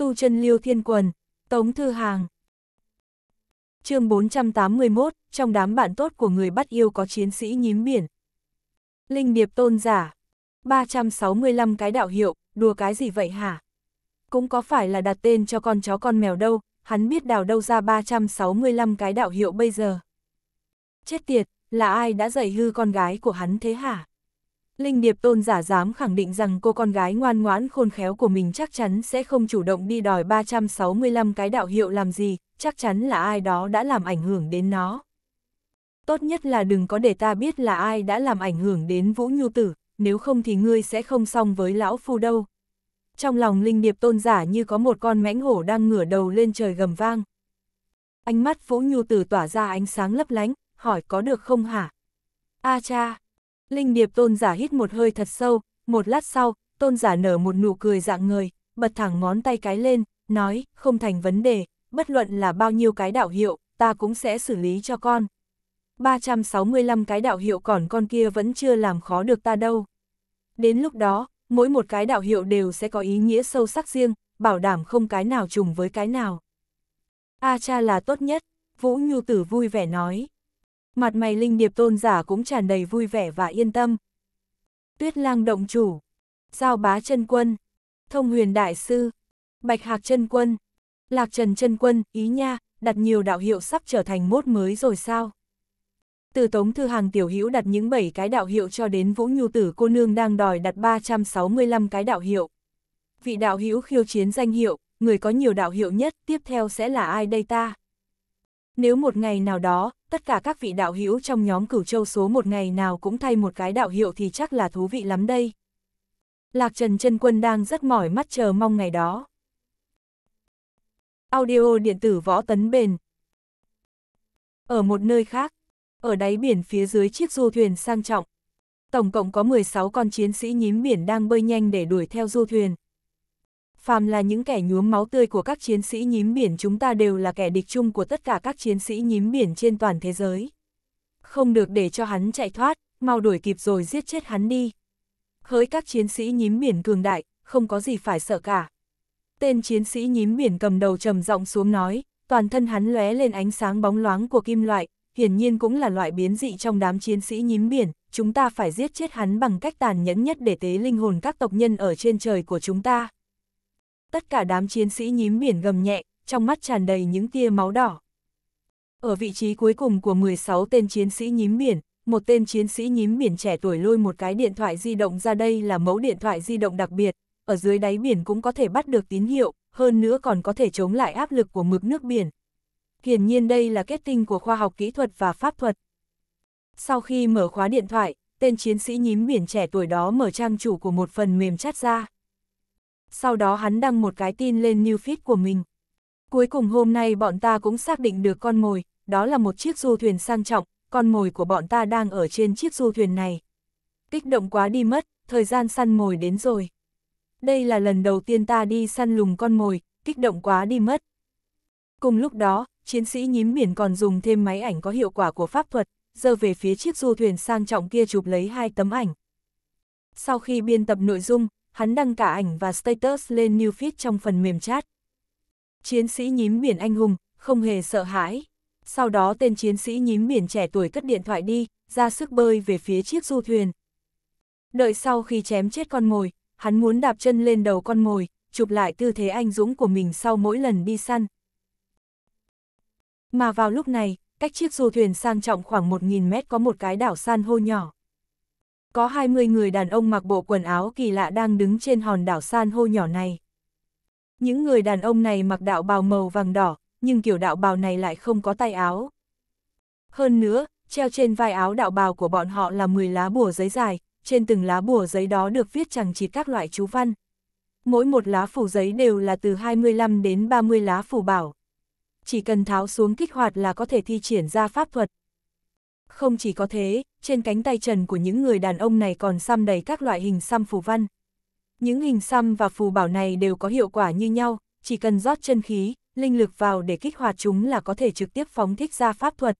tu chân liêu thiên quần, tống thư hàng. chương 481, trong đám bạn tốt của người bắt yêu có chiến sĩ nhím biển. Linh điệp tôn giả, 365 cái đạo hiệu, đùa cái gì vậy hả? Cũng có phải là đặt tên cho con chó con mèo đâu, hắn biết đào đâu ra 365 cái đạo hiệu bây giờ. Chết tiệt, là ai đã dạy hư con gái của hắn thế hả? Linh Điệp Tôn giả dám khẳng định rằng cô con gái ngoan ngoãn khôn khéo của mình chắc chắn sẽ không chủ động đi đòi 365 cái đạo hiệu làm gì, chắc chắn là ai đó đã làm ảnh hưởng đến nó. Tốt nhất là đừng có để ta biết là ai đã làm ảnh hưởng đến Vũ Nhu Tử, nếu không thì ngươi sẽ không xong với lão phu đâu. Trong lòng Linh Điệp Tôn giả như có một con mãnh hổ đang ngửa đầu lên trời gầm vang. Ánh mắt Vũ Nhu Tử tỏa ra ánh sáng lấp lánh, hỏi có được không hả? A cha! Linh điệp tôn giả hít một hơi thật sâu, một lát sau, tôn giả nở một nụ cười dạng người, bật thẳng ngón tay cái lên, nói, không thành vấn đề, bất luận là bao nhiêu cái đạo hiệu, ta cũng sẽ xử lý cho con. 365 cái đạo hiệu còn con kia vẫn chưa làm khó được ta đâu. Đến lúc đó, mỗi một cái đạo hiệu đều sẽ có ý nghĩa sâu sắc riêng, bảo đảm không cái nào trùng với cái nào. A cha là tốt nhất, Vũ Nhu Tử vui vẻ nói. Mặt mày linh điệp tôn giả cũng tràn đầy vui vẻ và yên tâm. Tuyết lang động chủ, giao bá chân quân, thông huyền đại sư, bạch hạc chân quân, lạc trần chân quân, ý nha, đặt nhiều đạo hiệu sắp trở thành mốt mới rồi sao? Từ Tống Thư Hàng Tiểu Hữu đặt những 7 cái đạo hiệu cho đến Vũ Nhu Tử cô nương đang đòi đặt 365 cái đạo hiệu. Vị đạo hữu khiêu chiến danh hiệu, người có nhiều đạo hiệu nhất, tiếp theo sẽ là ai đây ta? Nếu một ngày nào đó, tất cả các vị đạo hữu trong nhóm cửu châu số một ngày nào cũng thay một cái đạo hiệu thì chắc là thú vị lắm đây. Lạc Trần chân Quân đang rất mỏi mắt chờ mong ngày đó. Audio điện tử võ tấn bền. Ở một nơi khác, ở đáy biển phía dưới chiếc du thuyền sang trọng, tổng cộng có 16 con chiến sĩ nhím biển đang bơi nhanh để đuổi theo du thuyền phàm là những kẻ nhuốm máu tươi của các chiến sĩ nhím biển chúng ta đều là kẻ địch chung của tất cả các chiến sĩ nhím biển trên toàn thế giới. Không được để cho hắn chạy thoát, mau đuổi kịp rồi giết chết hắn đi. Hỡi các chiến sĩ nhím biển cường đại, không có gì phải sợ cả. Tên chiến sĩ nhím biển cầm đầu trầm giọng xuống nói, toàn thân hắn lóe lên ánh sáng bóng loáng của kim loại, hiển nhiên cũng là loại biến dị trong đám chiến sĩ nhím biển, chúng ta phải giết chết hắn bằng cách tàn nhẫn nhất để tế linh hồn các tộc nhân ở trên trời của chúng ta tất cả đám chiến sĩ nhím biển gầm nhẹ, trong mắt tràn đầy những tia máu đỏ. Ở vị trí cuối cùng của 16 tên chiến sĩ nhím biển, một tên chiến sĩ nhím biển trẻ tuổi lôi một cái điện thoại di động ra đây là mẫu điện thoại di động đặc biệt, ở dưới đáy biển cũng có thể bắt được tín hiệu, hơn nữa còn có thể chống lại áp lực của mực nước biển. Hiển nhiên đây là kết tinh của khoa học kỹ thuật và pháp thuật. Sau khi mở khóa điện thoại, tên chiến sĩ nhím biển trẻ tuổi đó mở trang chủ của một phần mềm chat ra sau đó hắn đăng một cái tin lên new feed của mình. Cuối cùng hôm nay bọn ta cũng xác định được con mồi, đó là một chiếc du thuyền sang trọng, con mồi của bọn ta đang ở trên chiếc du thuyền này. Kích động quá đi mất, thời gian săn mồi đến rồi. Đây là lần đầu tiên ta đi săn lùng con mồi, kích động quá đi mất. Cùng lúc đó, chiến sĩ nhím biển còn dùng thêm máy ảnh có hiệu quả của pháp thuật, giờ về phía chiếc du thuyền sang trọng kia chụp lấy hai tấm ảnh. Sau khi biên tập nội dung, hắn đăng cả ảnh và status lên new feed trong phần mềm chat. Chiến sĩ nhím biển anh hùng, không hề sợ hãi. Sau đó tên chiến sĩ nhím biển trẻ tuổi cất điện thoại đi, ra sức bơi về phía chiếc du thuyền. Đợi sau khi chém chết con mồi, hắn muốn đạp chân lên đầu con mồi, chụp lại tư thế anh dũng của mình sau mỗi lần đi săn. Mà vào lúc này, cách chiếc du thuyền sang trọng khoảng 1.000 mét có một cái đảo san hô nhỏ. Có 20 người đàn ông mặc bộ quần áo kỳ lạ đang đứng trên hòn đảo san hô nhỏ này. Những người đàn ông này mặc đạo bào màu vàng đỏ, nhưng kiểu đạo bào này lại không có tay áo. Hơn nữa, treo trên vai áo đạo bào của bọn họ là 10 lá bùa giấy dài, trên từng lá bùa giấy đó được viết chẳng chỉ các loại chú văn. Mỗi một lá phủ giấy đều là từ 25 đến 30 lá phủ bảo. Chỉ cần tháo xuống kích hoạt là có thể thi triển ra pháp thuật, không chỉ có thế, trên cánh tay trần của những người đàn ông này còn xăm đầy các loại hình xăm phù văn. Những hình xăm và phù bảo này đều có hiệu quả như nhau, chỉ cần rót chân khí, linh lực vào để kích hoạt chúng là có thể trực tiếp phóng thích ra pháp thuật.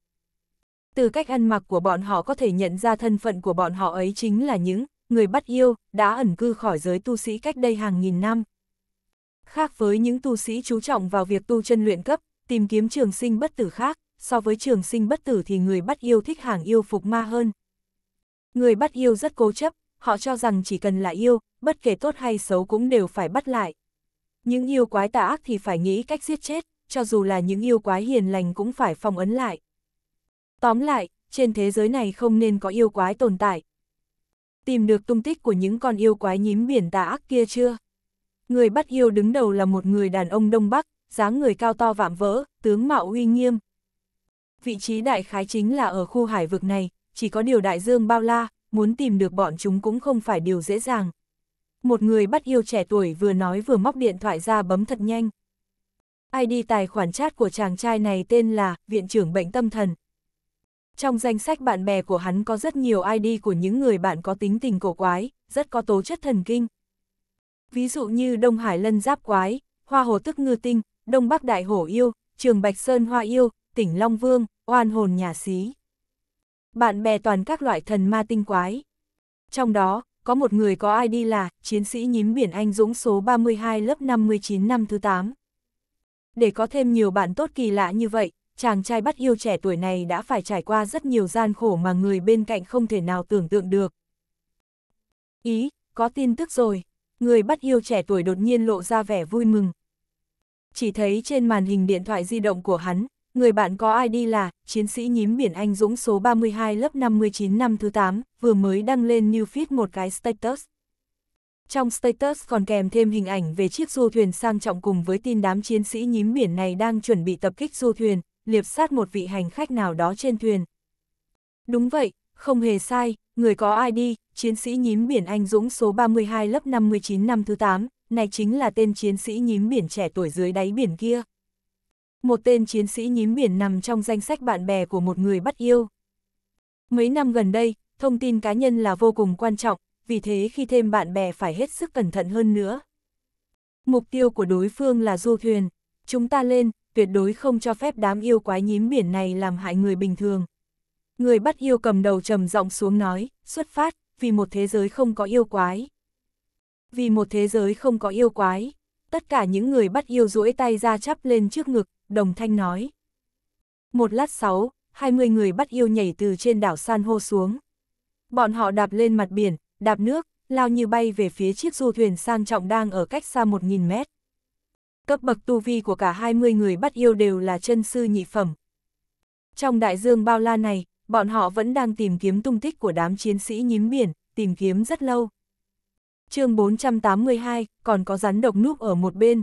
Từ cách ăn mặc của bọn họ có thể nhận ra thân phận của bọn họ ấy chính là những người bắt yêu, đã ẩn cư khỏi giới tu sĩ cách đây hàng nghìn năm. Khác với những tu sĩ chú trọng vào việc tu chân luyện cấp, tìm kiếm trường sinh bất tử khác, so với trường sinh bất tử thì người bắt yêu thích hàng yêu phục ma hơn. Người bắt yêu rất cố chấp, họ cho rằng chỉ cần là yêu, bất kể tốt hay xấu cũng đều phải bắt lại. Những yêu quái tà ác thì phải nghĩ cách giết chết, cho dù là những yêu quái hiền lành cũng phải phong ấn lại. Tóm lại, trên thế giới này không nên có yêu quái tồn tại. Tìm được tung tích của những con yêu quái nhím biển tà ác kia chưa? Người bắt yêu đứng đầu là một người đàn ông Đông Bắc, dáng người cao to vạm vỡ, tướng mạo uy nghiêm, vị trí đại khái chính là ở khu hải vực này, chỉ có điều đại dương bao la, muốn tìm được bọn chúng cũng không phải điều dễ dàng. Một người bắt yêu trẻ tuổi vừa nói vừa móc điện thoại ra bấm thật nhanh. ID tài khoản chat của chàng trai này tên là Viện trưởng Bệnh Tâm Thần. Trong danh sách bạn bè của hắn có rất nhiều ID của những người bạn có tính tình cổ quái, rất có tố chất thần kinh. Ví dụ như Đông Hải Lân Giáp Quái, Hoa Hồ Tức Ngư Tinh, Đông Bắc Đại Hổ Yêu, Trường Bạch Sơn Hoa Yêu, tỉnh Long Vương, oan hồn nhà xí. Bạn bè toàn các loại thần ma tinh quái. Trong đó, có một người có ID là Chiến sĩ nhím biển anh dũng số 32 lớp 59 năm thứ 8. Để có thêm nhiều bạn tốt kỳ lạ như vậy, chàng trai bắt yêu trẻ tuổi này đã phải trải qua rất nhiều gian khổ mà người bên cạnh không thể nào tưởng tượng được. Ý, có tin tức rồi. Người bắt yêu trẻ tuổi đột nhiên lộ ra vẻ vui mừng. Chỉ thấy trên màn hình điện thoại di động của hắn, Người bạn có ID là Chiến sĩ nhím biển anh Dũng số 32 lớp 59 năm thứ 8, vừa mới đăng lên new feed một cái status. Trong status còn kèm thêm hình ảnh về chiếc du thuyền sang trọng cùng với tin đám chiến sĩ nhím biển này đang chuẩn bị tập kích du thuyền, liệp sát một vị hành khách nào đó trên thuyền. Đúng vậy, không hề sai, người có ID, chiến sĩ nhím biển anh Dũng số 32 lớp 59 năm thứ 8, này chính là tên chiến sĩ nhím biển trẻ tuổi dưới đáy biển kia một tên chiến sĩ nhím biển nằm trong danh sách bạn bè của một người bắt yêu. Mấy năm gần đây, thông tin cá nhân là vô cùng quan trọng, vì thế khi thêm bạn bè phải hết sức cẩn thận hơn nữa. Mục tiêu của đối phương là du thuyền, chúng ta lên, tuyệt đối không cho phép đám yêu quái nhím biển này làm hại người bình thường. Người bắt yêu cầm đầu trầm giọng xuống nói, xuất phát, vì một thế giới không có yêu quái. Vì một thế giới không có yêu quái tất cả những người bắt yêu duỗi tay ra chắp lên trước ngực, đồng thanh nói. Một lát sáu, hai mươi người bắt yêu nhảy từ trên đảo san hô xuống. Bọn họ đạp lên mặt biển, đạp nước, lao như bay về phía chiếc du thuyền sang trọng đang ở cách xa một nghìn mét. Cấp bậc tu vi của cả hai mươi người bắt yêu đều là chân sư nhị phẩm. Trong đại dương bao la này, bọn họ vẫn đang tìm kiếm tung tích của đám chiến sĩ nhím biển, tìm kiếm rất lâu chương 482, còn có rắn độc núp ở một bên.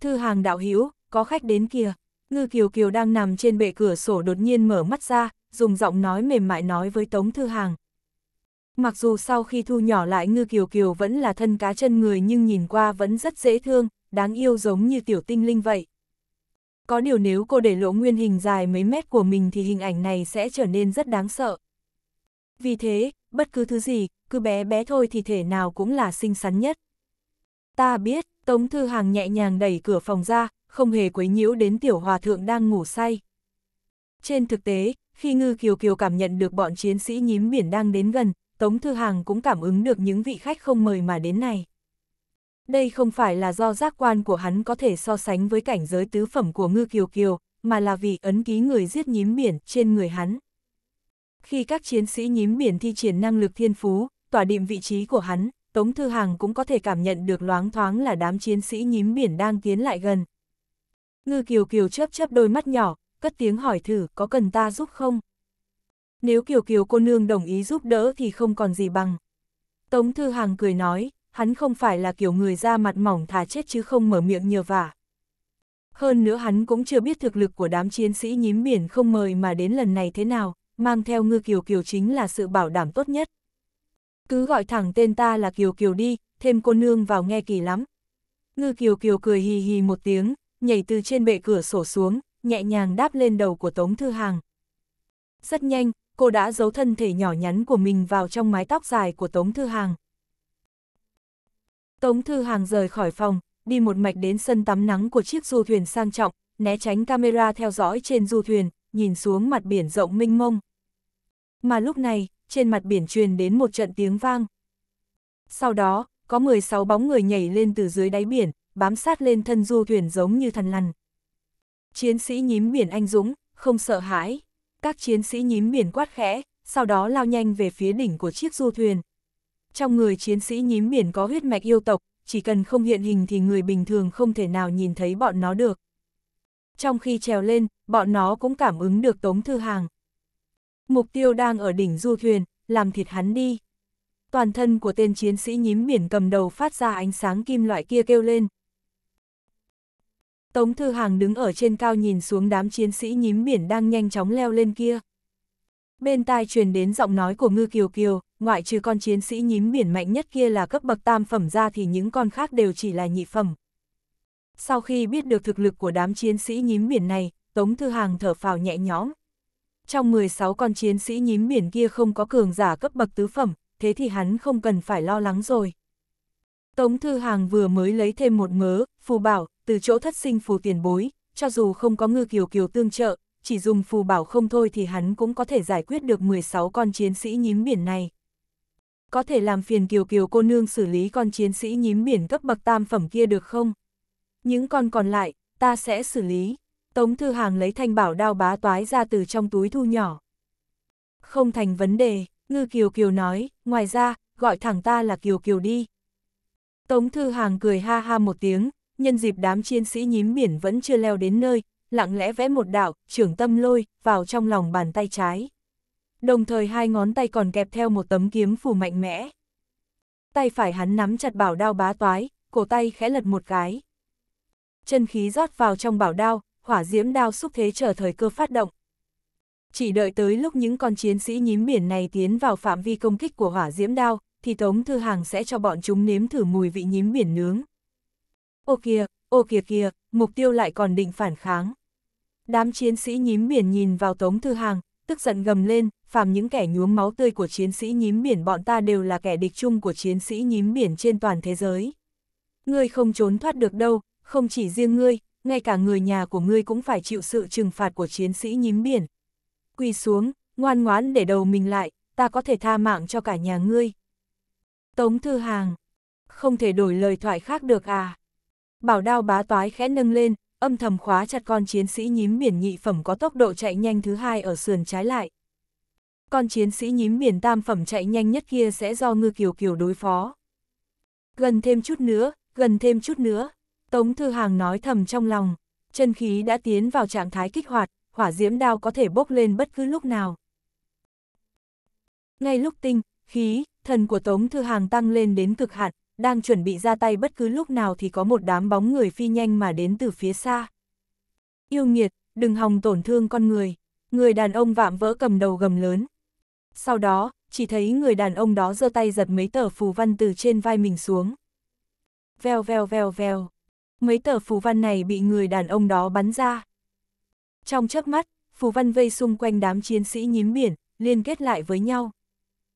Thư hàng đạo hữu có khách đến kìa. Ngư Kiều Kiều đang nằm trên bệ cửa sổ đột nhiên mở mắt ra, dùng giọng nói mềm mại nói với Tống Thư Hàng. Mặc dù sau khi thu nhỏ lại Ngư Kiều Kiều vẫn là thân cá chân người nhưng nhìn qua vẫn rất dễ thương, đáng yêu giống như tiểu tinh linh vậy. Có điều nếu cô để lộ nguyên hình dài mấy mét của mình thì hình ảnh này sẽ trở nên rất đáng sợ. Vì thế, bất cứ thứ gì, cứ bé bé thôi thì thể nào cũng là xinh xắn nhất. Ta biết, Tống Thư Hàng nhẹ nhàng đẩy cửa phòng ra, không hề quấy nhiễu đến tiểu hòa thượng đang ngủ say. Trên thực tế, khi Ngư Kiều Kiều cảm nhận được bọn chiến sĩ nhím biển đang đến gần, Tống Thư Hàng cũng cảm ứng được những vị khách không mời mà đến này. Đây không phải là do giác quan của hắn có thể so sánh với cảnh giới tứ phẩm của Ngư Kiều Kiều, mà là vì ấn ký người giết nhím biển trên người hắn. Khi các chiến sĩ nhím biển thi triển năng lực thiên phú, tỏa điểm vị trí của hắn, Tống Thư Hàng cũng có thể cảm nhận được loáng thoáng là đám chiến sĩ nhím biển đang tiến lại gần. Ngư Kiều Kiều chớp chớp đôi mắt nhỏ, cất tiếng hỏi thử có cần ta giúp không? Nếu Kiều Kiều cô nương đồng ý giúp đỡ thì không còn gì bằng. Tống Thư Hàng cười nói, hắn không phải là kiểu người ra mặt mỏng thà chết chứ không mở miệng nhờ vả. Hơn nữa hắn cũng chưa biết thực lực của đám chiến sĩ nhím biển không mời mà đến lần này thế nào, mang theo ngư kiều kiều chính là sự bảo đảm tốt nhất. Cứ gọi thẳng tên ta là kiều kiều đi, thêm cô nương vào nghe kỳ lắm. Ngư kiều kiều cười hì hì một tiếng, nhảy từ trên bệ cửa sổ xuống, nhẹ nhàng đáp lên đầu của Tống Thư Hàng. Rất nhanh, cô đã giấu thân thể nhỏ nhắn của mình vào trong mái tóc dài của Tống Thư Hàng. Tống Thư Hàng rời khỏi phòng, đi một mạch đến sân tắm nắng của chiếc du thuyền sang trọng, né tránh camera theo dõi trên du thuyền, nhìn xuống mặt biển rộng mênh mông. Mà lúc này, trên mặt biển truyền đến một trận tiếng vang. Sau đó, có 16 bóng người nhảy lên từ dưới đáy biển, bám sát lên thân du thuyền giống như thần lằn. Chiến sĩ nhím biển anh dũng, không sợ hãi. Các chiến sĩ nhím biển quát khẽ, sau đó lao nhanh về phía đỉnh của chiếc du thuyền. Trong người chiến sĩ nhím biển có huyết mạch yêu tộc, chỉ cần không hiện hình thì người bình thường không thể nào nhìn thấy bọn nó được. Trong khi trèo lên, bọn nó cũng cảm ứng được Tống Thư Hàng. Mục tiêu đang ở đỉnh du thuyền, làm thịt hắn đi. Toàn thân của tên chiến sĩ nhím biển cầm đầu phát ra ánh sáng kim loại kia kêu lên. Tống Thư Hàng đứng ở trên cao nhìn xuống đám chiến sĩ nhím biển đang nhanh chóng leo lên kia. Bên tai truyền đến giọng nói của Ngư Kiều Kiều, ngoại trừ con chiến sĩ nhím biển mạnh nhất kia là cấp bậc tam phẩm ra thì những con khác đều chỉ là nhị phẩm. Sau khi biết được thực lực của đám chiến sĩ nhím biển này, Tống Thư Hàng thở phào nhẹ nhõm, trong 16 con chiến sĩ nhím biển kia không có cường giả cấp bậc tứ phẩm, thế thì hắn không cần phải lo lắng rồi. Tống Thư Hàng vừa mới lấy thêm một mớ, phù bảo, từ chỗ thất sinh phù tiền bối, cho dù không có ngư kiều kiều tương trợ, chỉ dùng phù bảo không thôi thì hắn cũng có thể giải quyết được 16 con chiến sĩ nhím biển này. Có thể làm phiền kiều kiều cô nương xử lý con chiến sĩ nhím biển cấp bậc tam phẩm kia được không? Những con còn lại, ta sẽ xử lý. Tống Thư Hàng lấy thanh bảo đao bá toái ra từ trong túi thu nhỏ. Không thành vấn đề, Ngư Kiều Kiều nói, ngoài ra, gọi thẳng ta là Kiều Kiều đi. Tống Thư Hàng cười ha ha một tiếng, nhân dịp đám chiến sĩ nhím biển vẫn chưa leo đến nơi, lặng lẽ vẽ một đạo, trưởng tâm lôi, vào trong lòng bàn tay trái. Đồng thời hai ngón tay còn kẹp theo một tấm kiếm phù mạnh mẽ. Tay phải hắn nắm chặt bảo đao bá toái, cổ tay khẽ lật một cái. Chân khí rót vào trong bảo đao, hỏa diễm đao xúc thế chờ thời cơ phát động. Chỉ đợi tới lúc những con chiến sĩ nhím biển này tiến vào phạm vi công kích của hỏa diễm đao, thì Tống Thư Hàng sẽ cho bọn chúng nếm thử mùi vị nhím biển nướng. Ô kìa, ô kìa kìa, mục tiêu lại còn định phản kháng. Đám chiến sĩ nhím biển nhìn vào Tống Thư Hàng, tức giận gầm lên, phàm những kẻ nhuốm máu tươi của chiến sĩ nhím biển bọn ta đều là kẻ địch chung của chiến sĩ nhím biển trên toàn thế giới. Ngươi không trốn thoát được đâu, không chỉ riêng ngươi, ngay cả người nhà của ngươi cũng phải chịu sự trừng phạt của chiến sĩ nhím biển. Quỳ xuống, ngoan ngoãn để đầu mình lại, ta có thể tha mạng cho cả nhà ngươi. Tống Thư Hàng, không thể đổi lời thoại khác được à. Bảo đao bá toái khẽ nâng lên, âm thầm khóa chặt con chiến sĩ nhím biển nhị phẩm có tốc độ chạy nhanh thứ hai ở sườn trái lại. Con chiến sĩ nhím biển tam phẩm chạy nhanh nhất kia sẽ do ngư kiều kiều đối phó. Gần thêm chút nữa, gần thêm chút nữa. Tống Thư Hàng nói thầm trong lòng, chân khí đã tiến vào trạng thái kích hoạt, hỏa diễm đao có thể bốc lên bất cứ lúc nào. Ngay lúc tinh, khí, thần của Tống Thư Hàng tăng lên đến cực hạn, đang chuẩn bị ra tay bất cứ lúc nào thì có một đám bóng người phi nhanh mà đến từ phía xa. Yêu nghiệt, đừng hòng tổn thương con người, người đàn ông vạm vỡ cầm đầu gầm lớn. Sau đó, chỉ thấy người đàn ông đó giơ tay giật mấy tờ phù văn từ trên vai mình xuống. Vèo vèo vèo vèo mấy tờ phù văn này bị người đàn ông đó bắn ra. Trong chớp mắt, phù văn vây xung quanh đám chiến sĩ nhím biển, liên kết lại với nhau.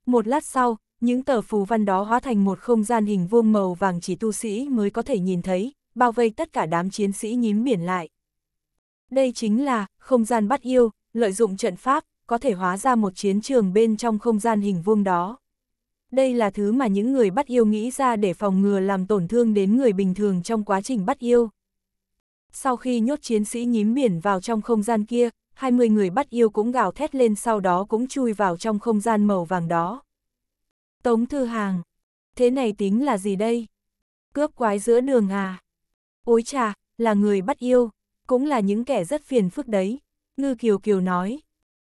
Một lát sau, những tờ phù văn đó hóa thành một không gian hình vuông màu vàng chỉ tu sĩ mới có thể nhìn thấy, bao vây tất cả đám chiến sĩ nhím biển lại. Đây chính là không gian bắt yêu, lợi dụng trận pháp, có thể hóa ra một chiến trường bên trong không gian hình vuông đó đây là thứ mà những người bắt yêu nghĩ ra để phòng ngừa làm tổn thương đến người bình thường trong quá trình bắt yêu. Sau khi nhốt chiến sĩ nhím biển vào trong không gian kia, 20 người bắt yêu cũng gào thét lên sau đó cũng chui vào trong không gian màu vàng đó. Tống Thư Hàng, thế này tính là gì đây? Cướp quái giữa đường à? ôi trà, là người bắt yêu, cũng là những kẻ rất phiền phức đấy, Ngư Kiều Kiều nói.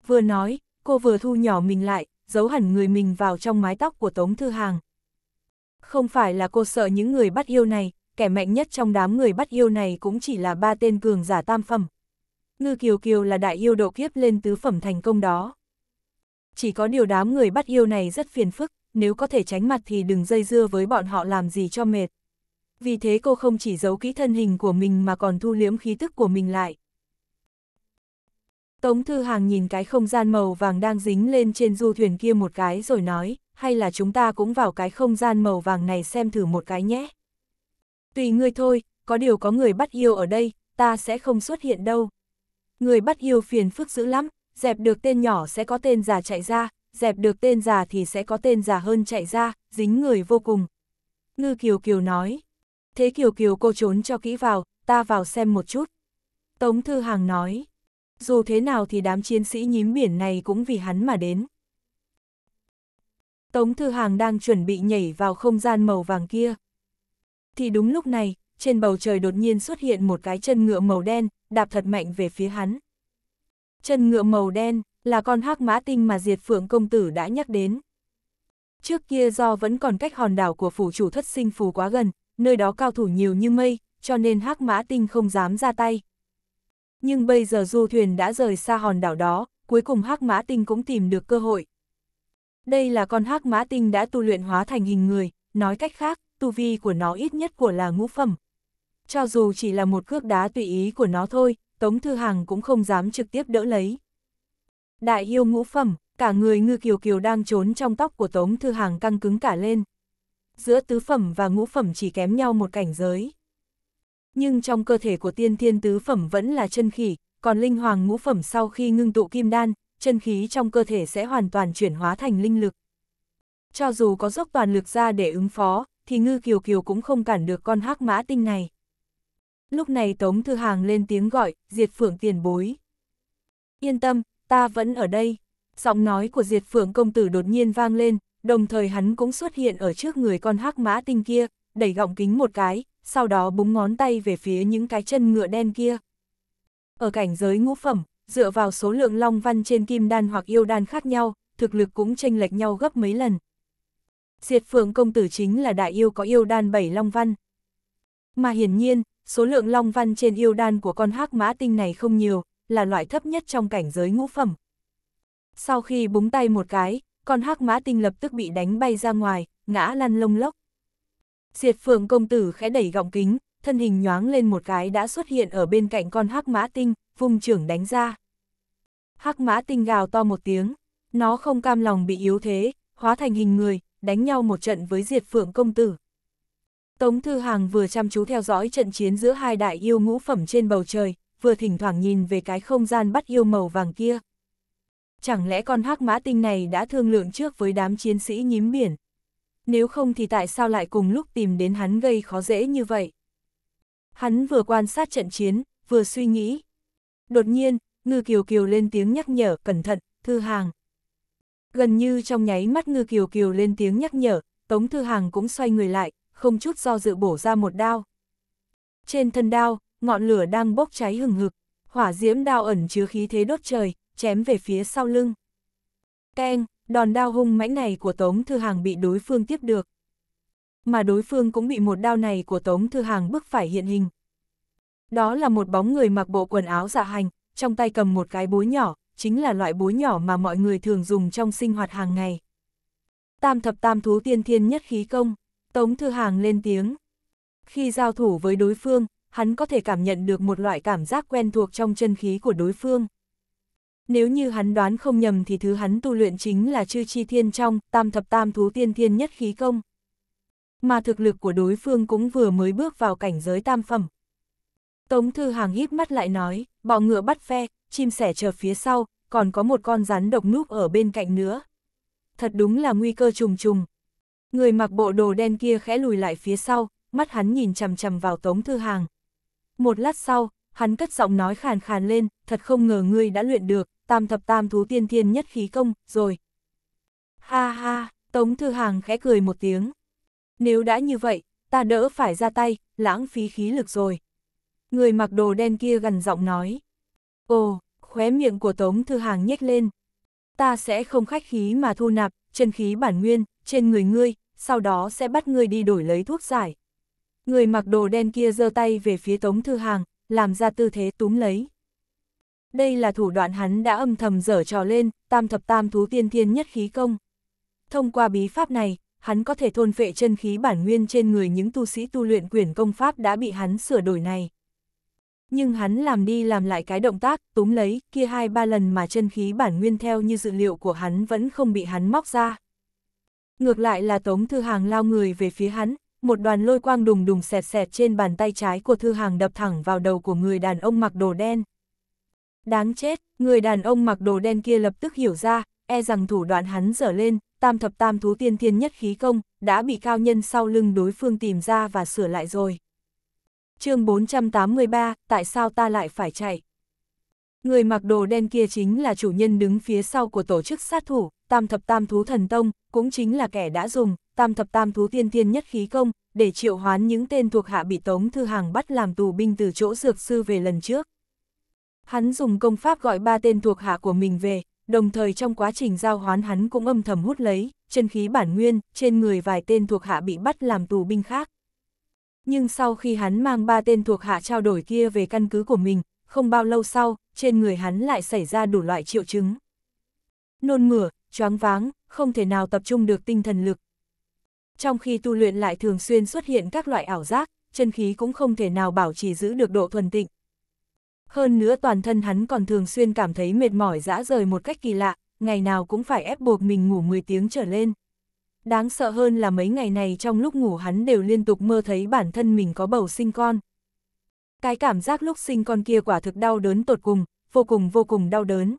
Vừa nói, cô vừa thu nhỏ mình lại, giấu hẳn người mình vào trong mái tóc của Tống Thư Hàng. Không phải là cô sợ những người bắt yêu này, kẻ mạnh nhất trong đám người bắt yêu này cũng chỉ là ba tên cường giả tam phẩm. Ngư Kiều Kiều là đại yêu độ kiếp lên tứ phẩm thành công đó. Chỉ có điều đám người bắt yêu này rất phiền phức, nếu có thể tránh mặt thì đừng dây dưa với bọn họ làm gì cho mệt. Vì thế cô không chỉ giấu kỹ thân hình của mình mà còn thu liếm khí tức của mình lại. Tống Thư Hàng nhìn cái không gian màu vàng đang dính lên trên du thuyền kia một cái rồi nói, hay là chúng ta cũng vào cái không gian màu vàng này xem thử một cái nhé. Tùy ngươi thôi, có điều có người bắt yêu ở đây, ta sẽ không xuất hiện đâu. Người bắt yêu phiền phức dữ lắm, dẹp được tên nhỏ sẽ có tên già chạy ra, dẹp được tên già thì sẽ có tên già hơn chạy ra, dính người vô cùng. Ngư Kiều Kiều nói, thế Kiều Kiều cô trốn cho kỹ vào, ta vào xem một chút. Tống Thư Hàng nói, dù thế nào thì đám chiến sĩ nhím biển này cũng vì hắn mà đến. Tống Thư Hàng đang chuẩn bị nhảy vào không gian màu vàng kia. Thì đúng lúc này, trên bầu trời đột nhiên xuất hiện một cái chân ngựa màu đen, đạp thật mạnh về phía hắn. Chân ngựa màu đen là con hắc mã tinh mà Diệt Phượng công tử đã nhắc đến. Trước kia do vẫn còn cách hòn đảo của phủ chủ thất sinh phù quá gần, nơi đó cao thủ nhiều như mây, cho nên hắc mã tinh không dám ra tay, nhưng bây giờ du thuyền đã rời xa hòn đảo đó, cuối cùng hắc mã tinh cũng tìm được cơ hội. Đây là con hắc mã tinh đã tu luyện hóa thành hình người, nói cách khác, tu vi của nó ít nhất của là ngũ phẩm. Cho dù chỉ là một cước đá tùy ý của nó thôi, Tống Thư Hàng cũng không dám trực tiếp đỡ lấy. Đại yêu ngũ phẩm, cả người ngư kiều kiều đang trốn trong tóc của Tống Thư Hàng căng cứng cả lên. Giữa tứ phẩm và ngũ phẩm chỉ kém nhau một cảnh giới nhưng trong cơ thể của tiên thiên tứ phẩm vẫn là chân khỉ, còn linh hoàng ngũ phẩm sau khi ngưng tụ kim đan, chân khí trong cơ thể sẽ hoàn toàn chuyển hóa thành linh lực. Cho dù có dốc toàn lực ra để ứng phó, thì ngư kiều kiều cũng không cản được con hắc mã tinh này. Lúc này Tống Thư Hàng lên tiếng gọi, Diệt Phượng tiền bối. Yên tâm, ta vẫn ở đây. Giọng nói của Diệt Phượng công tử đột nhiên vang lên, đồng thời hắn cũng xuất hiện ở trước người con hắc mã tinh kia, đẩy gọng kính một cái, sau đó búng ngón tay về phía những cái chân ngựa đen kia. Ở cảnh giới ngũ phẩm, dựa vào số lượng long văn trên kim đan hoặc yêu đan khác nhau, thực lực cũng chênh lệch nhau gấp mấy lần. Diệt phượng công tử chính là đại yêu có yêu đan bảy long văn. Mà hiển nhiên, số lượng long văn trên yêu đan của con hắc mã tinh này không nhiều, là loại thấp nhất trong cảnh giới ngũ phẩm. Sau khi búng tay một cái, con hắc mã tinh lập tức bị đánh bay ra ngoài, ngã lăn lông lốc. Diệt phượng công tử khẽ đẩy gọng kính, thân hình nhoáng lên một cái đã xuất hiện ở bên cạnh con hắc mã tinh, vung trưởng đánh ra. Hắc mã tinh gào to một tiếng, nó không cam lòng bị yếu thế, hóa thành hình người, đánh nhau một trận với diệt phượng công tử. Tống Thư Hàng vừa chăm chú theo dõi trận chiến giữa hai đại yêu ngũ phẩm trên bầu trời, vừa thỉnh thoảng nhìn về cái không gian bắt yêu màu vàng kia. Chẳng lẽ con hắc mã tinh này đã thương lượng trước với đám chiến sĩ nhím biển, nếu không thì tại sao lại cùng lúc tìm đến hắn gây khó dễ như vậy? Hắn vừa quan sát trận chiến, vừa suy nghĩ. Đột nhiên, Ngư Kiều Kiều lên tiếng nhắc nhở, cẩn thận, Thư Hàng. Gần như trong nháy mắt Ngư Kiều Kiều lên tiếng nhắc nhở, Tống Thư Hàng cũng xoay người lại, không chút do dự bổ ra một đao. Trên thân đao, ngọn lửa đang bốc cháy hừng hực, hỏa diễm đao ẩn chứa khí thế đốt trời, chém về phía sau lưng. Keng! đòn đao hung mãnh này của Tống Thư Hàng bị đối phương tiếp được. Mà đối phương cũng bị một đao này của Tống Thư Hàng bức phải hiện hình. Đó là một bóng người mặc bộ quần áo dạ hành, trong tay cầm một cái búa nhỏ, chính là loại búa nhỏ mà mọi người thường dùng trong sinh hoạt hàng ngày. Tam thập tam thú tiên thiên nhất khí công, Tống Thư Hàng lên tiếng. Khi giao thủ với đối phương, hắn có thể cảm nhận được một loại cảm giác quen thuộc trong chân khí của đối phương nếu như hắn đoán không nhầm thì thứ hắn tu luyện chính là chư chi thiên trong, tam thập tam thú tiên thiên nhất khí công. Mà thực lực của đối phương cũng vừa mới bước vào cảnh giới tam phẩm. Tống Thư Hàng híp mắt lại nói, bọ ngựa bắt phe, chim sẻ chờ phía sau, còn có một con rắn độc núp ở bên cạnh nữa. Thật đúng là nguy cơ trùng trùng. Người mặc bộ đồ đen kia khẽ lùi lại phía sau, mắt hắn nhìn chằm chằm vào Tống Thư Hàng. Một lát sau, hắn cất giọng nói khàn khàn lên, thật không ngờ ngươi đã luyện được, tam thập tam thú tiên thiên nhất khí công, rồi. Ha ha, Tống Thư Hàng khẽ cười một tiếng. Nếu đã như vậy, ta đỡ phải ra tay, lãng phí khí lực rồi. Người mặc đồ đen kia gần giọng nói. Ồ, khóe miệng của Tống Thư Hàng nhếch lên. Ta sẽ không khách khí mà thu nạp, chân khí bản nguyên, trên người ngươi, sau đó sẽ bắt ngươi đi đổi lấy thuốc giải. Người mặc đồ đen kia giơ tay về phía Tống Thư Hàng, làm ra tư thế túm lấy. Đây là thủ đoạn hắn đã âm thầm dở trò lên, tam thập tam thú tiên thiên nhất khí công. Thông qua bí pháp này, hắn có thể thôn phệ chân khí bản nguyên trên người những tu sĩ tu luyện quyển công pháp đã bị hắn sửa đổi này. Nhưng hắn làm đi làm lại cái động tác, túm lấy, kia hai ba lần mà chân khí bản nguyên theo như dự liệu của hắn vẫn không bị hắn móc ra. Ngược lại là Tống Thư Hàng lao người về phía hắn, một đoàn lôi quang đùng đùng xẹt xẹt trên bàn tay trái của Thư Hàng đập thẳng vào đầu của người đàn ông mặc đồ đen. Đáng chết, người đàn ông mặc đồ đen kia lập tức hiểu ra, e rằng thủ đoạn hắn dở lên, tam thập tam thú tiên thiên nhất khí công, đã bị cao nhân sau lưng đối phương tìm ra và sửa lại rồi. chương 483, tại sao ta lại phải chạy? Người mặc đồ đen kia chính là chủ nhân đứng phía sau của tổ chức sát thủ, tam thập tam thú thần tông, cũng chính là kẻ đã dùng, tam thập tam thú tiên thiên nhất khí công, để triệu hoán những tên thuộc hạ bị Tống Thư Hàng bắt làm tù binh từ chỗ dược sư về lần trước. Hắn dùng công pháp gọi ba tên thuộc hạ của mình về, đồng thời trong quá trình giao hoán hắn cũng âm thầm hút lấy, chân khí bản nguyên, trên người vài tên thuộc hạ bị bắt làm tù binh khác. Nhưng sau khi hắn mang ba tên thuộc hạ trao đổi kia về căn cứ của mình, không bao lâu sau, trên người hắn lại xảy ra đủ loại triệu chứng. Nôn mửa, choáng váng, không thể nào tập trung được tinh thần lực. Trong khi tu luyện lại thường xuyên xuất hiện các loại ảo giác, chân khí cũng không thể nào bảo trì giữ được độ thuần tịnh, hơn nữa toàn thân hắn còn thường xuyên cảm thấy mệt mỏi dã rời một cách kỳ lạ, ngày nào cũng phải ép buộc mình ngủ 10 tiếng trở lên. Đáng sợ hơn là mấy ngày này trong lúc ngủ hắn đều liên tục mơ thấy bản thân mình có bầu sinh con. Cái cảm giác lúc sinh con kia quả thực đau đớn tột cùng, vô cùng vô cùng đau đớn.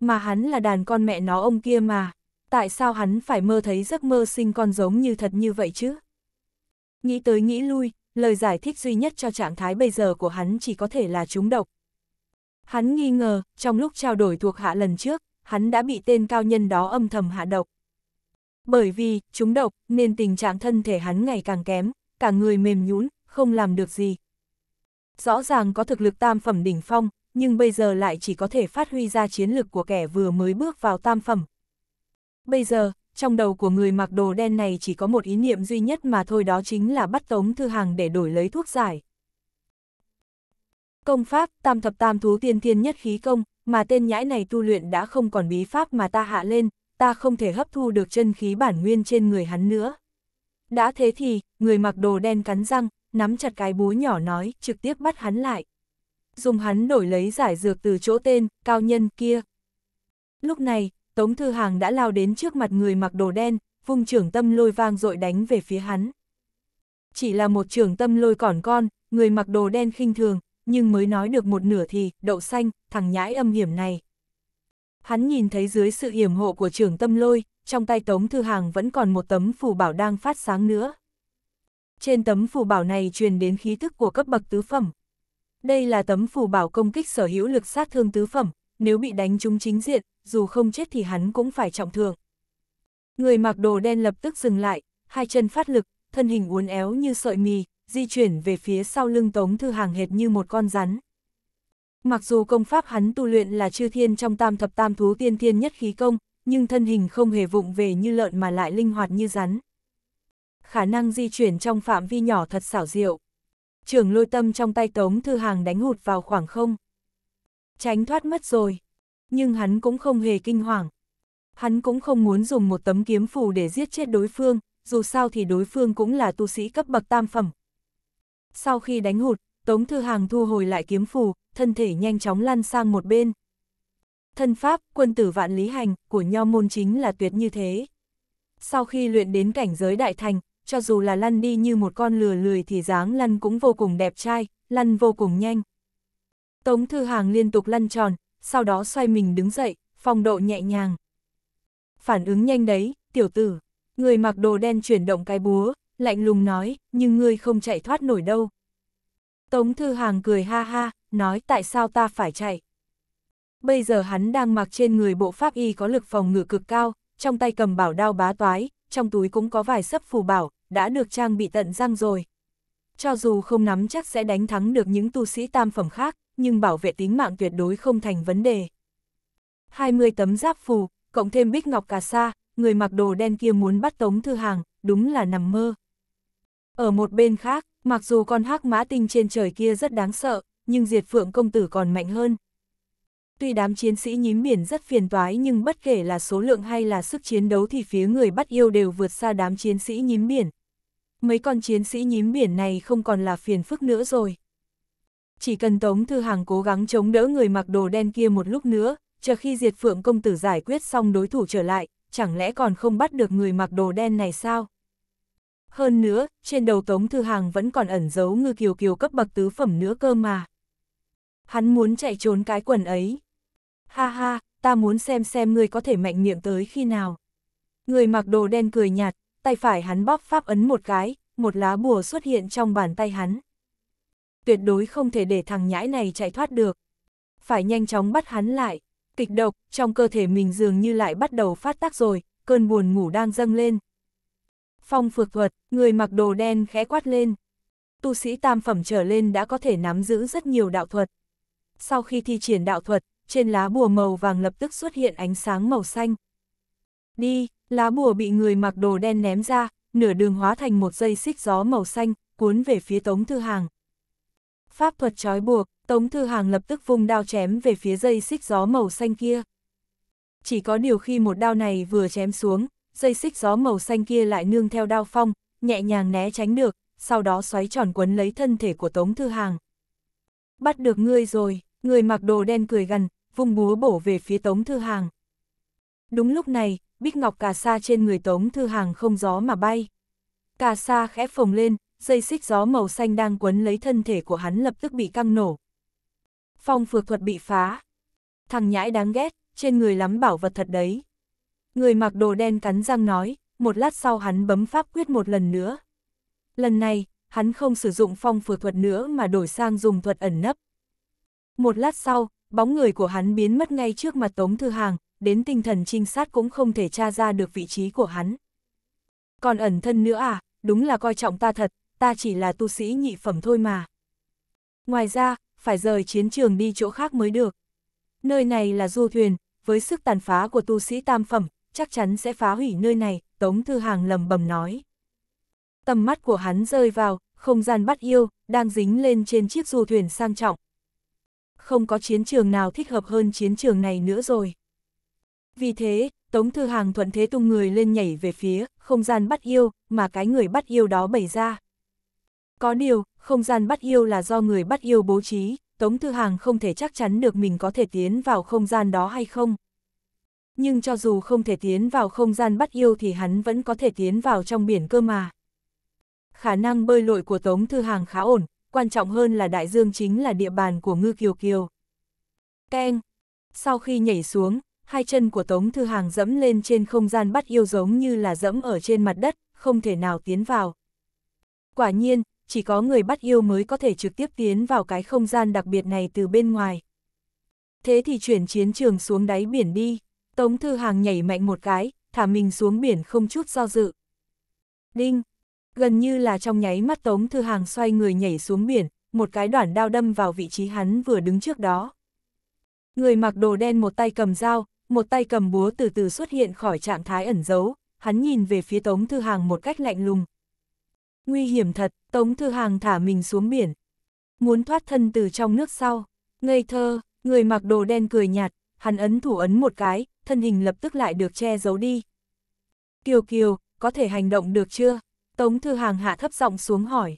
Mà hắn là đàn con mẹ nó ông kia mà, tại sao hắn phải mơ thấy giấc mơ sinh con giống như thật như vậy chứ? Nghĩ tới nghĩ lui, lời giải thích duy nhất cho trạng thái bây giờ của hắn chỉ có thể là trúng độc. Hắn nghi ngờ, trong lúc trao đổi thuộc hạ lần trước, hắn đã bị tên cao nhân đó âm thầm hạ độc. Bởi vì, trúng độc, nên tình trạng thân thể hắn ngày càng kém, cả người mềm nhũn, không làm được gì. Rõ ràng có thực lực tam phẩm đỉnh phong, nhưng bây giờ lại chỉ có thể phát huy ra chiến lực của kẻ vừa mới bước vào tam phẩm. Bây giờ, trong đầu của người mặc đồ đen này chỉ có một ý niệm duy nhất mà thôi đó chính là bắt Tống Thư Hàng để đổi lấy thuốc giải. Công pháp, tam thập tam thú tiên thiên nhất khí công, mà tên nhãi này tu luyện đã không còn bí pháp mà ta hạ lên, ta không thể hấp thu được chân khí bản nguyên trên người hắn nữa. Đã thế thì, người mặc đồ đen cắn răng, nắm chặt cái búa nhỏ nói, trực tiếp bắt hắn lại. Dùng hắn đổi lấy giải dược từ chỗ tên, cao nhân kia. Lúc này, Tống Thư Hàng đã lao đến trước mặt người mặc đồ đen, vung trưởng tâm lôi vang dội đánh về phía hắn. Chỉ là một trưởng tâm lôi còn con, người mặc đồ đen khinh thường, nhưng mới nói được một nửa thì, đậu xanh, thằng nhãi âm hiểm này. Hắn nhìn thấy dưới sự hiểm hộ của trưởng tâm lôi, trong tay Tống Thư Hàng vẫn còn một tấm phù bảo đang phát sáng nữa. Trên tấm phù bảo này truyền đến khí thức của cấp bậc tứ phẩm. Đây là tấm phù bảo công kích sở hữu lực sát thương tứ phẩm, nếu bị đánh trúng chính diện, dù không chết thì hắn cũng phải trọng thương. Người mặc đồ đen lập tức dừng lại, hai chân phát lực, thân hình uốn éo như sợi mì, di chuyển về phía sau lưng Tống Thư Hàng hệt như một con rắn. Mặc dù công pháp hắn tu luyện là chư thiên trong tam thập tam thú tiên thiên nhất khí công, nhưng thân hình không hề vụng về như lợn mà lại linh hoạt như rắn. Khả năng di chuyển trong phạm vi nhỏ thật xảo diệu. Trường lôi tâm trong tay Tống Thư Hàng đánh hụt vào khoảng không tránh thoát mất rồi. Nhưng hắn cũng không hề kinh hoàng. Hắn cũng không muốn dùng một tấm kiếm phù để giết chết đối phương, dù sao thì đối phương cũng là tu sĩ cấp bậc tam phẩm. Sau khi đánh hụt, Tống Thư Hàng thu hồi lại kiếm phù, thân thể nhanh chóng lăn sang một bên. Thân pháp, quân tử vạn lý hành, của nho môn chính là tuyệt như thế. Sau khi luyện đến cảnh giới đại thành, cho dù là lăn đi như một con lừa lười thì dáng lăn cũng vô cùng đẹp trai, lăn vô cùng nhanh. Tống Thư Hàng liên tục lăn tròn, sau đó xoay mình đứng dậy, phong độ nhẹ nhàng. Phản ứng nhanh đấy, tiểu tử. Người mặc đồ đen chuyển động cái búa, lạnh lùng nói, nhưng ngươi không chạy thoát nổi đâu. Tống Thư Hàng cười ha ha, nói tại sao ta phải chạy. Bây giờ hắn đang mặc trên người bộ pháp y có lực phòng ngự cực cao, trong tay cầm bảo đao bá toái, trong túi cũng có vài sấp phù bảo, đã được trang bị tận răng rồi. Cho dù không nắm chắc sẽ đánh thắng được những tu sĩ tam phẩm khác, nhưng bảo vệ tính mạng tuyệt đối không thành vấn đề. 20 tấm giáp phù, cộng thêm bích ngọc cà sa, người mặc đồ đen kia muốn bắt Tống Thư Hàng, đúng là nằm mơ. Ở một bên khác, mặc dù con hắc mã tinh trên trời kia rất đáng sợ, nhưng diệt phượng công tử còn mạnh hơn. Tuy đám chiến sĩ nhím biển rất phiền toái nhưng bất kể là số lượng hay là sức chiến đấu thì phía người bắt yêu đều vượt xa đám chiến sĩ nhím biển. Mấy con chiến sĩ nhím biển này không còn là phiền phức nữa rồi chỉ cần Tống Thư Hàng cố gắng chống đỡ người mặc đồ đen kia một lúc nữa, chờ khi diệt phượng công tử giải quyết xong đối thủ trở lại, chẳng lẽ còn không bắt được người mặc đồ đen này sao? Hơn nữa, trên đầu Tống Thư Hàng vẫn còn ẩn giấu ngư kiều kiều cấp bậc tứ phẩm nữa cơ mà. Hắn muốn chạy trốn cái quần ấy. Ha ha, ta muốn xem xem ngươi có thể mạnh miệng tới khi nào. Người mặc đồ đen cười nhạt, tay phải hắn bóp pháp ấn một cái, một lá bùa xuất hiện trong bàn tay hắn tuyệt đối không thể để thằng nhãi này chạy thoát được. Phải nhanh chóng bắt hắn lại, kịch độc, trong cơ thể mình dường như lại bắt đầu phát tác rồi, cơn buồn ngủ đang dâng lên. Phong phược thuật, người mặc đồ đen khẽ quát lên. Tu sĩ tam phẩm trở lên đã có thể nắm giữ rất nhiều đạo thuật. Sau khi thi triển đạo thuật, trên lá bùa màu vàng lập tức xuất hiện ánh sáng màu xanh. Đi, lá bùa bị người mặc đồ đen ném ra, nửa đường hóa thành một dây xích gió màu xanh, cuốn về phía Tống Thư Hàng pháp thuật trói buộc, Tống Thư Hàng lập tức vung đao chém về phía dây xích gió màu xanh kia. Chỉ có điều khi một đao này vừa chém xuống, dây xích gió màu xanh kia lại nương theo đao phong, nhẹ nhàng né tránh được, sau đó xoáy tròn quấn lấy thân thể của Tống Thư Hàng. Bắt được ngươi rồi, người mặc đồ đen cười gần, vung búa bổ về phía Tống Thư Hàng. Đúng lúc này, bích ngọc cà sa trên người Tống Thư Hàng không gió mà bay. Cà sa khẽ phồng lên, dây xích gió màu xanh đang quấn lấy thân thể của hắn lập tức bị căng nổ. Phong phược thuật bị phá. Thằng nhãi đáng ghét, trên người lắm bảo vật thật đấy. Người mặc đồ đen cắn răng nói, một lát sau hắn bấm pháp quyết một lần nữa. Lần này, hắn không sử dụng phong phược thuật nữa mà đổi sang dùng thuật ẩn nấp. Một lát sau, bóng người của hắn biến mất ngay trước mặt Tống Thư Hàng, đến tinh thần trinh sát cũng không thể tra ra được vị trí của hắn. Còn ẩn thân nữa à, đúng là coi trọng ta thật, ta chỉ là tu sĩ nhị phẩm thôi mà. Ngoài ra, phải rời chiến trường đi chỗ khác mới được. Nơi này là du thuyền, với sức tàn phá của tu sĩ tam phẩm, chắc chắn sẽ phá hủy nơi này, Tống Thư Hàng lầm bầm nói. Tầm mắt của hắn rơi vào, không gian bắt yêu, đang dính lên trên chiếc du thuyền sang trọng. Không có chiến trường nào thích hợp hơn chiến trường này nữa rồi. Vì thế, Tống Thư Hàng thuận thế tung người lên nhảy về phía, không gian bắt yêu, mà cái người bắt yêu đó bày ra. Có điều, không gian bắt yêu là do người bắt yêu bố trí, Tống Thư Hàng không thể chắc chắn được mình có thể tiến vào không gian đó hay không. Nhưng cho dù không thể tiến vào không gian bắt yêu thì hắn vẫn có thể tiến vào trong biển cơ mà. Khả năng bơi lội của Tống Thư Hàng khá ổn, quan trọng hơn là đại dương chính là địa bàn của Ngư Kiều Kiều. Keng! Sau khi nhảy xuống, hai chân của Tống Thư Hàng dẫm lên trên không gian bắt yêu giống như là dẫm ở trên mặt đất, không thể nào tiến vào. Quả nhiên, chỉ có người bắt yêu mới có thể trực tiếp tiến vào cái không gian đặc biệt này từ bên ngoài. Thế thì chuyển chiến trường xuống đáy biển đi, Tống Thư Hàng nhảy mạnh một cái, thả mình xuống biển không chút do dự. Đinh! Gần như là trong nháy mắt Tống Thư Hàng xoay người nhảy xuống biển, một cái đoạn đao đâm vào vị trí hắn vừa đứng trước đó. Người mặc đồ đen một tay cầm dao, một tay cầm búa từ từ xuất hiện khỏi trạng thái ẩn giấu, hắn nhìn về phía Tống Thư Hàng một cách lạnh lùng, nguy hiểm thật, Tống Thư Hàng thả mình xuống biển. Muốn thoát thân từ trong nước sau, ngây thơ, người mặc đồ đen cười nhạt, hắn ấn thủ ấn một cái, thân hình lập tức lại được che giấu đi. Kiều Kiều, có thể hành động được chưa? Tống Thư Hàng hạ thấp giọng xuống hỏi.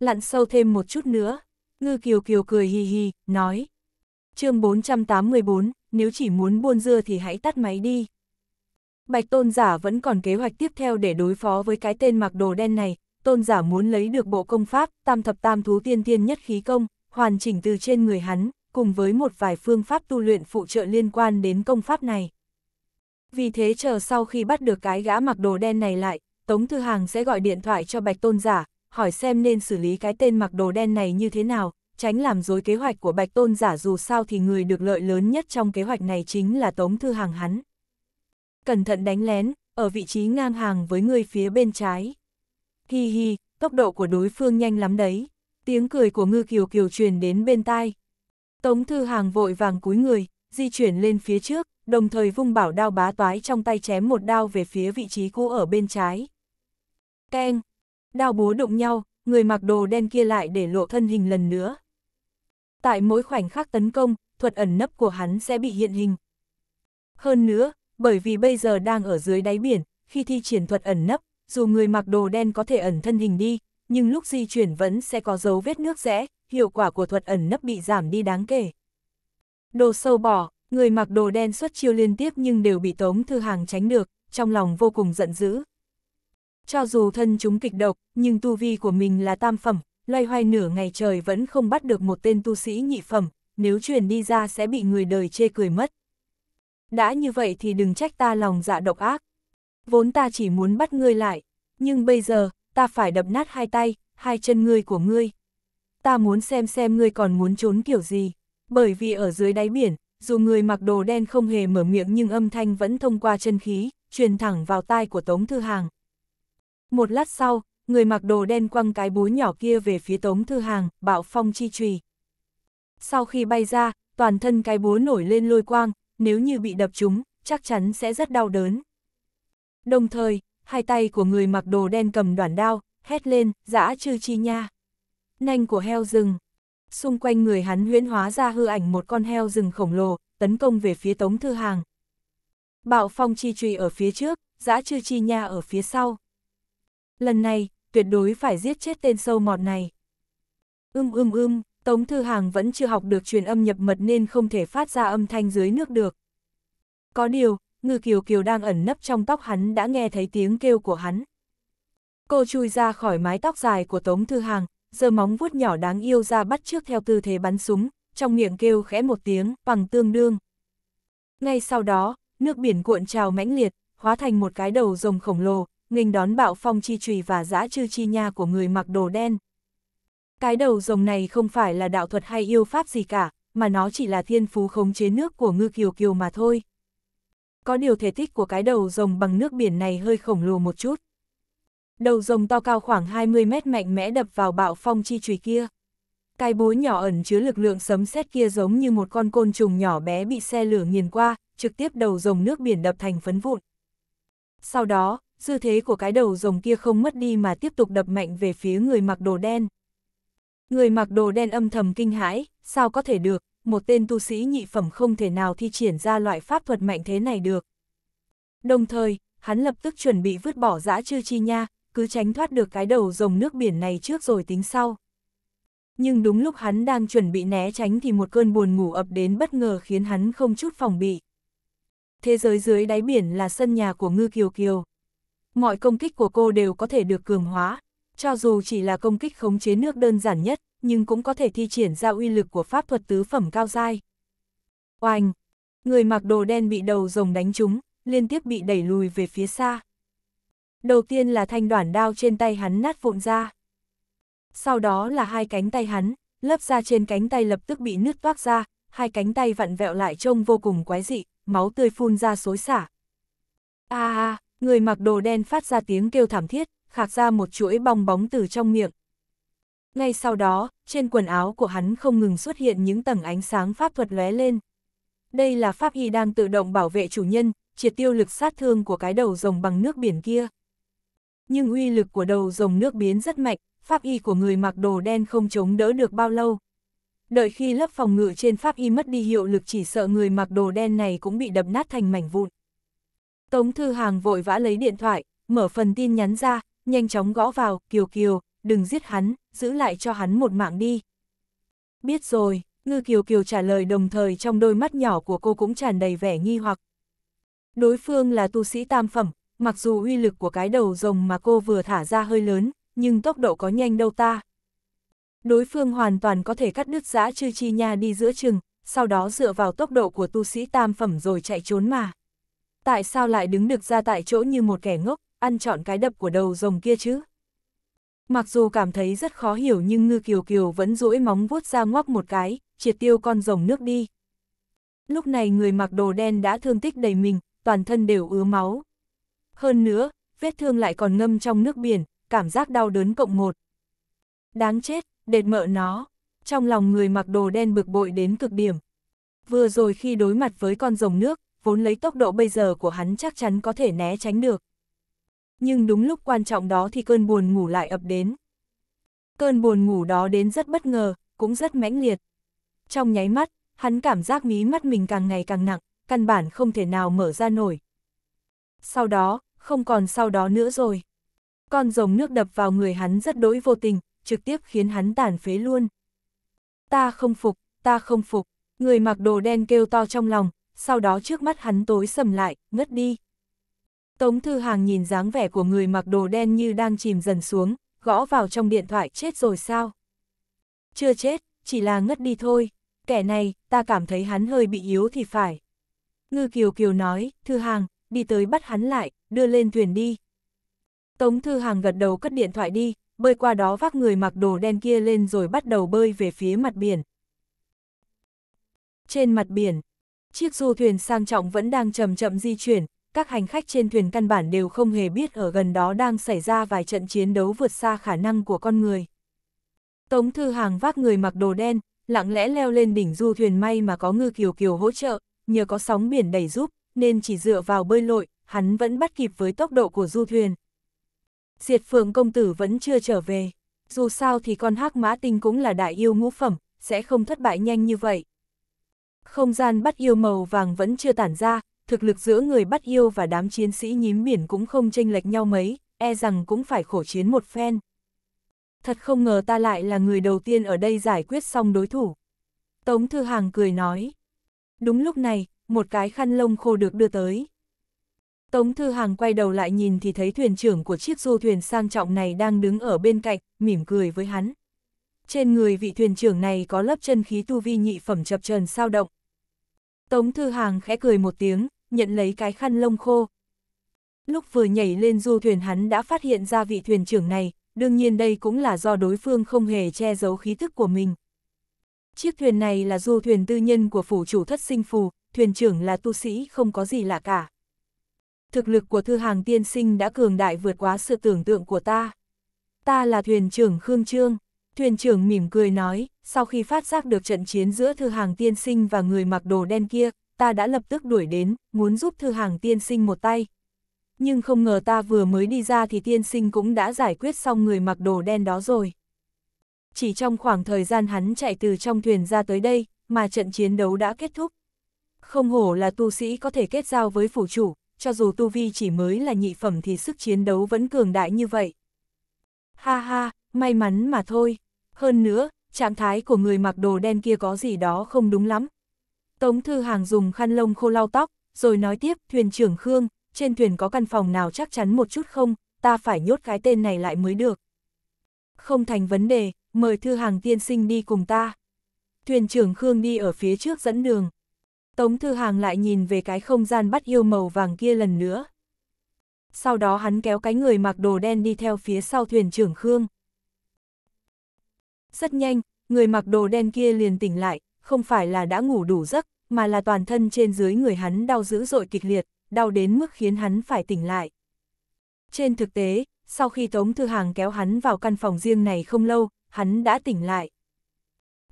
Lặn sâu thêm một chút nữa, Ngư Kiều Kiều cười hì hì, nói. chương 484, nếu chỉ muốn buôn dưa thì hãy tắt máy đi. Bạch Tôn Giả vẫn còn kế hoạch tiếp theo để đối phó với cái tên mặc đồ đen này, tôn giả muốn lấy được bộ công pháp tam thập tam thú tiên tiên nhất khí công, hoàn chỉnh từ trên người hắn, cùng với một vài phương pháp tu luyện phụ trợ liên quan đến công pháp này. Vì thế chờ sau khi bắt được cái gã mặc đồ đen này lại, Tống Thư Hàng sẽ gọi điện thoại cho Bạch Tôn Giả, hỏi xem nên xử lý cái tên mặc đồ đen này như thế nào, tránh làm dối kế hoạch của Bạch Tôn Giả dù sao thì người được lợi lớn nhất trong kế hoạch này chính là Tống Thư Hàng hắn. Cẩn thận đánh lén, ở vị trí ngang hàng với người phía bên trái. Hi hi, tốc độ của đối phương nhanh lắm đấy. Tiếng cười của ngư kiều kiều truyền đến bên tai. Tống thư hàng vội vàng cúi người, di chuyển lên phía trước, đồng thời vung bảo đao bá toái trong tay chém một đao về phía vị trí cũ ở bên trái. Keng! Đao búa đụng nhau, người mặc đồ đen kia lại để lộ thân hình lần nữa. Tại mỗi khoảnh khắc tấn công, thuật ẩn nấp của hắn sẽ bị hiện hình. Hơn nữa, bởi vì bây giờ đang ở dưới đáy biển, khi thi triển thuật ẩn nấp, dù người mặc đồ đen có thể ẩn thân hình đi, nhưng lúc di chuyển vẫn sẽ có dấu vết nước rẽ, hiệu quả của thuật ẩn nấp bị giảm đi đáng kể. Đồ sâu bỏ, người mặc đồ đen xuất chiêu liên tiếp nhưng đều bị Tống Thư Hàng tránh được, trong lòng vô cùng giận dữ. Cho dù thân chúng kịch độc, nhưng tu vi của mình là tam phẩm, loay hoay nửa ngày trời vẫn không bắt được một tên tu sĩ nhị phẩm, nếu truyền đi ra sẽ bị người đời chê cười mất. Đã như vậy thì đừng trách ta lòng dạ độc ác vốn ta chỉ muốn bắt ngươi lại, nhưng bây giờ, ta phải đập nát hai tay, hai chân ngươi của ngươi. Ta muốn xem xem ngươi còn muốn trốn kiểu gì, bởi vì ở dưới đáy biển, dù người mặc đồ đen không hề mở miệng nhưng âm thanh vẫn thông qua chân khí, truyền thẳng vào tai của Tống Thư Hàng. Một lát sau, người mặc đồ đen quăng cái búa nhỏ kia về phía Tống Thư Hàng, bạo phong chi trùy. Sau khi bay ra, toàn thân cái búa nổi lên lôi quang, nếu như bị đập trúng, chắc chắn sẽ rất đau đớn đồng thời, hai tay của người mặc đồ đen cầm đoạn đao, hét lên, giã chư chi nha. Nanh của heo rừng. Xung quanh người hắn huyễn hóa ra hư ảnh một con heo rừng khổng lồ, tấn công về phía Tống Thư Hàng. Bạo phong chi trùy ở phía trước, giã chư chi nha ở phía sau. Lần này, tuyệt đối phải giết chết tên sâu mọt này. Ưm ưm ưm, Tống Thư Hàng vẫn chưa học được truyền âm nhập mật nên không thể phát ra âm thanh dưới nước được. Có điều, ngư kiều kiều đang ẩn nấp trong tóc hắn đã nghe thấy tiếng kêu của hắn. Cô chui ra khỏi mái tóc dài của Tống Thư Hàng, giơ móng vuốt nhỏ đáng yêu ra bắt trước theo tư thế bắn súng, trong miệng kêu khẽ một tiếng, bằng tương đương. Ngay sau đó, nước biển cuộn trào mãnh liệt, hóa thành một cái đầu rồng khổng lồ, nghênh đón bạo phong chi trùy và giã chư chi nha của người mặc đồ đen. Cái đầu rồng này không phải là đạo thuật hay yêu pháp gì cả, mà nó chỉ là thiên phú khống chế nước của ngư kiều kiều mà thôi có điều thể tích của cái đầu rồng bằng nước biển này hơi khổng lồ một chút. Đầu rồng to cao khoảng 20 mét mạnh mẽ đập vào bạo phong chi chùy kia. Cái bối nhỏ ẩn chứa lực lượng sấm sét kia giống như một con côn trùng nhỏ bé bị xe lửa nghiền qua, trực tiếp đầu rồng nước biển đập thành phấn vụn. Sau đó, dư thế của cái đầu rồng kia không mất đi mà tiếp tục đập mạnh về phía người mặc đồ đen. Người mặc đồ đen âm thầm kinh hãi, sao có thể được, một tên tu sĩ nhị phẩm không thể nào thi triển ra loại pháp thuật mạnh thế này được. Đồng thời, hắn lập tức chuẩn bị vứt bỏ dã chư chi nha, cứ tránh thoát được cái đầu rồng nước biển này trước rồi tính sau. Nhưng đúng lúc hắn đang chuẩn bị né tránh thì một cơn buồn ngủ ập đến bất ngờ khiến hắn không chút phòng bị. Thế giới dưới đáy biển là sân nhà của Ngư Kiều Kiều. Mọi công kích của cô đều có thể được cường hóa, cho dù chỉ là công kích khống chế nước đơn giản nhất, nhưng cũng có thể thi triển ra uy lực của pháp thuật tứ phẩm cao dai. Oanh! Người mặc đồ đen bị đầu rồng đánh trúng, liên tiếp bị đẩy lùi về phía xa. Đầu tiên là thanh đoản đao trên tay hắn nát vụn ra. Sau đó là hai cánh tay hắn, lớp da trên cánh tay lập tức bị nứt toác ra, hai cánh tay vặn vẹo lại trông vô cùng quái dị, máu tươi phun ra xối xả. A à, người mặc đồ đen phát ra tiếng kêu thảm thiết, khạc ra một chuỗi bong bóng từ trong miệng. Ngay sau đó, trên quần áo của hắn không ngừng xuất hiện những tầng ánh sáng pháp thuật lóe lên. Đây là pháp y đang tự động bảo vệ chủ nhân, triệt tiêu lực sát thương của cái đầu rồng bằng nước biển kia. Nhưng uy lực của đầu rồng nước biến rất mạnh, pháp y của người mặc đồ đen không chống đỡ được bao lâu. Đợi khi lớp phòng ngự trên pháp y mất đi hiệu lực chỉ sợ người mặc đồ đen này cũng bị đập nát thành mảnh vụn. Tống Thư Hàng vội vã lấy điện thoại, mở phần tin nhắn ra, nhanh chóng gõ vào, kiều kiều, đừng giết hắn, giữ lại cho hắn một mạng đi. Biết rồi, ngư kiều kiều trả lời đồng thời trong đôi mắt nhỏ của cô cũng tràn đầy vẻ nghi hoặc. Đối phương là tu sĩ tam phẩm, mặc dù uy lực của cái đầu rồng mà cô vừa thả ra hơi lớn, nhưng tốc độ có nhanh đâu ta. Đối phương hoàn toàn có thể cắt đứt giã chư chi nha đi giữa chừng, sau đó dựa vào tốc độ của tu sĩ tam phẩm rồi chạy trốn mà. Tại sao lại đứng được ra tại chỗ như một kẻ ngốc, ăn trọn cái đập của đầu rồng kia chứ. Mặc dù cảm thấy rất khó hiểu nhưng ngư kiều kiều vẫn duỗi móng vuốt ra ngoắc một cái, triệt tiêu con rồng nước đi. Lúc này người mặc đồ đen đã thương tích đầy mình, toàn thân đều ứa máu. Hơn nữa, vết thương lại còn ngâm trong nước biển, cảm giác đau đớn cộng một. Đáng chết, đệt mợ nó. Trong lòng người mặc đồ đen bực bội đến cực điểm. Vừa rồi khi đối mặt với con rồng nước, vốn lấy tốc độ bây giờ của hắn chắc chắn có thể né tránh được. Nhưng đúng lúc quan trọng đó thì cơn buồn ngủ lại ập đến. Cơn buồn ngủ đó đến rất bất ngờ, cũng rất mãnh liệt. Trong nháy mắt, hắn cảm giác mí mắt mình càng ngày càng nặng, căn bản không thể nào mở ra nổi. Sau đó, không còn sau đó nữa rồi. Con rồng nước đập vào người hắn rất đối vô tình, trực tiếp khiến hắn tàn phế luôn. Ta không phục, ta không phục, người mặc đồ đen kêu to trong lòng, sau đó trước mắt hắn tối sầm lại, ngất đi. Tống Thư Hàng nhìn dáng vẻ của người mặc đồ đen như đang chìm dần xuống, gõ vào trong điện thoại chết rồi sao? Chưa chết, chỉ là ngất đi thôi, kẻ này, ta cảm thấy hắn hơi bị yếu thì phải. Ngư Kiều Kiều nói, Thư Hàng, đi tới bắt hắn lại, đưa lên thuyền đi. Tống Thư Hàng gật đầu cất điện thoại đi, bơi qua đó vác người mặc đồ đen kia lên rồi bắt đầu bơi về phía mặt biển. Trên mặt biển, chiếc du thuyền sang trọng vẫn đang chậm chậm di chuyển, các hành khách trên thuyền căn bản đều không hề biết ở gần đó đang xảy ra vài trận chiến đấu vượt xa khả năng của con người. Tống Thư Hàng vác người mặc đồ đen, lặng lẽ leo lên đỉnh du thuyền may mà có ngư kiều kiều hỗ trợ, nhờ có sóng biển đẩy giúp, nên chỉ dựa vào bơi lội, hắn vẫn bắt kịp với tốc độ của du thuyền. Diệt phượng công tử vẫn chưa trở về, dù sao thì con hắc mã tinh cũng là đại yêu ngũ phẩm, sẽ không thất bại nhanh như vậy. Không gian bắt yêu màu vàng vẫn chưa tản ra, thực lực giữa người bắt yêu và đám chiến sĩ nhím biển cũng không tranh lệch nhau mấy, e rằng cũng phải khổ chiến một phen. Thật không ngờ ta lại là người đầu tiên ở đây giải quyết xong đối thủ. Tống Thư Hàng cười nói. Đúng lúc này, một cái khăn lông khô được đưa tới. Tống Thư Hàng quay đầu lại nhìn thì thấy thuyền trưởng của chiếc du thuyền sang trọng này đang đứng ở bên cạnh, mỉm cười với hắn. Trên người vị thuyền trưởng này có lớp chân khí tu vi nhị phẩm chập trần sao động, Tống Thư Hàng khẽ cười một tiếng, nhận lấy cái khăn lông khô. Lúc vừa nhảy lên du thuyền hắn đã phát hiện ra vị thuyền trưởng này, đương nhiên đây cũng là do đối phương không hề che giấu khí thức của mình. Chiếc thuyền này là du thuyền tư nhân của phủ chủ thất sinh phù, thuyền trưởng là tu sĩ không có gì lạ cả. Thực lực của thư hàng tiên sinh đã cường đại vượt quá sự tưởng tượng của ta. Ta là thuyền trưởng Khương Trương. Thuyền trưởng mỉm cười nói, sau khi phát giác được trận chiến giữa thư hàng tiên sinh và người mặc đồ đen kia, ta đã lập tức đuổi đến, muốn giúp thư hàng tiên sinh một tay. Nhưng không ngờ ta vừa mới đi ra thì tiên sinh cũng đã giải quyết xong người mặc đồ đen đó rồi. Chỉ trong khoảng thời gian hắn chạy từ trong thuyền ra tới đây, mà trận chiến đấu đã kết thúc. Không hổ là tu sĩ có thể kết giao với phủ chủ, cho dù tu vi chỉ mới là nhị phẩm thì sức chiến đấu vẫn cường đại như vậy. Ha ha, may mắn mà thôi. Hơn nữa, trạng thái của người mặc đồ đen kia có gì đó không đúng lắm. Tống Thư Hàng dùng khăn lông khô lau tóc, rồi nói tiếp, thuyền trưởng Khương, trên thuyền có căn phòng nào chắc chắn một chút không, ta phải nhốt cái tên này lại mới được. Không thành vấn đề, mời Thư Hàng tiên sinh đi cùng ta. Thuyền trưởng Khương đi ở phía trước dẫn đường. Tống Thư Hàng lại nhìn về cái không gian bắt yêu màu vàng kia lần nữa. Sau đó hắn kéo cái người mặc đồ đen đi theo phía sau thuyền trưởng Khương. Rất nhanh, người mặc đồ đen kia liền tỉnh lại, không phải là đã ngủ đủ giấc, mà là toàn thân trên dưới người hắn đau dữ dội kịch liệt, đau đến mức khiến hắn phải tỉnh lại. Trên thực tế, sau khi Tống Thư Hàng kéo hắn vào căn phòng riêng này không lâu, hắn đã tỉnh lại.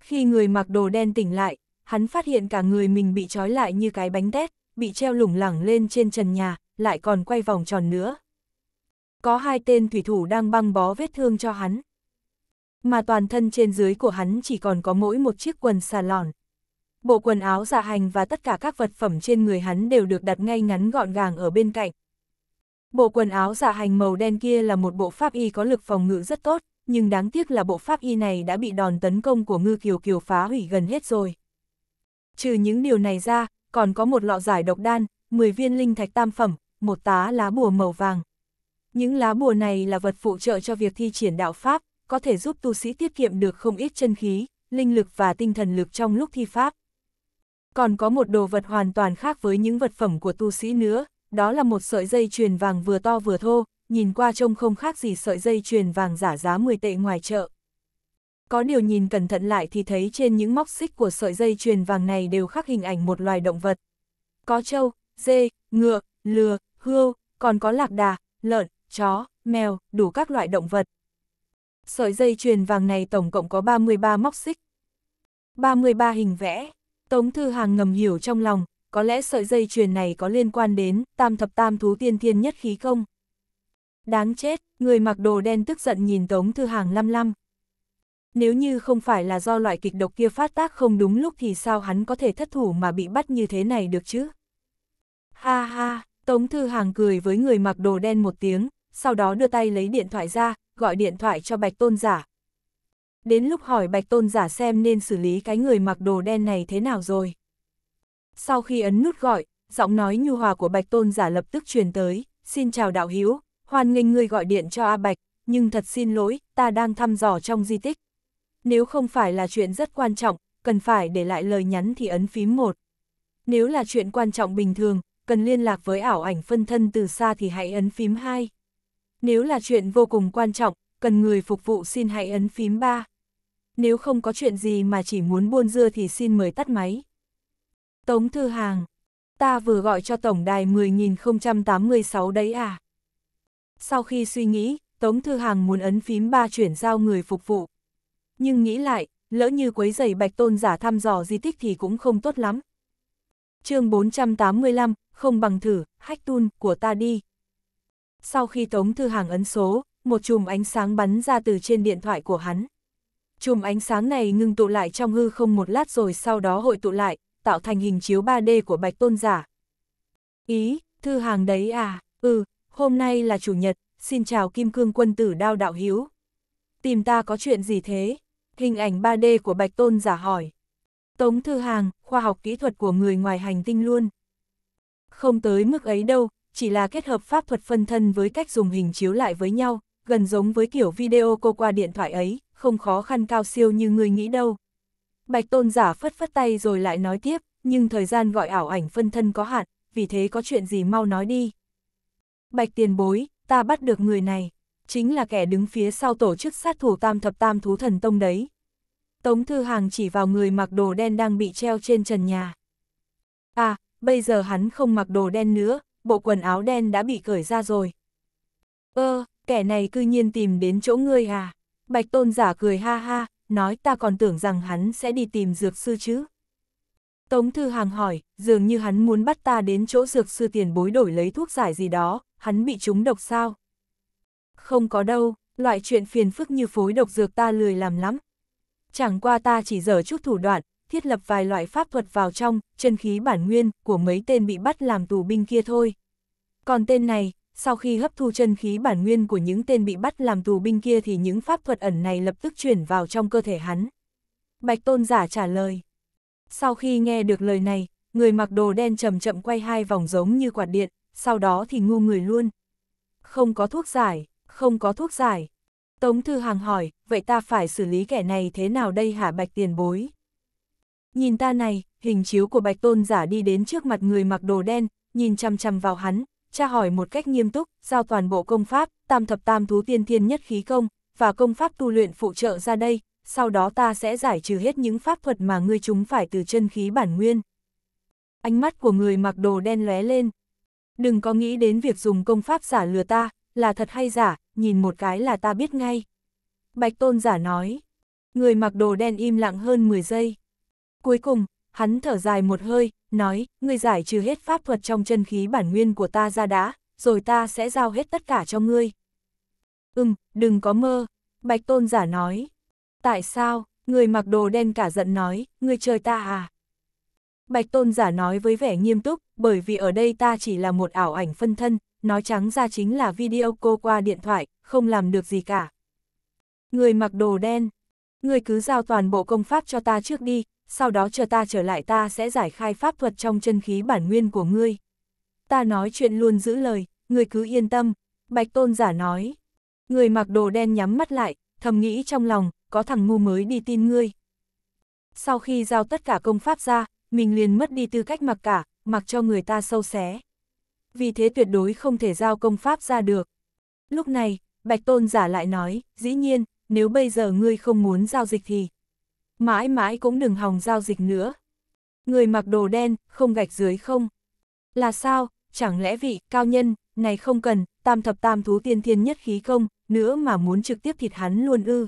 Khi người mặc đồ đen tỉnh lại, hắn phát hiện cả người mình bị trói lại như cái bánh tét, bị treo lủng lẳng lên trên trần nhà, lại còn quay vòng tròn nữa. Có hai tên thủy thủ đang băng bó vết thương cho hắn mà toàn thân trên dưới của hắn chỉ còn có mỗi một chiếc quần xà lòn. Bộ quần áo dạ hành và tất cả các vật phẩm trên người hắn đều được đặt ngay ngắn gọn gàng ở bên cạnh. Bộ quần áo dạ hành màu đen kia là một bộ pháp y có lực phòng ngự rất tốt, nhưng đáng tiếc là bộ pháp y này đã bị đòn tấn công của ngư kiều kiều phá hủy gần hết rồi. Trừ những điều này ra, còn có một lọ giải độc đan, 10 viên linh thạch tam phẩm, một tá lá bùa màu vàng. Những lá bùa này là vật phụ trợ cho việc thi triển đạo pháp, có thể giúp tu sĩ tiết kiệm được không ít chân khí, linh lực và tinh thần lực trong lúc thi pháp. Còn có một đồ vật hoàn toàn khác với những vật phẩm của tu sĩ nữa, đó là một sợi dây chuyền vàng vừa to vừa thô, nhìn qua trông không khác gì sợi dây chuyền vàng giả giá 10 tệ ngoài chợ. Có điều nhìn cẩn thận lại thì thấy trên những móc xích của sợi dây chuyền vàng này đều khắc hình ảnh một loài động vật. Có trâu, dê, ngựa, lừa, hươu, còn có lạc đà, lợn, chó, mèo, đủ các loại động vật. Sợi dây chuyền vàng này tổng cộng có 33 móc xích. 33 hình vẽ. Tống Thư Hàng ngầm hiểu trong lòng, có lẽ sợi dây chuyền này có liên quan đến tam thập tam thú tiên thiên nhất khí không? Đáng chết, người mặc đồ đen tức giận nhìn Tống Thư Hàng lăm lăm. Nếu như không phải là do loại kịch độc kia phát tác không đúng lúc thì sao hắn có thể thất thủ mà bị bắt như thế này được chứ? Ha ha, Tống Thư Hàng cười với người mặc đồ đen một tiếng, sau đó đưa tay lấy điện thoại ra, gọi điện thoại cho Bạch Tôn Giả. Đến lúc hỏi Bạch Tôn Giả xem nên xử lý cái người mặc đồ đen này thế nào rồi. Sau khi ấn nút gọi, giọng nói nhu hòa của Bạch Tôn Giả lập tức truyền tới, xin chào đạo hiếu, hoan nghênh ngươi gọi điện cho A Bạch, nhưng thật xin lỗi, ta đang thăm dò trong di tích. Nếu không phải là chuyện rất quan trọng, cần phải để lại lời nhắn thì ấn phím một. Nếu là chuyện quan trọng bình thường, cần liên lạc với ảo ảnh phân thân từ xa thì hãy ấn phím 2. Nếu là chuyện vô cùng quan trọng, cần người phục vụ xin hãy ấn phím 3. Nếu không có chuyện gì mà chỉ muốn buôn dưa thì xin mời tắt máy. Tống Thư Hàng, ta vừa gọi cho tổng đài 10.086 đấy à? Sau khi suy nghĩ, Tống Thư Hàng muốn ấn phím 3 chuyển giao người phục vụ. Nhưng nghĩ lại, lỡ như quấy giày bạch tôn giả thăm dò di tích thì cũng không tốt lắm. chương 485, không bằng thử, hách tun của ta đi, sau khi Tống Thư Hàng ấn số, một chùm ánh sáng bắn ra từ trên điện thoại của hắn. Chùm ánh sáng này ngưng tụ lại trong hư không một lát rồi sau đó hội tụ lại, tạo thành hình chiếu 3D của Bạch Tôn Giả. Ý, Thư Hàng đấy à, ừ, hôm nay là Chủ nhật, xin chào Kim Cương Quân Tử Đao Đạo Hiếu. Tìm ta có chuyện gì thế? Hình ảnh 3D của Bạch Tôn Giả hỏi. Tống Thư Hàng, khoa học kỹ thuật của người ngoài hành tinh luôn. Không tới mức ấy đâu, chỉ là kết hợp pháp thuật phân thân với cách dùng hình chiếu lại với nhau, gần giống với kiểu video cô qua điện thoại ấy, không khó khăn cao siêu như người nghĩ đâu. Bạch tôn giả phất phất tay rồi lại nói tiếp, nhưng thời gian gọi ảo ảnh phân thân có hạn, vì thế có chuyện gì mau nói đi. Bạch tiền bối, ta bắt được người này, chính là kẻ đứng phía sau tổ chức sát thủ tam thập tam thú thần tông đấy. Tống Thư Hàng chỉ vào người mặc đồ đen đang bị treo trên trần nhà. À, bây giờ hắn không mặc đồ đen nữa, bộ quần áo đen đã bị cởi ra rồi. Ơ, ờ, kẻ này cư nhiên tìm đến chỗ ngươi à? Bạch tôn giả cười ha ha, nói ta còn tưởng rằng hắn sẽ đi tìm dược sư chứ. Tống Thư Hàng hỏi, dường như hắn muốn bắt ta đến chỗ dược sư tiền bối đổi lấy thuốc giải gì đó, hắn bị trúng độc sao? Không có đâu, loại chuyện phiền phức như phối độc dược ta lười làm lắm. Chẳng qua ta chỉ dở chút thủ đoạn, thiết lập vài loại pháp thuật vào trong, chân khí bản nguyên, của mấy tên bị bắt làm tù binh kia thôi. Còn tên này, sau khi hấp thu chân khí bản nguyên của những tên bị bắt làm tù binh kia thì những pháp thuật ẩn này lập tức chuyển vào trong cơ thể hắn. Bạch tôn giả trả lời. Sau khi nghe được lời này, người mặc đồ đen chậm chậm quay hai vòng giống như quạt điện, sau đó thì ngu người luôn. Không có thuốc giải, không có thuốc giải. Tống Thư Hàng hỏi, vậy ta phải xử lý kẻ này thế nào đây hả Bạch Tiền Bối? Nhìn ta này, hình chiếu của bạch tôn giả đi đến trước mặt người mặc đồ đen, nhìn chăm chăm vào hắn, tra hỏi một cách nghiêm túc, giao toàn bộ công pháp, tam thập tam thú tiên thiên nhất khí công, và công pháp tu luyện phụ trợ ra đây, sau đó ta sẽ giải trừ hết những pháp thuật mà ngươi chúng phải từ chân khí bản nguyên. Ánh mắt của người mặc đồ đen lóe lên. Đừng có nghĩ đến việc dùng công pháp giả lừa ta, là thật hay giả, nhìn một cái là ta biết ngay. Bạch tôn giả nói. Người mặc đồ đen im lặng hơn 10 giây. Cuối cùng, hắn thở dài một hơi, nói, ngươi giải trừ hết pháp thuật trong chân khí bản nguyên của ta ra đã, rồi ta sẽ giao hết tất cả cho ngươi. Ừm, đừng có mơ, Bạch Tôn giả nói. Tại sao, người mặc đồ đen cả giận nói, ngươi chơi ta à? Bạch Tôn giả nói với vẻ nghiêm túc, bởi vì ở đây ta chỉ là một ảo ảnh phân thân, nói trắng ra chính là video cô qua điện thoại, không làm được gì cả. Người mặc đồ đen, ngươi cứ giao toàn bộ công pháp cho ta trước đi, sau đó chờ ta trở lại ta sẽ giải khai pháp thuật trong chân khí bản nguyên của ngươi. Ta nói chuyện luôn giữ lời, ngươi cứ yên tâm, Bạch Tôn giả nói. Người mặc đồ đen nhắm mắt lại, thầm nghĩ trong lòng, có thằng ngu mới đi tin ngươi. Sau khi giao tất cả công pháp ra, mình liền mất đi tư cách mặc cả, mặc cho người ta sâu xé. Vì thế tuyệt đối không thể giao công pháp ra được. Lúc này, Bạch Tôn giả lại nói, dĩ nhiên, nếu bây giờ ngươi không muốn giao dịch thì, mãi mãi cũng đừng hòng giao dịch nữa. Người mặc đồ đen, không gạch dưới không. Là sao, chẳng lẽ vị cao nhân, này không cần, tam thập tam thú tiên thiên nhất khí công, nữa mà muốn trực tiếp thịt hắn luôn ư.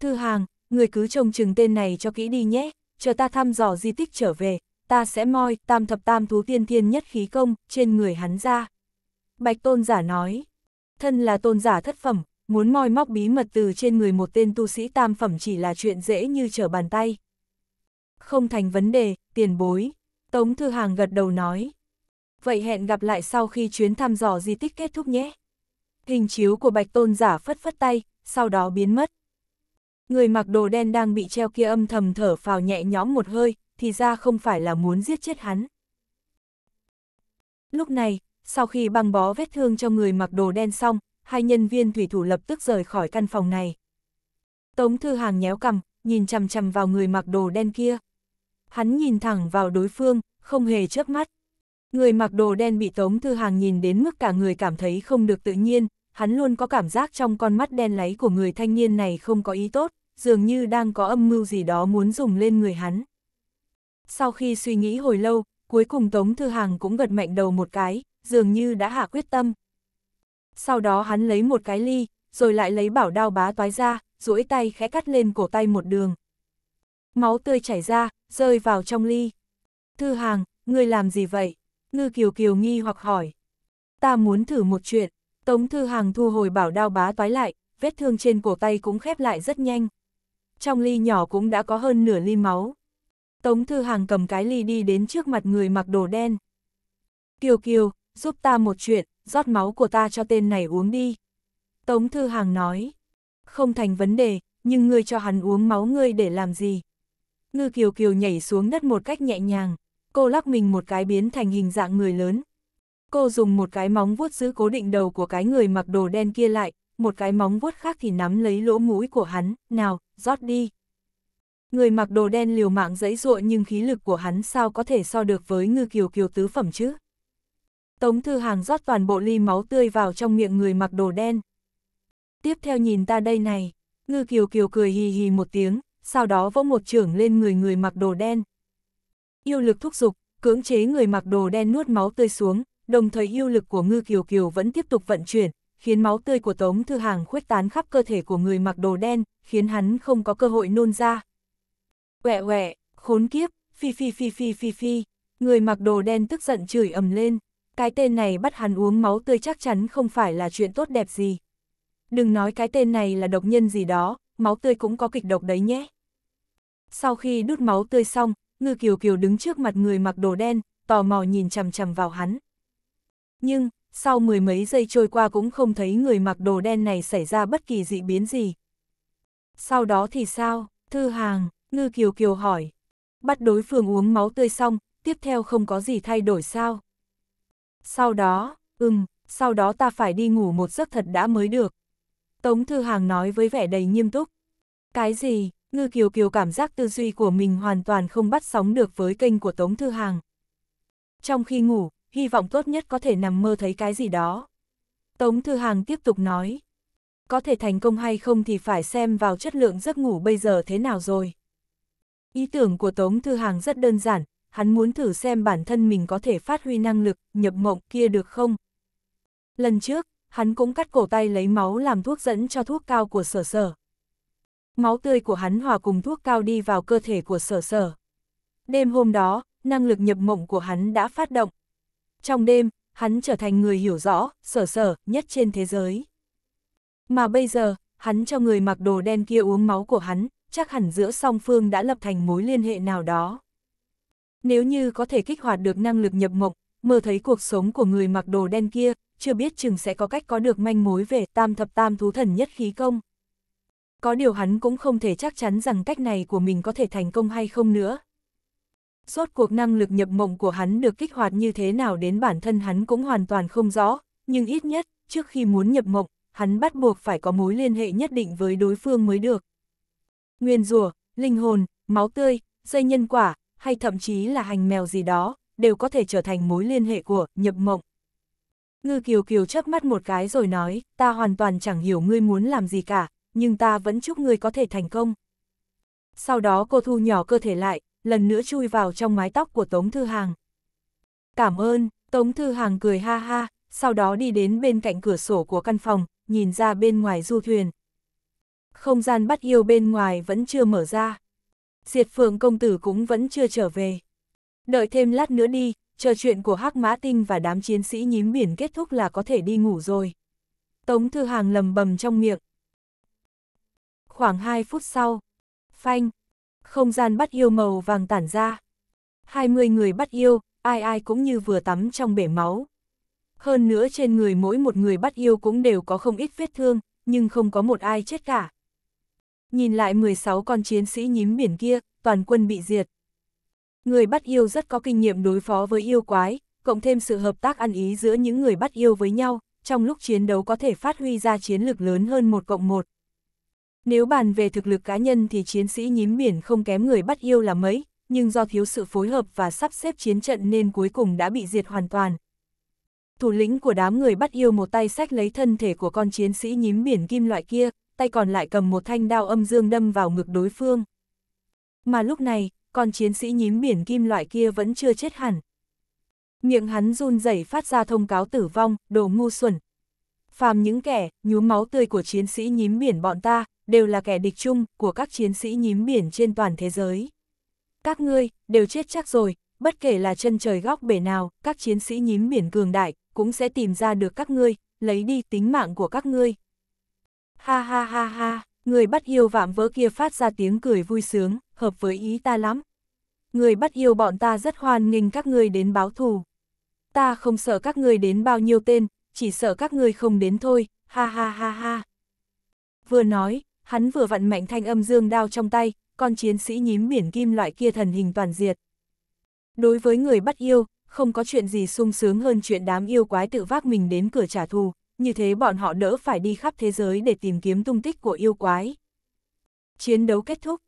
Thư hàng, người cứ trông chừng tên này cho kỹ đi nhé, chờ ta thăm dò di tích trở về, ta sẽ moi tam thập tam thú tiên thiên nhất khí công trên người hắn ra. Bạch tôn giả nói, thân là tôn giả thất phẩm, muốn moi móc bí mật từ trên người một tên tu sĩ tam phẩm chỉ là chuyện dễ như trở bàn tay. Không thành vấn đề, tiền bối. Tống Thư Hàng gật đầu nói. Vậy hẹn gặp lại sau khi chuyến thăm dò di tích kết thúc nhé. Hình chiếu của bạch tôn giả phất phất tay, sau đó biến mất. Người mặc đồ đen đang bị treo kia âm thầm thở phào nhẹ nhõm một hơi, thì ra không phải là muốn giết chết hắn. Lúc này, sau khi băng bó vết thương cho người mặc đồ đen xong, hai nhân viên thủy thủ lập tức rời khỏi căn phòng này. Tống Thư Hàng nhéo cằm, nhìn chằm chằm vào người mặc đồ đen kia. Hắn nhìn thẳng vào đối phương, không hề chớp mắt. Người mặc đồ đen bị Tống Thư Hàng nhìn đến mức cả người cảm thấy không được tự nhiên, hắn luôn có cảm giác trong con mắt đen láy của người thanh niên này không có ý tốt, dường như đang có âm mưu gì đó muốn dùng lên người hắn. Sau khi suy nghĩ hồi lâu, cuối cùng Tống Thư Hàng cũng gật mạnh đầu một cái, dường như đã hạ quyết tâm. Sau đó hắn lấy một cái ly, rồi lại lấy bảo đao bá toái ra, duỗi tay khẽ cắt lên cổ tay một đường. Máu tươi chảy ra, rơi vào trong ly. Thư hàng, ngươi làm gì vậy? Ngư Kiều Kiều nghi hoặc hỏi. Ta muốn thử một chuyện. Tống Thư Hàng thu hồi bảo đao bá toái lại, vết thương trên cổ tay cũng khép lại rất nhanh. Trong ly nhỏ cũng đã có hơn nửa ly máu. Tống Thư Hàng cầm cái ly đi đến trước mặt người mặc đồ đen. Kiều Kiều, giúp ta một chuyện, rót máu của ta cho tên này uống đi. Tống Thư Hàng nói, không thành vấn đề, nhưng ngươi cho hắn uống máu ngươi để làm gì? Ngư Kiều Kiều nhảy xuống đất một cách nhẹ nhàng, cô lắc mình một cái biến thành hình dạng người lớn. Cô dùng một cái móng vuốt giữ cố định đầu của cái người mặc đồ đen kia lại, một cái móng vuốt khác thì nắm lấy lỗ mũi của hắn, nào, rót đi. Người mặc đồ đen liều mạng dẫy dụa nhưng khí lực của hắn sao có thể so được với ngư kiều kiều tứ phẩm chứ? Tống Thư Hàng rót toàn bộ ly máu tươi vào trong miệng người mặc đồ đen. Tiếp theo nhìn ta đây này, Ngư Kiều Kiều cười hì hì một tiếng, sau đó vỗ một trưởng lên người người mặc đồ đen. Yêu lực thúc giục, cưỡng chế người mặc đồ đen nuốt máu tươi xuống, đồng thời yêu lực của Ngư Kiều Kiều vẫn tiếp tục vận chuyển, khiến máu tươi của Tống Thư Hàng khuếch tán khắp cơ thể của người mặc đồ đen, khiến hắn không có cơ hội nôn ra. Quẹ quẹ, khốn kiếp, phi phi phi phi phi phi, người mặc đồ đen tức giận chửi ầm lên cái tên này bắt hắn uống máu tươi chắc chắn không phải là chuyện tốt đẹp gì. Đừng nói cái tên này là độc nhân gì đó, máu tươi cũng có kịch độc đấy nhé. Sau khi đút máu tươi xong, Ngư Kiều Kiều đứng trước mặt người mặc đồ đen, tò mò nhìn chằm chằm vào hắn. Nhưng, sau mười mấy giây trôi qua cũng không thấy người mặc đồ đen này xảy ra bất kỳ dị biến gì. Sau đó thì sao, thư hàng, Ngư Kiều Kiều hỏi. Bắt đối phương uống máu tươi xong, tiếp theo không có gì thay đổi sao? Sau đó, ừm, sau đó ta phải đi ngủ một giấc thật đã mới được. Tống Thư Hàng nói với vẻ đầy nghiêm túc. Cái gì, Ngư Kiều Kiều cảm giác tư duy của mình hoàn toàn không bắt sóng được với kênh của Tống Thư Hàng. Trong khi ngủ, hy vọng tốt nhất có thể nằm mơ thấy cái gì đó. Tống Thư Hàng tiếp tục nói. Có thể thành công hay không thì phải xem vào chất lượng giấc ngủ bây giờ thế nào rồi. Ý tưởng của Tống Thư Hàng rất đơn giản, hắn muốn thử xem bản thân mình có thể phát huy năng lực, nhập mộng kia được không. Lần trước, hắn cũng cắt cổ tay lấy máu làm thuốc dẫn cho thuốc cao của sở sở. Máu tươi của hắn hòa cùng thuốc cao đi vào cơ thể của sở sở. Đêm hôm đó, năng lực nhập mộng của hắn đã phát động. Trong đêm, hắn trở thành người hiểu rõ, sở sở, nhất trên thế giới. Mà bây giờ, hắn cho người mặc đồ đen kia uống máu của hắn, chắc hẳn giữa song phương đã lập thành mối liên hệ nào đó. Nếu như có thể kích hoạt được năng lực nhập mộng, mơ thấy cuộc sống của người mặc đồ đen kia, chưa biết chừng sẽ có cách có được manh mối về tam thập tam thú thần nhất khí công. Có điều hắn cũng không thể chắc chắn rằng cách này của mình có thể thành công hay không nữa. Suốt cuộc năng lực nhập mộng của hắn được kích hoạt như thế nào đến bản thân hắn cũng hoàn toàn không rõ, nhưng ít nhất, trước khi muốn nhập mộng, hắn bắt buộc phải có mối liên hệ nhất định với đối phương mới được. Nguyên rùa, linh hồn, máu tươi, dây nhân quả, hay thậm chí là hành mèo gì đó, đều có thể trở thành mối liên hệ của nhập mộng. Ngư Kiều Kiều chớp mắt một cái rồi nói, ta hoàn toàn chẳng hiểu ngươi muốn làm gì cả, nhưng ta vẫn chúc ngươi có thể thành công. Sau đó cô thu nhỏ cơ thể lại, lần nữa chui vào trong mái tóc của Tống Thư Hàng. Cảm ơn, Tống Thư Hàng cười ha ha, sau đó đi đến bên cạnh cửa sổ của căn phòng, nhìn ra bên ngoài du thuyền. Không gian bắt yêu bên ngoài vẫn chưa mở ra. Diệt Phượng công tử cũng vẫn chưa trở về. Đợi thêm lát nữa đi, chờ chuyện của Hắc Mã Tinh và đám chiến sĩ nhím biển kết thúc là có thể đi ngủ rồi. Tống Thư Hàng lầm bầm trong miệng. Khoảng 2 phút sau, phanh, không gian bắt yêu màu vàng tản ra. 20 người bắt yêu, ai ai cũng như vừa tắm trong bể máu. Hơn nữa trên người mỗi một người bắt yêu cũng đều có không ít vết thương, nhưng không có một ai chết cả. Nhìn lại 16 con chiến sĩ nhím biển kia, toàn quân bị diệt. Người bắt yêu rất có kinh nghiệm đối phó với yêu quái, cộng thêm sự hợp tác ăn ý giữa những người bắt yêu với nhau, trong lúc chiến đấu có thể phát huy ra chiến lực lớn hơn một cộng một. Nếu bàn về thực lực cá nhân thì chiến sĩ nhím biển không kém người bắt yêu là mấy, nhưng do thiếu sự phối hợp và sắp xếp chiến trận nên cuối cùng đã bị diệt hoàn toàn. Thủ lĩnh của đám người bắt yêu một tay sách lấy thân thể của con chiến sĩ nhím biển kim loại kia, tay còn lại cầm một thanh đao âm dương đâm vào ngực đối phương. Mà lúc này, con chiến sĩ nhím biển kim loại kia vẫn chưa chết hẳn. Miệng hắn run rẩy phát ra thông cáo tử vong, đồ ngu xuẩn. Phàm những kẻ, nhúm máu tươi của chiến sĩ nhím biển bọn ta, đều là kẻ địch chung của các chiến sĩ nhím biển trên toàn thế giới. Các ngươi, đều chết chắc rồi, bất kể là chân trời góc bể nào, các chiến sĩ nhím biển cường đại, cũng sẽ tìm ra được các ngươi, lấy đi tính mạng của các ngươi, Ha ha ha ha, người bắt yêu vạm vỡ kia phát ra tiếng cười vui sướng, hợp với ý ta lắm. Người bắt yêu bọn ta rất hoan nghênh các ngươi đến báo thù. Ta không sợ các ngươi đến bao nhiêu tên, chỉ sợ các ngươi không đến thôi, ha ha ha ha. Vừa nói, hắn vừa vặn mạnh thanh âm dương đao trong tay, con chiến sĩ nhím biển kim loại kia thần hình toàn diệt. Đối với người bắt yêu, không có chuyện gì sung sướng hơn chuyện đám yêu quái tự vác mình đến cửa trả thù, như thế bọn họ đỡ phải đi khắp thế giới để tìm kiếm tung tích của yêu quái. Chiến đấu kết thúc.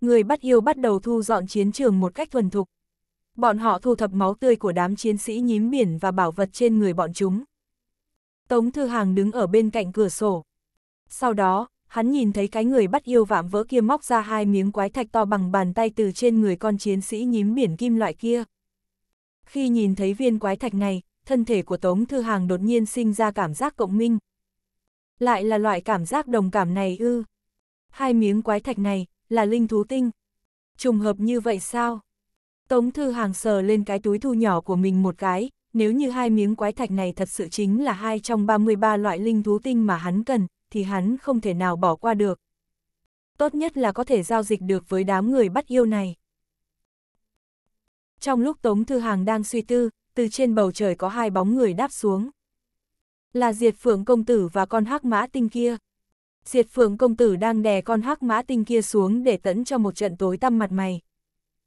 Người bắt yêu bắt đầu thu dọn chiến trường một cách thuần thục. Bọn họ thu thập máu tươi của đám chiến sĩ nhím biển và bảo vật trên người bọn chúng. Tống Thư Hàng đứng ở bên cạnh cửa sổ. Sau đó, hắn nhìn thấy cái người bắt yêu vạm vỡ kia móc ra hai miếng quái thạch to bằng bàn tay từ trên người con chiến sĩ nhím biển kim loại kia. Khi nhìn thấy viên quái thạch này, thân thể của Tống Thư Hàng đột nhiên sinh ra cảm giác cộng minh. Lại là loại cảm giác đồng cảm này ư. Hai miếng quái thạch này, là linh thú tinh. Trùng hợp như vậy sao? Tống Thư Hàng sờ lên cái túi thu nhỏ của mình một cái, nếu như hai miếng quái thạch này thật sự chính là hai trong 33 loại linh thú tinh mà hắn cần, thì hắn không thể nào bỏ qua được. Tốt nhất là có thể giao dịch được với đám người bắt yêu này. Trong lúc Tống Thư Hàng đang suy tư, từ trên bầu trời có hai bóng người đáp xuống. Là Diệt Phượng Công Tử và con hắc mã tinh kia. Diệt Phượng Công Tử đang đè con hắc mã tinh kia xuống để tẫn cho một trận tối tăm mặt mày.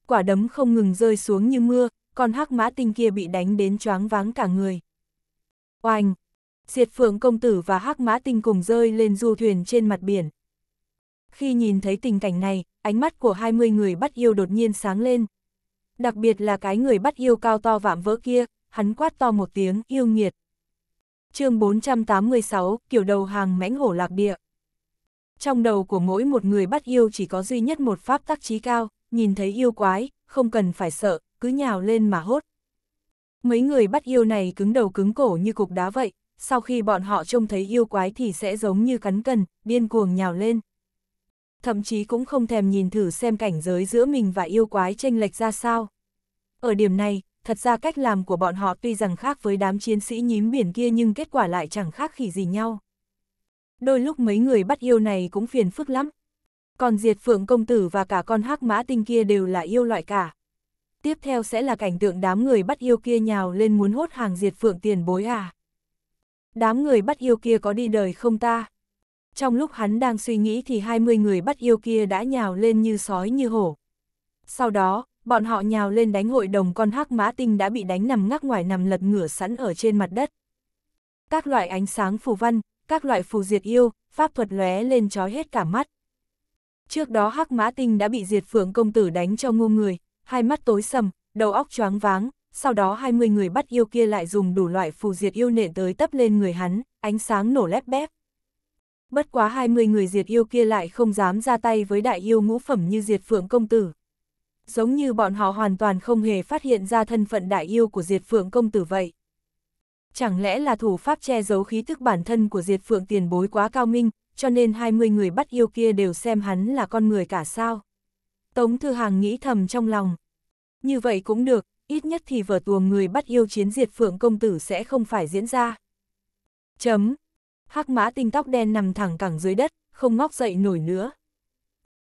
Quả đấm không ngừng rơi xuống như mưa, con hắc mã tinh kia bị đánh đến choáng váng cả người. Oanh! Diệt Phượng Công Tử và hắc mã tinh cùng rơi lên du thuyền trên mặt biển. Khi nhìn thấy tình cảnh này, ánh mắt của 20 người bắt yêu đột nhiên sáng lên, đặc biệt là cái người bắt yêu cao to vạm vỡ kia, hắn quát to một tiếng yêu nghiệt. chương 486, kiểu đầu hàng mãnh hổ lạc địa. Trong đầu của mỗi một người bắt yêu chỉ có duy nhất một pháp tác trí cao, nhìn thấy yêu quái, không cần phải sợ, cứ nhào lên mà hốt. Mấy người bắt yêu này cứng đầu cứng cổ như cục đá vậy, sau khi bọn họ trông thấy yêu quái thì sẽ giống như cắn cần, điên cuồng nhào lên thậm chí cũng không thèm nhìn thử xem cảnh giới giữa mình và yêu quái tranh lệch ra sao. Ở điểm này, thật ra cách làm của bọn họ tuy rằng khác với đám chiến sĩ nhím biển kia nhưng kết quả lại chẳng khác khỉ gì nhau. Đôi lúc mấy người bắt yêu này cũng phiền phức lắm. Còn diệt phượng công tử và cả con hắc mã tinh kia đều là yêu loại cả. Tiếp theo sẽ là cảnh tượng đám người bắt yêu kia nhào lên muốn hốt hàng diệt phượng tiền bối à. Đám người bắt yêu kia có đi đời không ta? trong lúc hắn đang suy nghĩ thì 20 người bắt yêu kia đã nhào lên như sói như hổ. Sau đó, bọn họ nhào lên đánh hội đồng con hắc mã tinh đã bị đánh nằm ngắc ngoài nằm lật ngửa sẵn ở trên mặt đất. Các loại ánh sáng phù văn, các loại phù diệt yêu, pháp thuật lóe lên trói hết cả mắt. Trước đó hắc mã tinh đã bị diệt phượng công tử đánh cho ngu người, hai mắt tối sầm, đầu óc choáng váng, sau đó 20 người bắt yêu kia lại dùng đủ loại phù diệt yêu nện tới tấp lên người hắn, ánh sáng nổ lép bép. Bất quá 20 người diệt yêu kia lại không dám ra tay với đại yêu ngũ phẩm như diệt phượng công tử. Giống như bọn họ hoàn toàn không hề phát hiện ra thân phận đại yêu của diệt phượng công tử vậy. Chẳng lẽ là thủ pháp che giấu khí thức bản thân của diệt phượng tiền bối quá cao minh, cho nên 20 người bắt yêu kia đều xem hắn là con người cả sao. Tống Thư Hàng nghĩ thầm trong lòng. Như vậy cũng được, ít nhất thì vở tuồng người bắt yêu chiến diệt phượng công tử sẽ không phải diễn ra. Chấm, hắc mã tinh tóc đen nằm thẳng cẳng dưới đất, không ngóc dậy nổi nữa.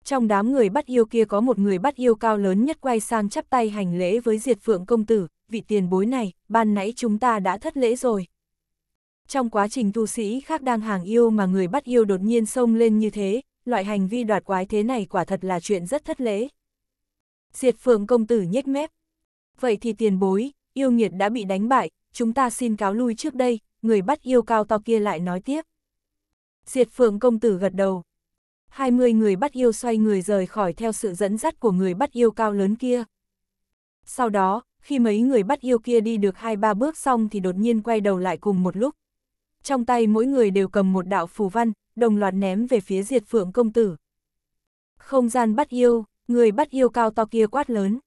Trong đám người bắt yêu kia có một người bắt yêu cao lớn nhất quay sang chắp tay hành lễ với diệt phượng công tử, vị tiền bối này, ban nãy chúng ta đã thất lễ rồi. Trong quá trình tu sĩ khác đang hàng yêu mà người bắt yêu đột nhiên xông lên như thế, loại hành vi đoạt quái thế này quả thật là chuyện rất thất lễ. Diệt phượng công tử nhếch mép. Vậy thì tiền bối, yêu nghiệt đã bị đánh bại, chúng ta xin cáo lui trước đây, người bắt yêu cao to kia lại nói tiếp. Diệt phượng công tử gật đầu. 20 người bắt yêu xoay người rời khỏi theo sự dẫn dắt của người bắt yêu cao lớn kia. Sau đó, khi mấy người bắt yêu kia đi được hai ba bước xong thì đột nhiên quay đầu lại cùng một lúc. Trong tay mỗi người đều cầm một đạo phù văn, đồng loạt ném về phía diệt phượng công tử. Không gian bắt yêu, người bắt yêu cao to kia quát lớn.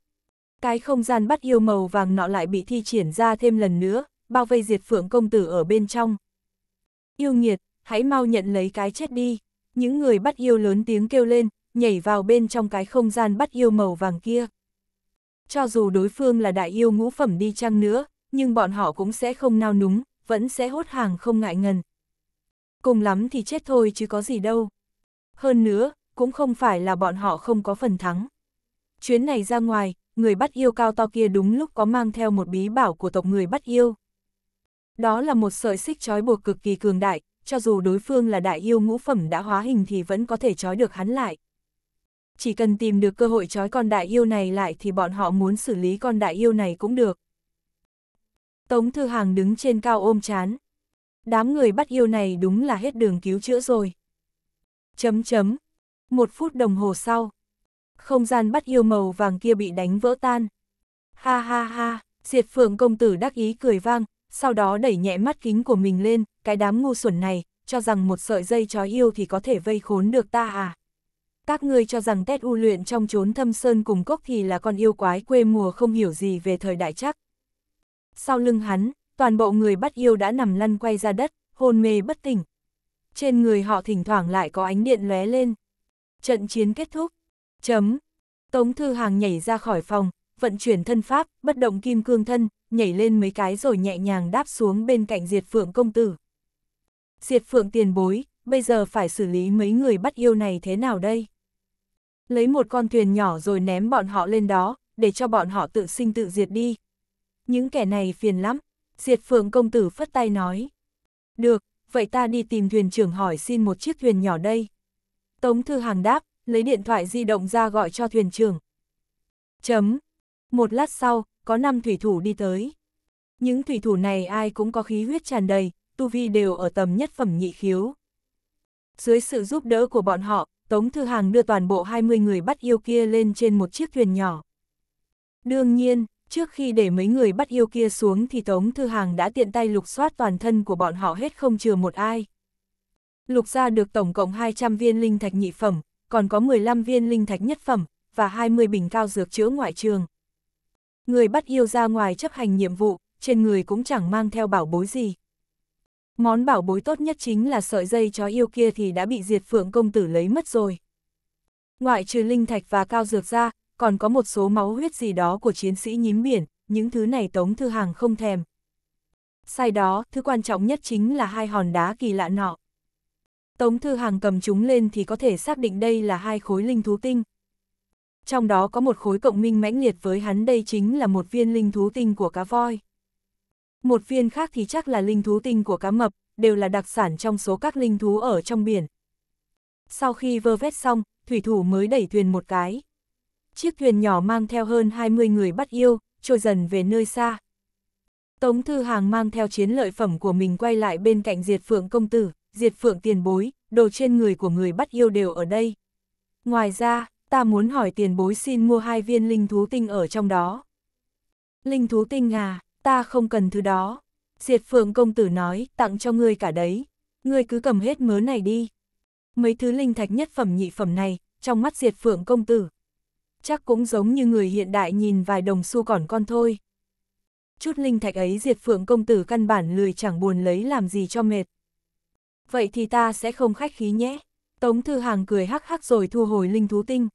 Cái không gian bắt yêu màu vàng nọ lại bị thi triển ra thêm lần nữa, bao vây diệt phượng công tử ở bên trong. Yêu nghiệt, hãy mau nhận lấy cái chết đi. Những người bắt yêu lớn tiếng kêu lên, nhảy vào bên trong cái không gian bắt yêu màu vàng kia. Cho dù đối phương là đại yêu ngũ phẩm đi chăng nữa, nhưng bọn họ cũng sẽ không nao núng, vẫn sẽ hốt hàng không ngại ngần. Cùng lắm thì chết thôi chứ có gì đâu. Hơn nữa, cũng không phải là bọn họ không có phần thắng. Chuyến này ra ngoài, người bắt yêu cao to kia đúng lúc có mang theo một bí bảo của tộc người bắt yêu. Đó là một sợi xích trói buộc cực kỳ cường đại, cho dù đối phương là đại yêu ngũ phẩm đã hóa hình thì vẫn có thể trói được hắn lại. Chỉ cần tìm được cơ hội trói con đại yêu này lại thì bọn họ muốn xử lý con đại yêu này cũng được. Tống Thư Hàng đứng trên cao ôm chán. Đám người bắt yêu này đúng là hết đường cứu chữa rồi. Chấm chấm. Một phút đồng hồ sau. Không gian bắt yêu màu vàng kia bị đánh vỡ tan. Ha ha ha, diệt phượng công tử đắc ý cười vang, sau đó đẩy nhẹ mắt kính của mình lên, cái đám ngu xuẩn này, cho rằng một sợi dây chói yêu thì có thể vây khốn được ta à. Các ngươi cho rằng Tết U luyện trong chốn thâm sơn cùng cốc thì là con yêu quái quê mùa không hiểu gì về thời đại chắc. Sau lưng hắn, toàn bộ người bắt yêu đã nằm lăn quay ra đất, hôn mê bất tỉnh. Trên người họ thỉnh thoảng lại có ánh điện lóe lên. Trận chiến kết thúc. Chấm. Tống Thư Hàng nhảy ra khỏi phòng, vận chuyển thân pháp, bất động kim cương thân, nhảy lên mấy cái rồi nhẹ nhàng đáp xuống bên cạnh Diệt Phượng công tử. Diệt Phượng tiền bối, bây giờ phải xử lý mấy người bắt yêu này thế nào đây? Lấy một con thuyền nhỏ rồi ném bọn họ lên đó, để cho bọn họ tự sinh tự diệt đi. Những kẻ này phiền lắm, Diệt Phượng công tử phất tay nói. Được, vậy ta đi tìm thuyền trưởng hỏi xin một chiếc thuyền nhỏ đây. Tống Thư Hàng đáp, lấy điện thoại di động ra gọi cho thuyền trưởng. Chấm. Một lát sau, có 5 thủy thủ đi tới. Những thủy thủ này ai cũng có khí huyết tràn đầy, tu vi đều ở tầm nhất phẩm nhị khiếu. Dưới sự giúp đỡ của bọn họ, Tống Thư Hàng đưa toàn bộ 20 người bắt yêu kia lên trên một chiếc thuyền nhỏ. Đương nhiên, trước khi để mấy người bắt yêu kia xuống thì Tống Thư Hàng đã tiện tay lục soát toàn thân của bọn họ hết không chừa một ai. Lục ra được tổng cộng 200 viên linh thạch nhị phẩm, còn có 15 viên linh thạch nhất phẩm, và 20 bình cao dược chữa ngoại trường người bắt yêu ra ngoài chấp hành nhiệm vụ, trên người cũng chẳng mang theo bảo bối gì. Món bảo bối tốt nhất chính là sợi dây chó yêu kia thì đã bị diệt phượng công tử lấy mất rồi. Ngoại trừ linh thạch và cao dược ra, còn có một số máu huyết gì đó của chiến sĩ nhím biển, những thứ này Tống Thư Hàng không thèm. Sai đó, thứ quan trọng nhất chính là hai hòn đá kỳ lạ nọ. Tống Thư Hàng cầm chúng lên thì có thể xác định đây là hai khối linh thú tinh, trong đó có một khối cộng minh mãnh liệt với hắn đây chính là một viên linh thú tinh của cá voi. Một viên khác thì chắc là linh thú tinh của cá mập, đều là đặc sản trong số các linh thú ở trong biển. Sau khi vơ vét xong, thủy thủ mới đẩy thuyền một cái. Chiếc thuyền nhỏ mang theo hơn 20 người bắt yêu, trôi dần về nơi xa. Tống Thư Hàng mang theo chiến lợi phẩm của mình quay lại bên cạnh Diệt Phượng công tử, Diệt Phượng tiền bối, đồ trên người của người bắt yêu đều ở đây. Ngoài ra, ta muốn hỏi tiền bối xin mua hai viên linh thú tinh ở trong đó. Linh thú tinh à, ta không cần thứ đó. Diệt phượng công tử nói, tặng cho ngươi cả đấy. Ngươi cứ cầm hết mớ này đi. Mấy thứ linh thạch nhất phẩm nhị phẩm này, trong mắt diệt phượng công tử. Chắc cũng giống như người hiện đại nhìn vài đồng xu còn con thôi. Chút linh thạch ấy diệt phượng công tử căn bản lười chẳng buồn lấy làm gì cho mệt. Vậy thì ta sẽ không khách khí nhé. Tống Thư Hàng cười hắc hắc rồi thu hồi linh thú tinh.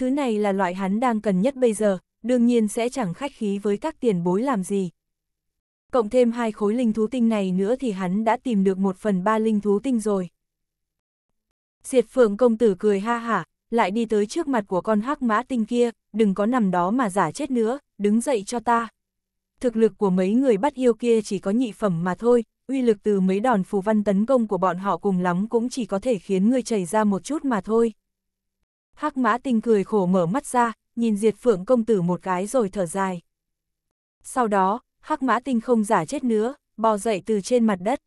Thứ này là loại hắn đang cần nhất bây giờ, đương nhiên sẽ chẳng khách khí với các tiền bối làm gì. Cộng thêm hai khối linh thú tinh này nữa thì hắn đã tìm được một phần ba linh thú tinh rồi. Diệt phượng công tử cười ha hả, lại đi tới trước mặt của con hắc mã tinh kia, đừng có nằm đó mà giả chết nữa, đứng dậy cho ta. Thực lực của mấy người bắt yêu kia chỉ có nhị phẩm mà thôi, uy lực từ mấy đòn phù văn tấn công của bọn họ cùng lắm cũng chỉ có thể khiến ngươi chảy ra một chút mà thôi hắc mã tinh cười khổ mở mắt ra, nhìn diệt phượng công tử một cái rồi thở dài. Sau đó, hắc mã tinh không giả chết nữa, bò dậy từ trên mặt đất.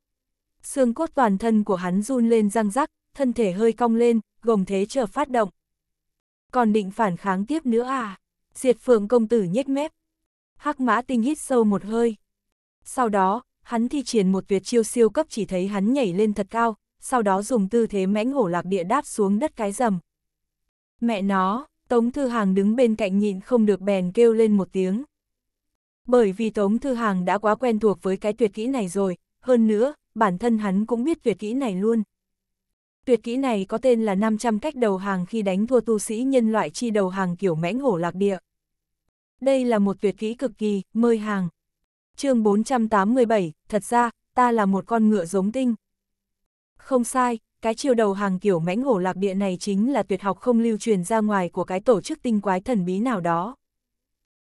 Xương cốt toàn thân của hắn run lên răng rắc, thân thể hơi cong lên, gồng thế chờ phát động. Còn định phản kháng tiếp nữa à? Diệt phượng công tử nhếch mép. Hắc mã tinh hít sâu một hơi. Sau đó, hắn thi triển một tuyệt chiêu siêu cấp chỉ thấy hắn nhảy lên thật cao, sau đó dùng tư thế mãnh hổ lạc địa đáp xuống đất cái rầm. Mẹ nó, Tống Thư Hàng đứng bên cạnh nhịn không được bèn kêu lên một tiếng. Bởi vì Tống Thư Hàng đã quá quen thuộc với cái tuyệt kỹ này rồi, hơn nữa, bản thân hắn cũng biết tuyệt kỹ này luôn. Tuyệt kỹ này có tên là 500 cách đầu hàng khi đánh thua tu sĩ nhân loại chi đầu hàng kiểu mãnh hổ lạc địa. Đây là một tuyệt kỹ cực kỳ, mơi hàng. chương 487, thật ra, ta là một con ngựa giống tinh. Không sai, cái chiều đầu hàng kiểu mãnh hổ lạc địa này chính là tuyệt học không lưu truyền ra ngoài của cái tổ chức tinh quái thần bí nào đó.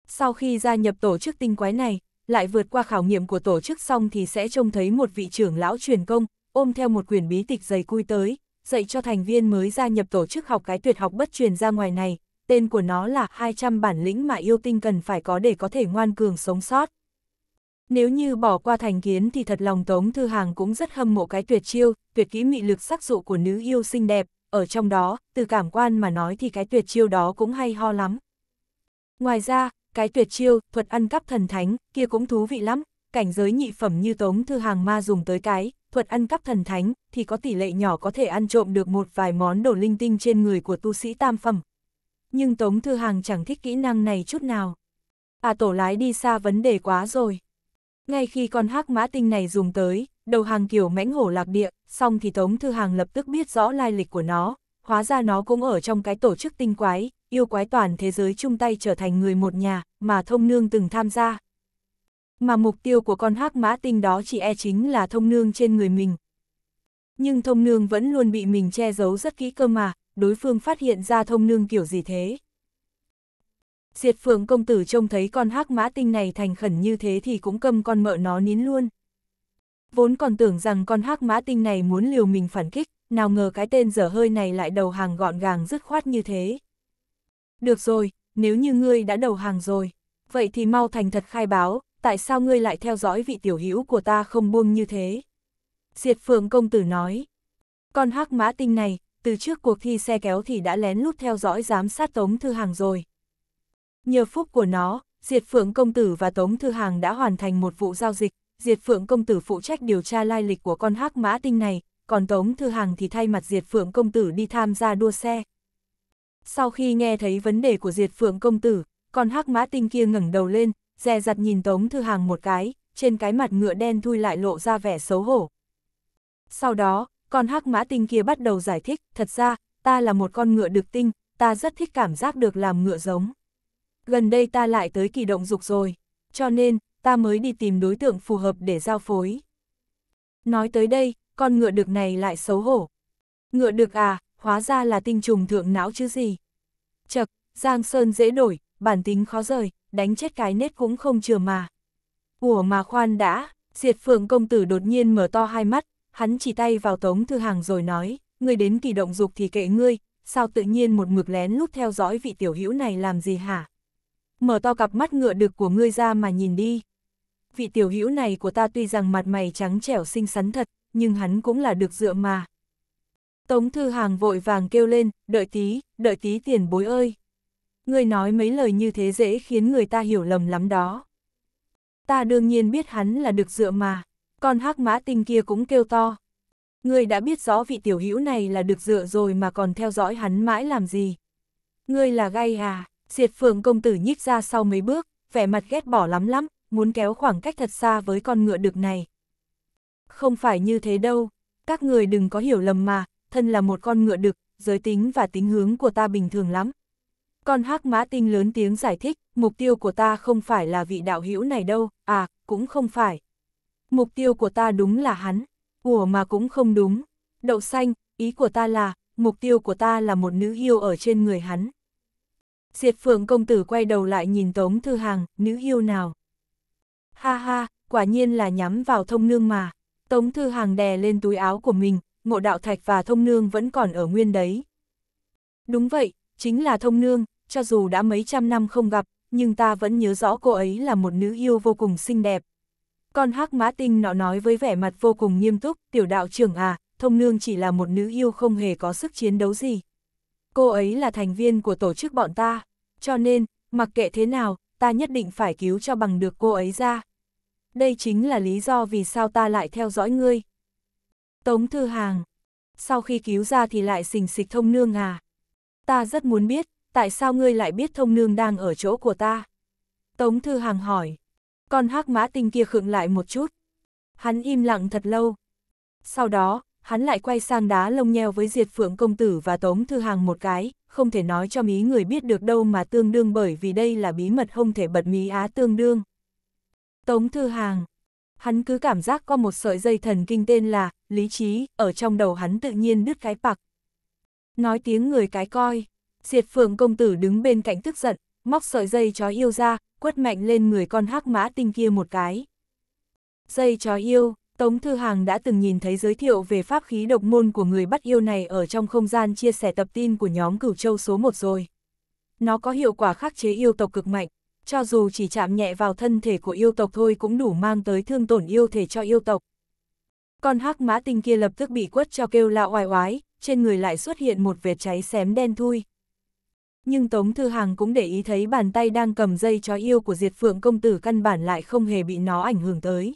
Sau khi gia nhập tổ chức tinh quái này, lại vượt qua khảo nghiệm của tổ chức xong thì sẽ trông thấy một vị trưởng lão truyền công, ôm theo một quyển bí tịch dày cui tới, dạy cho thành viên mới gia nhập tổ chức học cái tuyệt học bất truyền ra ngoài này, tên của nó là 200 bản lĩnh mà yêu tinh cần phải có để có thể ngoan cường sống sót. Nếu như bỏ qua thành kiến thì thật lòng Tống Thư Hàng cũng rất hâm mộ cái tuyệt chiêu, tuyệt kỹ mị lực sắc dụ của nữ yêu xinh đẹp, ở trong đó, từ cảm quan mà nói thì cái tuyệt chiêu đó cũng hay ho lắm. Ngoài ra, cái tuyệt chiêu, thuật ăn cắp thần thánh, kia cũng thú vị lắm, cảnh giới nhị phẩm như Tống Thư Hàng ma dùng tới cái, thuật ăn cắp thần thánh, thì có tỷ lệ nhỏ có thể ăn trộm được một vài món đồ linh tinh trên người của tu sĩ tam phẩm. Nhưng Tống Thư Hàng chẳng thích kỹ năng này chút nào. À tổ lái đi xa vấn đề quá rồi. Ngay khi con hắc mã tinh này dùng tới, đầu hàng kiểu mãnh hổ lạc địa, xong thì Tống Thư Hàng lập tức biết rõ lai lịch của nó, hóa ra nó cũng ở trong cái tổ chức tinh quái, yêu quái toàn thế giới chung tay trở thành người một nhà, mà thông nương từng tham gia. Mà mục tiêu của con hắc mã tinh đó chỉ e chính là thông nương trên người mình. Nhưng thông nương vẫn luôn bị mình che giấu rất kỹ cơ mà, đối phương phát hiện ra thông nương kiểu gì thế. Diệt Phượng công tử trông thấy con hắc mã tinh này thành khẩn như thế thì cũng câm con mợ nó nín luôn. Vốn còn tưởng rằng con hắc mã tinh này muốn liều mình phản kích, nào ngờ cái tên dở hơi này lại đầu hàng gọn gàng dứt khoát như thế. Được rồi, nếu như ngươi đã đầu hàng rồi, vậy thì mau thành thật khai báo, tại sao ngươi lại theo dõi vị tiểu hữu của ta không buông như thế? Diệt Phượng công tử nói, con hắc mã tinh này, từ trước cuộc thi xe kéo thì đã lén lút theo dõi giám sát Tống Thư Hàng rồi, Nhờ phúc của nó, Diệt Phượng Công Tử và Tống Thư Hàng đã hoàn thành một vụ giao dịch, Diệt Phượng Công Tử phụ trách điều tra lai lịch của con hắc mã tinh này, còn Tống Thư Hàng thì thay mặt Diệt Phượng Công Tử đi tham gia đua xe. Sau khi nghe thấy vấn đề của Diệt Phượng Công Tử, con hắc mã tinh kia ngẩng đầu lên, dè dặt nhìn Tống Thư Hàng một cái, trên cái mặt ngựa đen thui lại lộ ra vẻ xấu hổ. Sau đó, con hắc mã tinh kia bắt đầu giải thích, thật ra, ta là một con ngựa được tinh, ta rất thích cảm giác được làm ngựa giống gần đây ta lại tới kỳ động dục rồi, cho nên, ta mới đi tìm đối tượng phù hợp để giao phối. Nói tới đây, con ngựa đực này lại xấu hổ. Ngựa đực à, hóa ra là tinh trùng thượng não chứ gì. Chật, Giang Sơn dễ đổi, bản tính khó rời, đánh chết cái nết cũng không chừa mà. Ủa mà khoan đã, diệt phượng công tử đột nhiên mở to hai mắt, hắn chỉ tay vào tống thư hàng rồi nói, ngươi đến kỳ động dục thì kệ ngươi, sao tự nhiên một mực lén lút theo dõi vị tiểu hữu này làm gì hả? mở to cặp mắt ngựa đực của ngươi ra mà nhìn đi. Vị tiểu hữu này của ta tuy rằng mặt mày trắng trẻo xinh xắn thật, nhưng hắn cũng là được dựa mà. Tống Thư Hàng vội vàng kêu lên, đợi tí, đợi tí tiền bối ơi. Ngươi nói mấy lời như thế dễ khiến người ta hiểu lầm lắm đó. Ta đương nhiên biết hắn là được dựa mà, con hắc mã tinh kia cũng kêu to. Ngươi đã biết rõ vị tiểu hữu này là được dựa rồi mà còn theo dõi hắn mãi làm gì. Ngươi là gay à, Diệt phượng công tử nhích ra sau mấy bước, vẻ mặt ghét bỏ lắm lắm, muốn kéo khoảng cách thật xa với con ngựa đực này. Không phải như thế đâu, các người đừng có hiểu lầm mà, thân là một con ngựa đực, giới tính và tính hướng của ta bình thường lắm. Con hắc mã tinh lớn tiếng giải thích, mục tiêu của ta không phải là vị đạo hữu này đâu, à, cũng không phải. Mục tiêu của ta đúng là hắn, ủa mà cũng không đúng. Đậu xanh, ý của ta là, mục tiêu của ta là một nữ yêu ở trên người hắn. Diệt phượng công tử quay đầu lại nhìn Tống Thư Hàng, nữ yêu nào. Ha ha, quả nhiên là nhắm vào thông nương mà. Tống Thư Hàng đè lên túi áo của mình, ngộ đạo thạch và thông nương vẫn còn ở nguyên đấy. Đúng vậy, chính là thông nương, cho dù đã mấy trăm năm không gặp, nhưng ta vẫn nhớ rõ cô ấy là một nữ yêu vô cùng xinh đẹp. Con hắc mã tinh nọ nói với vẻ mặt vô cùng nghiêm túc, tiểu đạo trưởng à, thông nương chỉ là một nữ yêu không hề có sức chiến đấu gì cô ấy là thành viên của tổ chức bọn ta, cho nên, mặc kệ thế nào, ta nhất định phải cứu cho bằng được cô ấy ra. Đây chính là lý do vì sao ta lại theo dõi ngươi. Tống Thư Hàng, sau khi cứu ra thì lại xình xịch thông nương à. Ta rất muốn biết, tại sao ngươi lại biết thông nương đang ở chỗ của ta? Tống Thư Hàng hỏi, con hắc mã tinh kia khựng lại một chút. Hắn im lặng thật lâu. Sau đó, hắn lại quay sang đá lông nheo với Diệt Phượng Công Tử và Tống Thư Hàng một cái, không thể nói cho mí người biết được đâu mà tương đương bởi vì đây là bí mật không thể bật mí á tương đương. Tống Thư Hàng Hắn cứ cảm giác có một sợi dây thần kinh tên là, lý trí, ở trong đầu hắn tự nhiên đứt cái pặc. Nói tiếng người cái coi, Diệt Phượng Công Tử đứng bên cạnh tức giận, móc sợi dây chó yêu ra, quất mạnh lên người con hắc mã tinh kia một cái. Dây chó yêu, Tống Thư Hàng đã từng nhìn thấy giới thiệu về pháp khí độc môn của người bắt yêu này ở trong không gian chia sẻ tập tin của nhóm cửu châu số 1 rồi. Nó có hiệu quả khắc chế yêu tộc cực mạnh, cho dù chỉ chạm nhẹ vào thân thể của yêu tộc thôi cũng đủ mang tới thương tổn yêu thể cho yêu tộc. Con hắc mã tinh kia lập tức bị quất cho kêu lạ oai oái, trên người lại xuất hiện một vệt cháy xém đen thui. Nhưng Tống Thư Hàng cũng để ý thấy bàn tay đang cầm dây chó yêu của Diệt Phượng Công Tử căn bản lại không hề bị nó ảnh hưởng tới.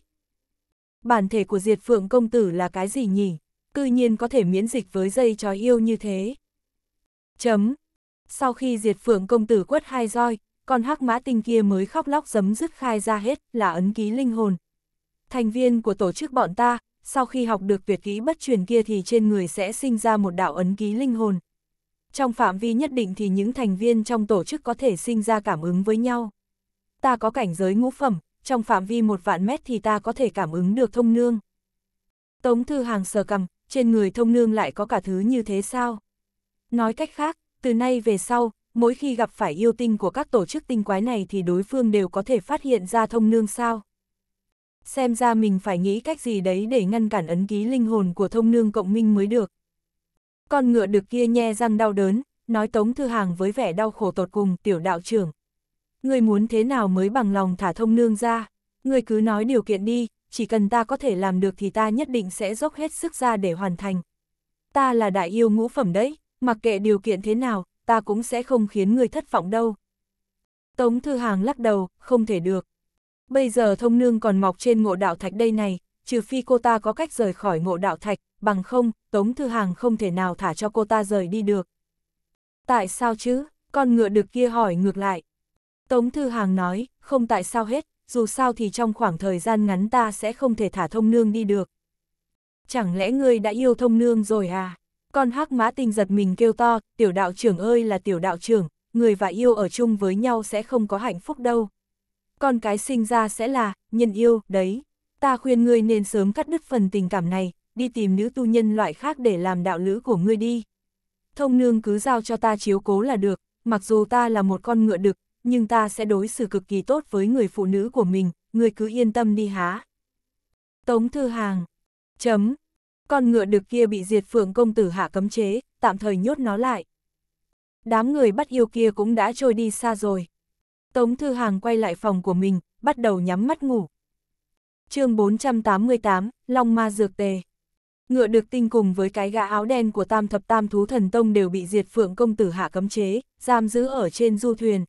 Bản thể của diệt phượng công tử là cái gì nhỉ? Cư nhiên có thể miễn dịch với dây chói yêu như thế. Chấm. Sau khi diệt phượng công tử quất hai roi, con hắc mã tinh kia mới khóc lóc giấm dứt khai ra hết là ấn ký linh hồn. Thành viên của tổ chức bọn ta, sau khi học được tuyệt kỹ bất truyền kia thì trên người sẽ sinh ra một đạo ấn ký linh hồn. Trong phạm vi nhất định thì những thành viên trong tổ chức có thể sinh ra cảm ứng với nhau. Ta có cảnh giới ngũ phẩm, trong phạm vi một vạn mét thì ta có thể cảm ứng được thông nương. Tống Thư Hàng sờ cầm, trên người thông nương lại có cả thứ như thế sao? Nói cách khác, từ nay về sau, mỗi khi gặp phải yêu tinh của các tổ chức tinh quái này thì đối phương đều có thể phát hiện ra thông nương sao? Xem ra mình phải nghĩ cách gì đấy để ngăn cản ấn ký linh hồn của thông nương cộng minh mới được. Con ngựa được kia nhe răng đau đớn, nói Tống Thư Hàng với vẻ đau khổ tột cùng tiểu đạo trưởng, ngươi muốn thế nào mới bằng lòng thả thông nương ra, ngươi cứ nói điều kiện đi, chỉ cần ta có thể làm được thì ta nhất định sẽ dốc hết sức ra để hoàn thành. Ta là đại yêu ngũ phẩm đấy, mặc kệ điều kiện thế nào, ta cũng sẽ không khiến ngươi thất vọng đâu. Tống Thư Hàng lắc đầu, không thể được. Bây giờ thông nương còn mọc trên ngộ đạo thạch đây này, trừ phi cô ta có cách rời khỏi ngộ đạo thạch, bằng không, Tống Thư Hàng không thể nào thả cho cô ta rời đi được. Tại sao chứ? Con ngựa được kia hỏi ngược lại. Tống Thư Hàng nói, không tại sao hết, dù sao thì trong khoảng thời gian ngắn ta sẽ không thể thả thông nương đi được. Chẳng lẽ ngươi đã yêu thông nương rồi à? Con hắc mã tinh giật mình kêu to, tiểu đạo trưởng ơi là tiểu đạo trưởng, người và yêu ở chung với nhau sẽ không có hạnh phúc đâu. Con cái sinh ra sẽ là, nhân yêu, đấy. Ta khuyên ngươi nên sớm cắt đứt phần tình cảm này, đi tìm nữ tu nhân loại khác để làm đạo lữ của ngươi đi. Thông nương cứ giao cho ta chiếu cố là được, mặc dù ta là một con ngựa đực, nhưng ta sẽ đối xử cực kỳ tốt với người phụ nữ của mình, người cứ yên tâm đi há. Tống Thư Hàng Chấm Con ngựa được kia bị diệt phượng công tử hạ cấm chế, tạm thời nhốt nó lại. Đám người bắt yêu kia cũng đã trôi đi xa rồi. Tống Thư Hàng quay lại phòng của mình, bắt đầu nhắm mắt ngủ. chương 488, Long Ma Dược Tề Ngựa được tinh cùng với cái gã áo đen của tam thập tam thú thần tông đều bị diệt phượng công tử hạ cấm chế, giam giữ ở trên du thuyền,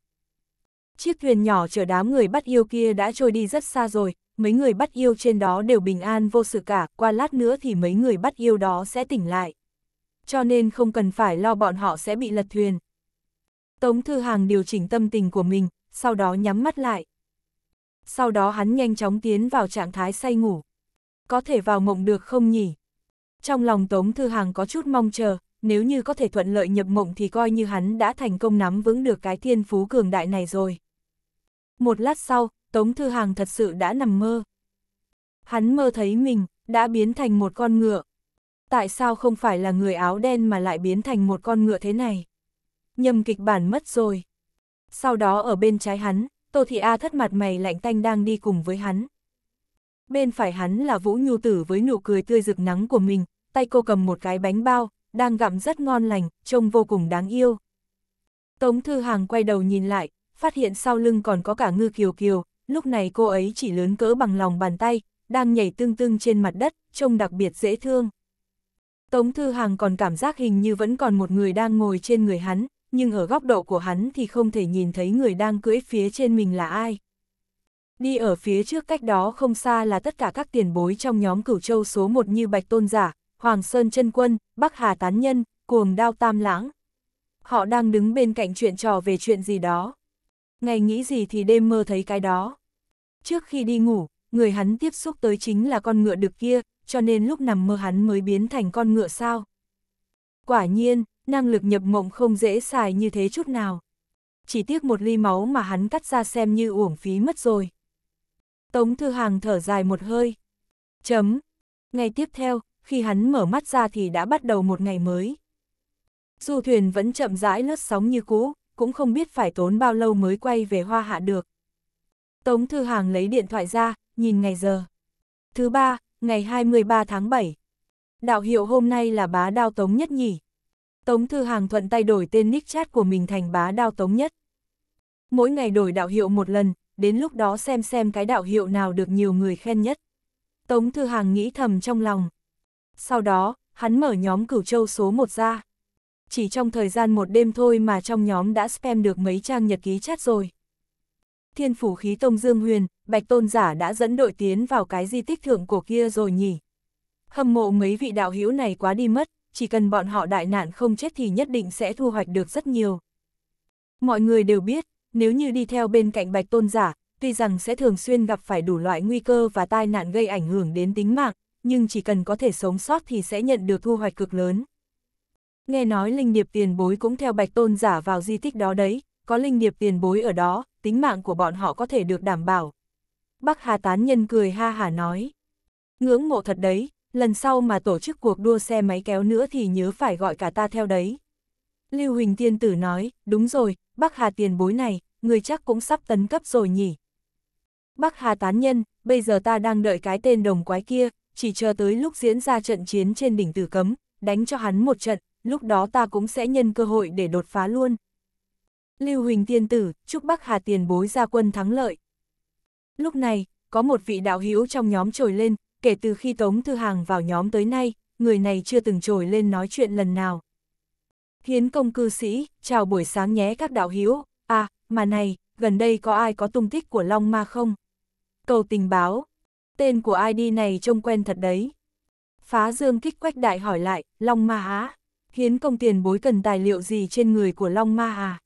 Chiếc thuyền nhỏ chở đám người bắt yêu kia đã trôi đi rất xa rồi, mấy người bắt yêu trên đó đều bình an vô sự cả, qua lát nữa thì mấy người bắt yêu đó sẽ tỉnh lại. Cho nên không cần phải lo bọn họ sẽ bị lật thuyền. Tống Thư Hàng điều chỉnh tâm tình của mình, sau đó nhắm mắt lại. Sau đó hắn nhanh chóng tiến vào trạng thái say ngủ. Có thể vào mộng được không nhỉ? Trong lòng Tống Thư Hàng có chút mong chờ, nếu như có thể thuận lợi nhập mộng thì coi như hắn đã thành công nắm vững được cái thiên phú cường đại này rồi một lát sau, Tống Thư Hàng thật sự đã nằm mơ. Hắn mơ thấy mình, đã biến thành một con ngựa. Tại sao không phải là người áo đen mà lại biến thành một con ngựa thế này? Nhầm kịch bản mất rồi. Sau đó ở bên trái hắn, Tô Thị A thất mặt mày lạnh tanh đang đi cùng với hắn. Bên phải hắn là Vũ Nhu Tử với nụ cười tươi rực nắng của mình, tay cô cầm một cái bánh bao, đang gặm rất ngon lành, trông vô cùng đáng yêu. Tống Thư Hàng quay đầu nhìn lại, phát hiện sau lưng còn có cả ngư kiều kiều, lúc này cô ấy chỉ lớn cỡ bằng lòng bàn tay, đang nhảy tương tương trên mặt đất, trông đặc biệt dễ thương. Tống Thư Hàng còn cảm giác hình như vẫn còn một người đang ngồi trên người hắn, nhưng ở góc độ của hắn thì không thể nhìn thấy người đang cưỡi phía trên mình là ai. Đi ở phía trước cách đó không xa là tất cả các tiền bối trong nhóm cửu châu số 1 như Bạch Tôn Giả, Hoàng Sơn chân Quân, Bắc Hà Tán Nhân, Cuồng Đao Tam Lãng. Họ đang đứng bên cạnh chuyện trò về chuyện gì đó ngày nghĩ gì thì đêm mơ thấy cái đó. Trước khi đi ngủ, người hắn tiếp xúc tới chính là con ngựa đực kia, cho nên lúc nằm mơ hắn mới biến thành con ngựa sao. Quả nhiên, năng lực nhập mộng không dễ xài như thế chút nào. Chỉ tiếc một ly máu mà hắn cắt ra xem như uổng phí mất rồi. Tống Thư Hàng thở dài một hơi. Chấm. Ngày tiếp theo, khi hắn mở mắt ra thì đã bắt đầu một ngày mới. Du thuyền vẫn chậm rãi lướt sóng như cũ cũng không biết phải tốn bao lâu mới quay về hoa hạ được. Tống Thư Hàng lấy điện thoại ra, nhìn ngày giờ. Thứ ba, ngày 23 tháng 7. Đạo hiệu hôm nay là bá đao Tống Nhất nhỉ. Tống Thư Hàng thuận tay đổi tên nick chat của mình thành bá đao Tống Nhất. Mỗi ngày đổi đạo hiệu một lần, đến lúc đó xem xem cái đạo hiệu nào được nhiều người khen nhất. Tống Thư Hàng nghĩ thầm trong lòng. Sau đó, hắn mở nhóm cửu châu số 1 ra chỉ trong thời gian một đêm thôi mà trong nhóm đã spam được mấy trang nhật ký chat rồi. Thiên phủ khí tông Dương Huyền, Bạch Tôn Giả đã dẫn đội tiến vào cái di tích thượng cổ kia rồi nhỉ. Hâm mộ mấy vị đạo hữu này quá đi mất, chỉ cần bọn họ đại nạn không chết thì nhất định sẽ thu hoạch được rất nhiều. Mọi người đều biết, nếu như đi theo bên cạnh Bạch Tôn Giả, tuy rằng sẽ thường xuyên gặp phải đủ loại nguy cơ và tai nạn gây ảnh hưởng đến tính mạng, nhưng chỉ cần có thể sống sót thì sẽ nhận được thu hoạch cực lớn nghe nói linh điệp tiền bối cũng theo bạch tôn giả vào di tích đó đấy, có linh điệp tiền bối ở đó, tính mạng của bọn họ có thể được đảm bảo. Bắc Hà Tán Nhân cười ha hả nói. Ngưỡng mộ thật đấy, lần sau mà tổ chức cuộc đua xe máy kéo nữa thì nhớ phải gọi cả ta theo đấy. Lưu Huỳnh Tiên Tử nói, đúng rồi, Bắc Hà tiền bối này, người chắc cũng sắp tấn cấp rồi nhỉ. Bắc Hà Tán Nhân, bây giờ ta đang đợi cái tên đồng quái kia, chỉ chờ tới lúc diễn ra trận chiến trên đỉnh tử cấm, đánh cho hắn một trận, lúc đó ta cũng sẽ nhân cơ hội để đột phá luôn. Lưu Huỳnh Tiên Tử, chúc Bắc Hà tiền bối ra quân thắng lợi. Lúc này, có một vị đạo hữu trong nhóm trồi lên, kể từ khi Tống Thư Hàng vào nhóm tới nay, người này chưa từng trồi lên nói chuyện lần nào. Hiến công cư sĩ, chào buổi sáng nhé các đạo hữu à, mà này, gần đây có ai có tung tích của Long Ma không? Cầu tình báo, tên của ID này trông quen thật đấy. Phá dương kích quách đại hỏi lại, Long Ma á? Hiến công tiền bối cần tài liệu gì trên người của Long Ma à?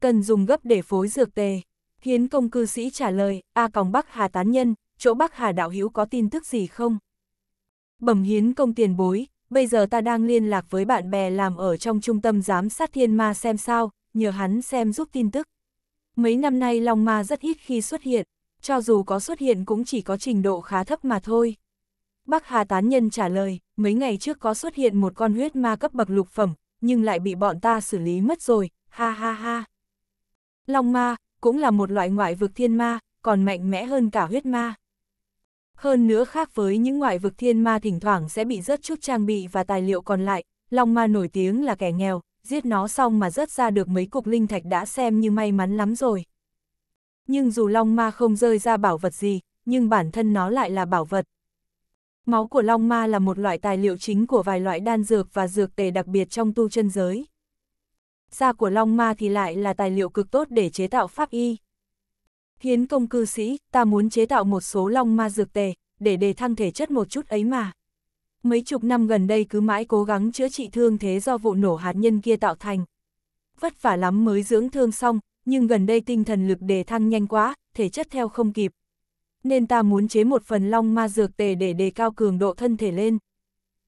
Cần dùng gấp để phối dược tề. Hiến công cư sĩ trả lời, A còng Bắc Hà tán nhân, chỗ Bắc Hà đạo hữu có tin tức gì không? Bẩm hiến công tiền bối, bây giờ ta đang liên lạc với bạn bè làm ở trong trung tâm giám sát thiên ma xem sao, nhờ hắn xem giúp tin tức. Mấy năm nay Long Ma rất ít khi xuất hiện, cho dù có xuất hiện cũng chỉ có trình độ khá thấp mà thôi. Bắc Hà Tán Nhân trả lời, mấy ngày trước có xuất hiện một con huyết ma cấp bậc lục phẩm, nhưng lại bị bọn ta xử lý mất rồi, ha ha ha. Long ma, cũng là một loại ngoại vực thiên ma, còn mạnh mẽ hơn cả huyết ma. Hơn nữa khác với những ngoại vực thiên ma thỉnh thoảng sẽ bị rớt chút trang bị và tài liệu còn lại, Long ma nổi tiếng là kẻ nghèo, giết nó xong mà rớt ra được mấy cục linh thạch đã xem như may mắn lắm rồi. Nhưng dù Long ma không rơi ra bảo vật gì, nhưng bản thân nó lại là bảo vật, Máu của Long Ma là một loại tài liệu chính của vài loại đan dược và dược tề đặc biệt trong tu chân giới. Da của Long Ma thì lại là tài liệu cực tốt để chế tạo pháp y. Hiến công cư sĩ, ta muốn chế tạo một số Long Ma dược tề, để đề thăng thể chất một chút ấy mà. Mấy chục năm gần đây cứ mãi cố gắng chữa trị thương thế do vụ nổ hạt nhân kia tạo thành. Vất vả lắm mới dưỡng thương xong, nhưng gần đây tinh thần lực đề thăng nhanh quá, thể chất theo không kịp, nên ta muốn chế một phần long ma dược tề để đề cao cường độ thân thể lên.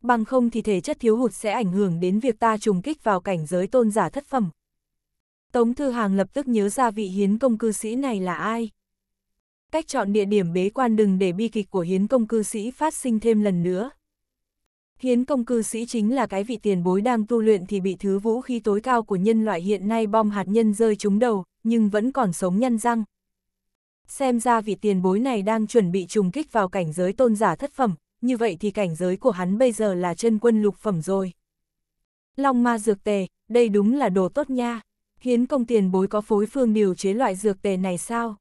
Bằng không thì thể chất thiếu hụt sẽ ảnh hưởng đến việc ta trùng kích vào cảnh giới tôn giả thất phẩm. Tống Thư Hàng lập tức nhớ ra vị hiến công cư sĩ này là ai. Cách chọn địa điểm bế quan đừng để bi kịch của hiến công cư sĩ phát sinh thêm lần nữa. Hiến công cư sĩ chính là cái vị tiền bối đang tu luyện thì bị thứ vũ khí tối cao của nhân loại hiện nay bom hạt nhân rơi trúng đầu, nhưng vẫn còn sống nhân răng, xem ra vị tiền bối này đang chuẩn bị trùng kích vào cảnh giới tôn giả thất phẩm, như vậy thì cảnh giới của hắn bây giờ là chân quân lục phẩm rồi. Long ma dược tề, đây đúng là đồ tốt nha. Hiến công tiền bối có phối phương điều chế loại dược tề này sao?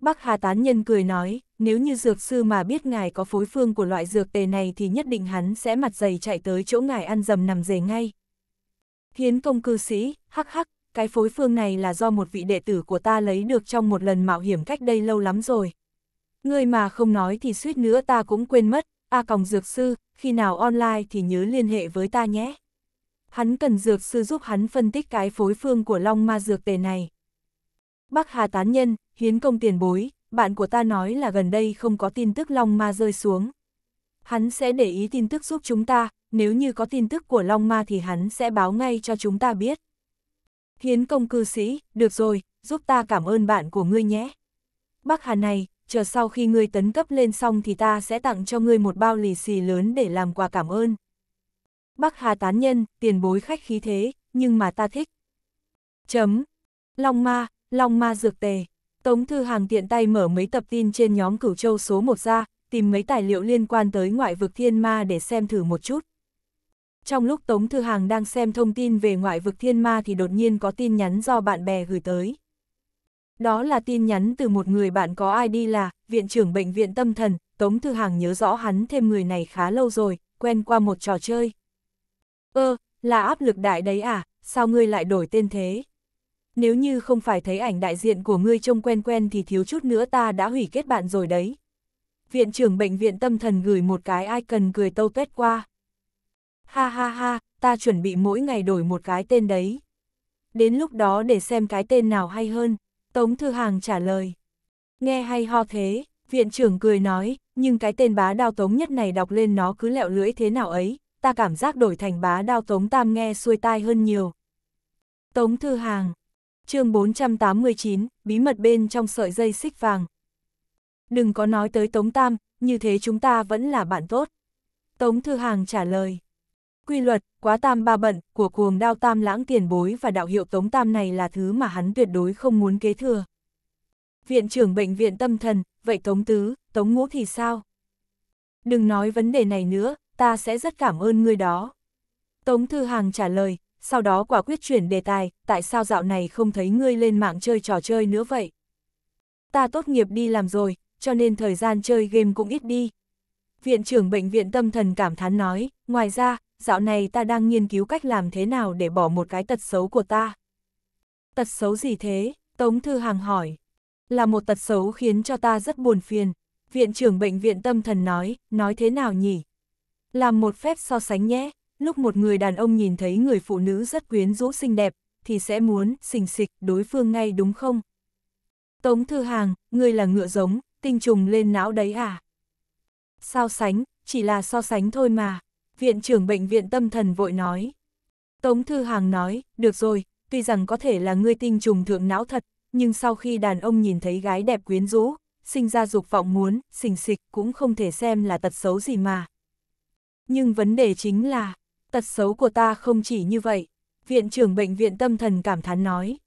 Bắc Hà Tán Nhân cười nói, nếu như dược sư mà biết ngài có phối phương của loại dược tề này thì nhất định hắn sẽ mặt dày chạy tới chỗ ngài ăn dầm nằm dề ngay. Hiến công cư sĩ, hắc hắc, cái phối phương này là do một vị đệ tử của ta lấy được trong một lần mạo hiểm cách đây lâu lắm rồi. Ngươi mà không nói thì suýt nữa ta cũng quên mất, A còng dược sư, khi nào online thì nhớ liên hệ với ta nhé. Hắn cần dược sư giúp hắn phân tích cái phối phương của long ma dược tề này. Bắc Hà Tán Nhân, hiến công tiền bối, bạn của ta nói là gần đây không có tin tức long ma rơi xuống. Hắn sẽ để ý tin tức giúp chúng ta, nếu như có tin tức của long ma thì hắn sẽ báo ngay cho chúng ta biết. Hiến công cư sĩ, được rồi, giúp ta cảm ơn bạn của ngươi nhé. Bác Hà này, chờ sau khi ngươi tấn cấp lên xong thì ta sẽ tặng cho ngươi một bao lì xì lớn để làm quà cảm ơn. Bác Hà tán nhân, tiền bối khách khí thế, nhưng mà ta thích. Chấm. Long ma, long ma dược tề. Tống Thư Hàng tiện tay mở mấy tập tin trên nhóm cửu châu số 1 ra, tìm mấy tài liệu liên quan tới ngoại vực thiên ma để xem thử một chút. Trong lúc Tống Thư Hàng đang xem thông tin về ngoại vực thiên ma thì đột nhiên có tin nhắn do bạn bè gửi tới. Đó là tin nhắn từ một người bạn có ID là Viện trưởng Bệnh viện Tâm thần, Tống Thư Hàng nhớ rõ hắn thêm người này khá lâu rồi, quen qua một trò chơi. Ơ, ờ, là áp lực đại đấy à, sao ngươi lại đổi tên thế? Nếu như không phải thấy ảnh đại diện của ngươi trông quen quen thì thiếu chút nữa ta đã hủy kết bạn rồi đấy. Viện trưởng bệnh viện tâm thần gửi một cái icon cười tâu tuét qua. Ha ha ha, ta chuẩn bị mỗi ngày đổi một cái tên đấy. Đến lúc đó để xem cái tên nào hay hơn, Tống Thư Hàng trả lời. Nghe hay ho thế, viện trưởng cười nói, nhưng cái tên bá đao tống nhất này đọc lên nó cứ lẹo lưỡi thế nào ấy, ta cảm giác đổi thành bá đao tống tam nghe xuôi tai hơn nhiều. Tống Thư Hàng chương 489, bí mật bên trong sợi dây xích vàng. Đừng có nói tới Tống Tam, như thế chúng ta vẫn là bạn tốt. Tống Thư Hàng trả lời. Quy luật, quá tam ba bận, của cuồng đao tam lãng tiền bối và đạo hiệu tống tam này là thứ mà hắn tuyệt đối không muốn kế thừa. Viện trưởng bệnh viện tâm thần, vậy tống tứ, tống ngũ thì sao? Đừng nói vấn đề này nữa, ta sẽ rất cảm ơn ngươi đó. Tống Thư Hàng trả lời, sau đó quả quyết chuyển đề tài, tại sao dạo này không thấy ngươi lên mạng chơi trò chơi nữa vậy? Ta tốt nghiệp đi làm rồi, cho nên thời gian chơi game cũng ít đi. Viện trưởng bệnh viện tâm thần cảm thán nói, ngoài ra, dạo này ta đang nghiên cứu cách làm thế nào để bỏ một cái tật xấu của ta. Tật xấu gì thế? Tống Thư Hàng hỏi. Là một tật xấu khiến cho ta rất buồn phiền. Viện trưởng bệnh viện tâm thần nói, nói thế nào nhỉ? Làm một phép so sánh nhé, lúc một người đàn ông nhìn thấy người phụ nữ rất quyến rũ xinh đẹp, thì sẽ muốn xình xịch đối phương ngay đúng không? Tống Thư Hàng, ngươi là ngựa giống, tinh trùng lên não đấy à? so sánh, chỉ là so sánh thôi mà viện trưởng bệnh viện tâm thần vội nói. Tống Thư Hàng nói, được rồi, tuy rằng có thể là ngươi tinh trùng thượng não thật, nhưng sau khi đàn ông nhìn thấy gái đẹp quyến rũ, sinh ra dục vọng muốn, xình xịch cũng không thể xem là tật xấu gì mà. Nhưng vấn đề chính là, tật xấu của ta không chỉ như vậy, viện trưởng bệnh viện tâm thần cảm thán nói.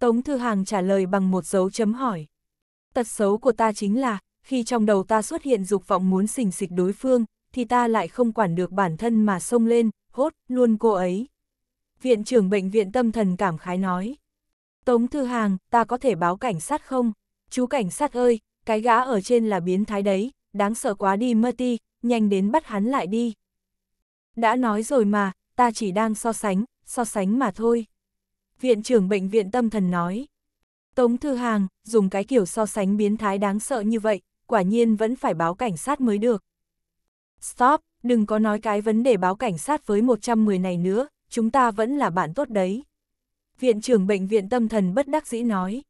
Tống Thư Hàng trả lời bằng một dấu chấm hỏi. Tật xấu của ta chính là, khi trong đầu ta xuất hiện dục vọng muốn xình xịch đối phương, thì ta lại không quản được bản thân mà xông lên, hốt, luôn cô ấy. Viện trưởng bệnh viện tâm thần cảm khái nói. Tống Thư Hàng, ta có thể báo cảnh sát không? Chú cảnh sát ơi, cái gã ở trên là biến thái đấy, đáng sợ quá đi mơ ti, nhanh đến bắt hắn lại đi. Đã nói rồi mà, ta chỉ đang so sánh, so sánh mà thôi. Viện trưởng bệnh viện tâm thần nói. Tống Thư Hàng, dùng cái kiểu so sánh biến thái đáng sợ như vậy, quả nhiên vẫn phải báo cảnh sát mới được. Stop, đừng có nói cái vấn đề báo cảnh sát với 110 này nữa, chúng ta vẫn là bạn tốt đấy. Viện trưởng bệnh viện tâm thần bất đắc dĩ nói.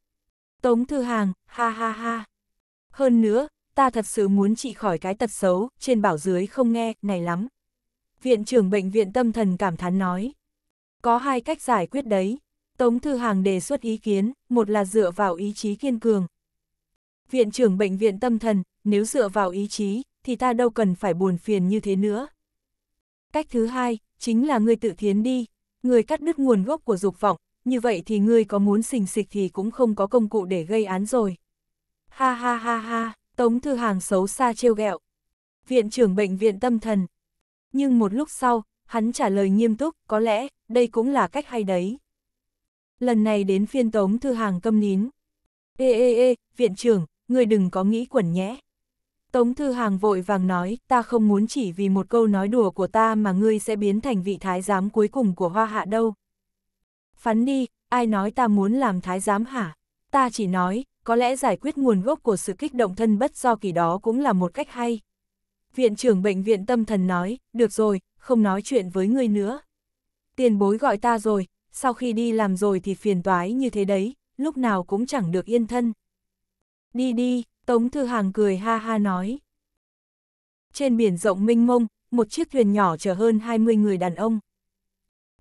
Tống Thư Hàng, ha ha ha. Hơn nữa, ta thật sự muốn trị khỏi cái tật xấu, trên bảo dưới không nghe, này lắm. Viện trưởng bệnh viện tâm thần cảm thán nói. Có hai cách giải quyết đấy. Tống Thư Hàng đề xuất ý kiến, một là dựa vào ý chí kiên cường. Viện trưởng bệnh viện tâm thần, nếu dựa vào ý chí, thì ta đâu cần phải buồn phiền như thế nữa. Cách thứ hai, chính là ngươi tự thiến đi, ngươi cắt đứt nguồn gốc của dục vọng, như vậy thì ngươi có muốn xình xịch thì cũng không có công cụ để gây án rồi. Ha ha ha ha, Tống Thư Hàng xấu xa trêu ghẹo. Viện trưởng bệnh viện tâm thần. Nhưng một lúc sau, hắn trả lời nghiêm túc, có lẽ, đây cũng là cách hay đấy. Lần này đến phiên Tống Thư Hàng câm nín. Ê ê ê, viện trưởng, người đừng có nghĩ quẩn nhé. Tống Thư Hàng vội vàng nói, ta không muốn chỉ vì một câu nói đùa của ta mà ngươi sẽ biến thành vị thái giám cuối cùng của hoa hạ đâu. Phắn đi, ai nói ta muốn làm thái giám hả? Ta chỉ nói, có lẽ giải quyết nguồn gốc của sự kích động thân bất do kỳ đó cũng là một cách hay. Viện trưởng bệnh viện tâm thần nói, được rồi, không nói chuyện với ngươi nữa. Tiền bối gọi ta rồi, sau khi đi làm rồi thì phiền toái như thế đấy, lúc nào cũng chẳng được yên thân. Đi đi, Tống Thư Hàng cười ha ha nói. Trên biển rộng mênh mông, một chiếc thuyền nhỏ chở hơn 20 người đàn ông.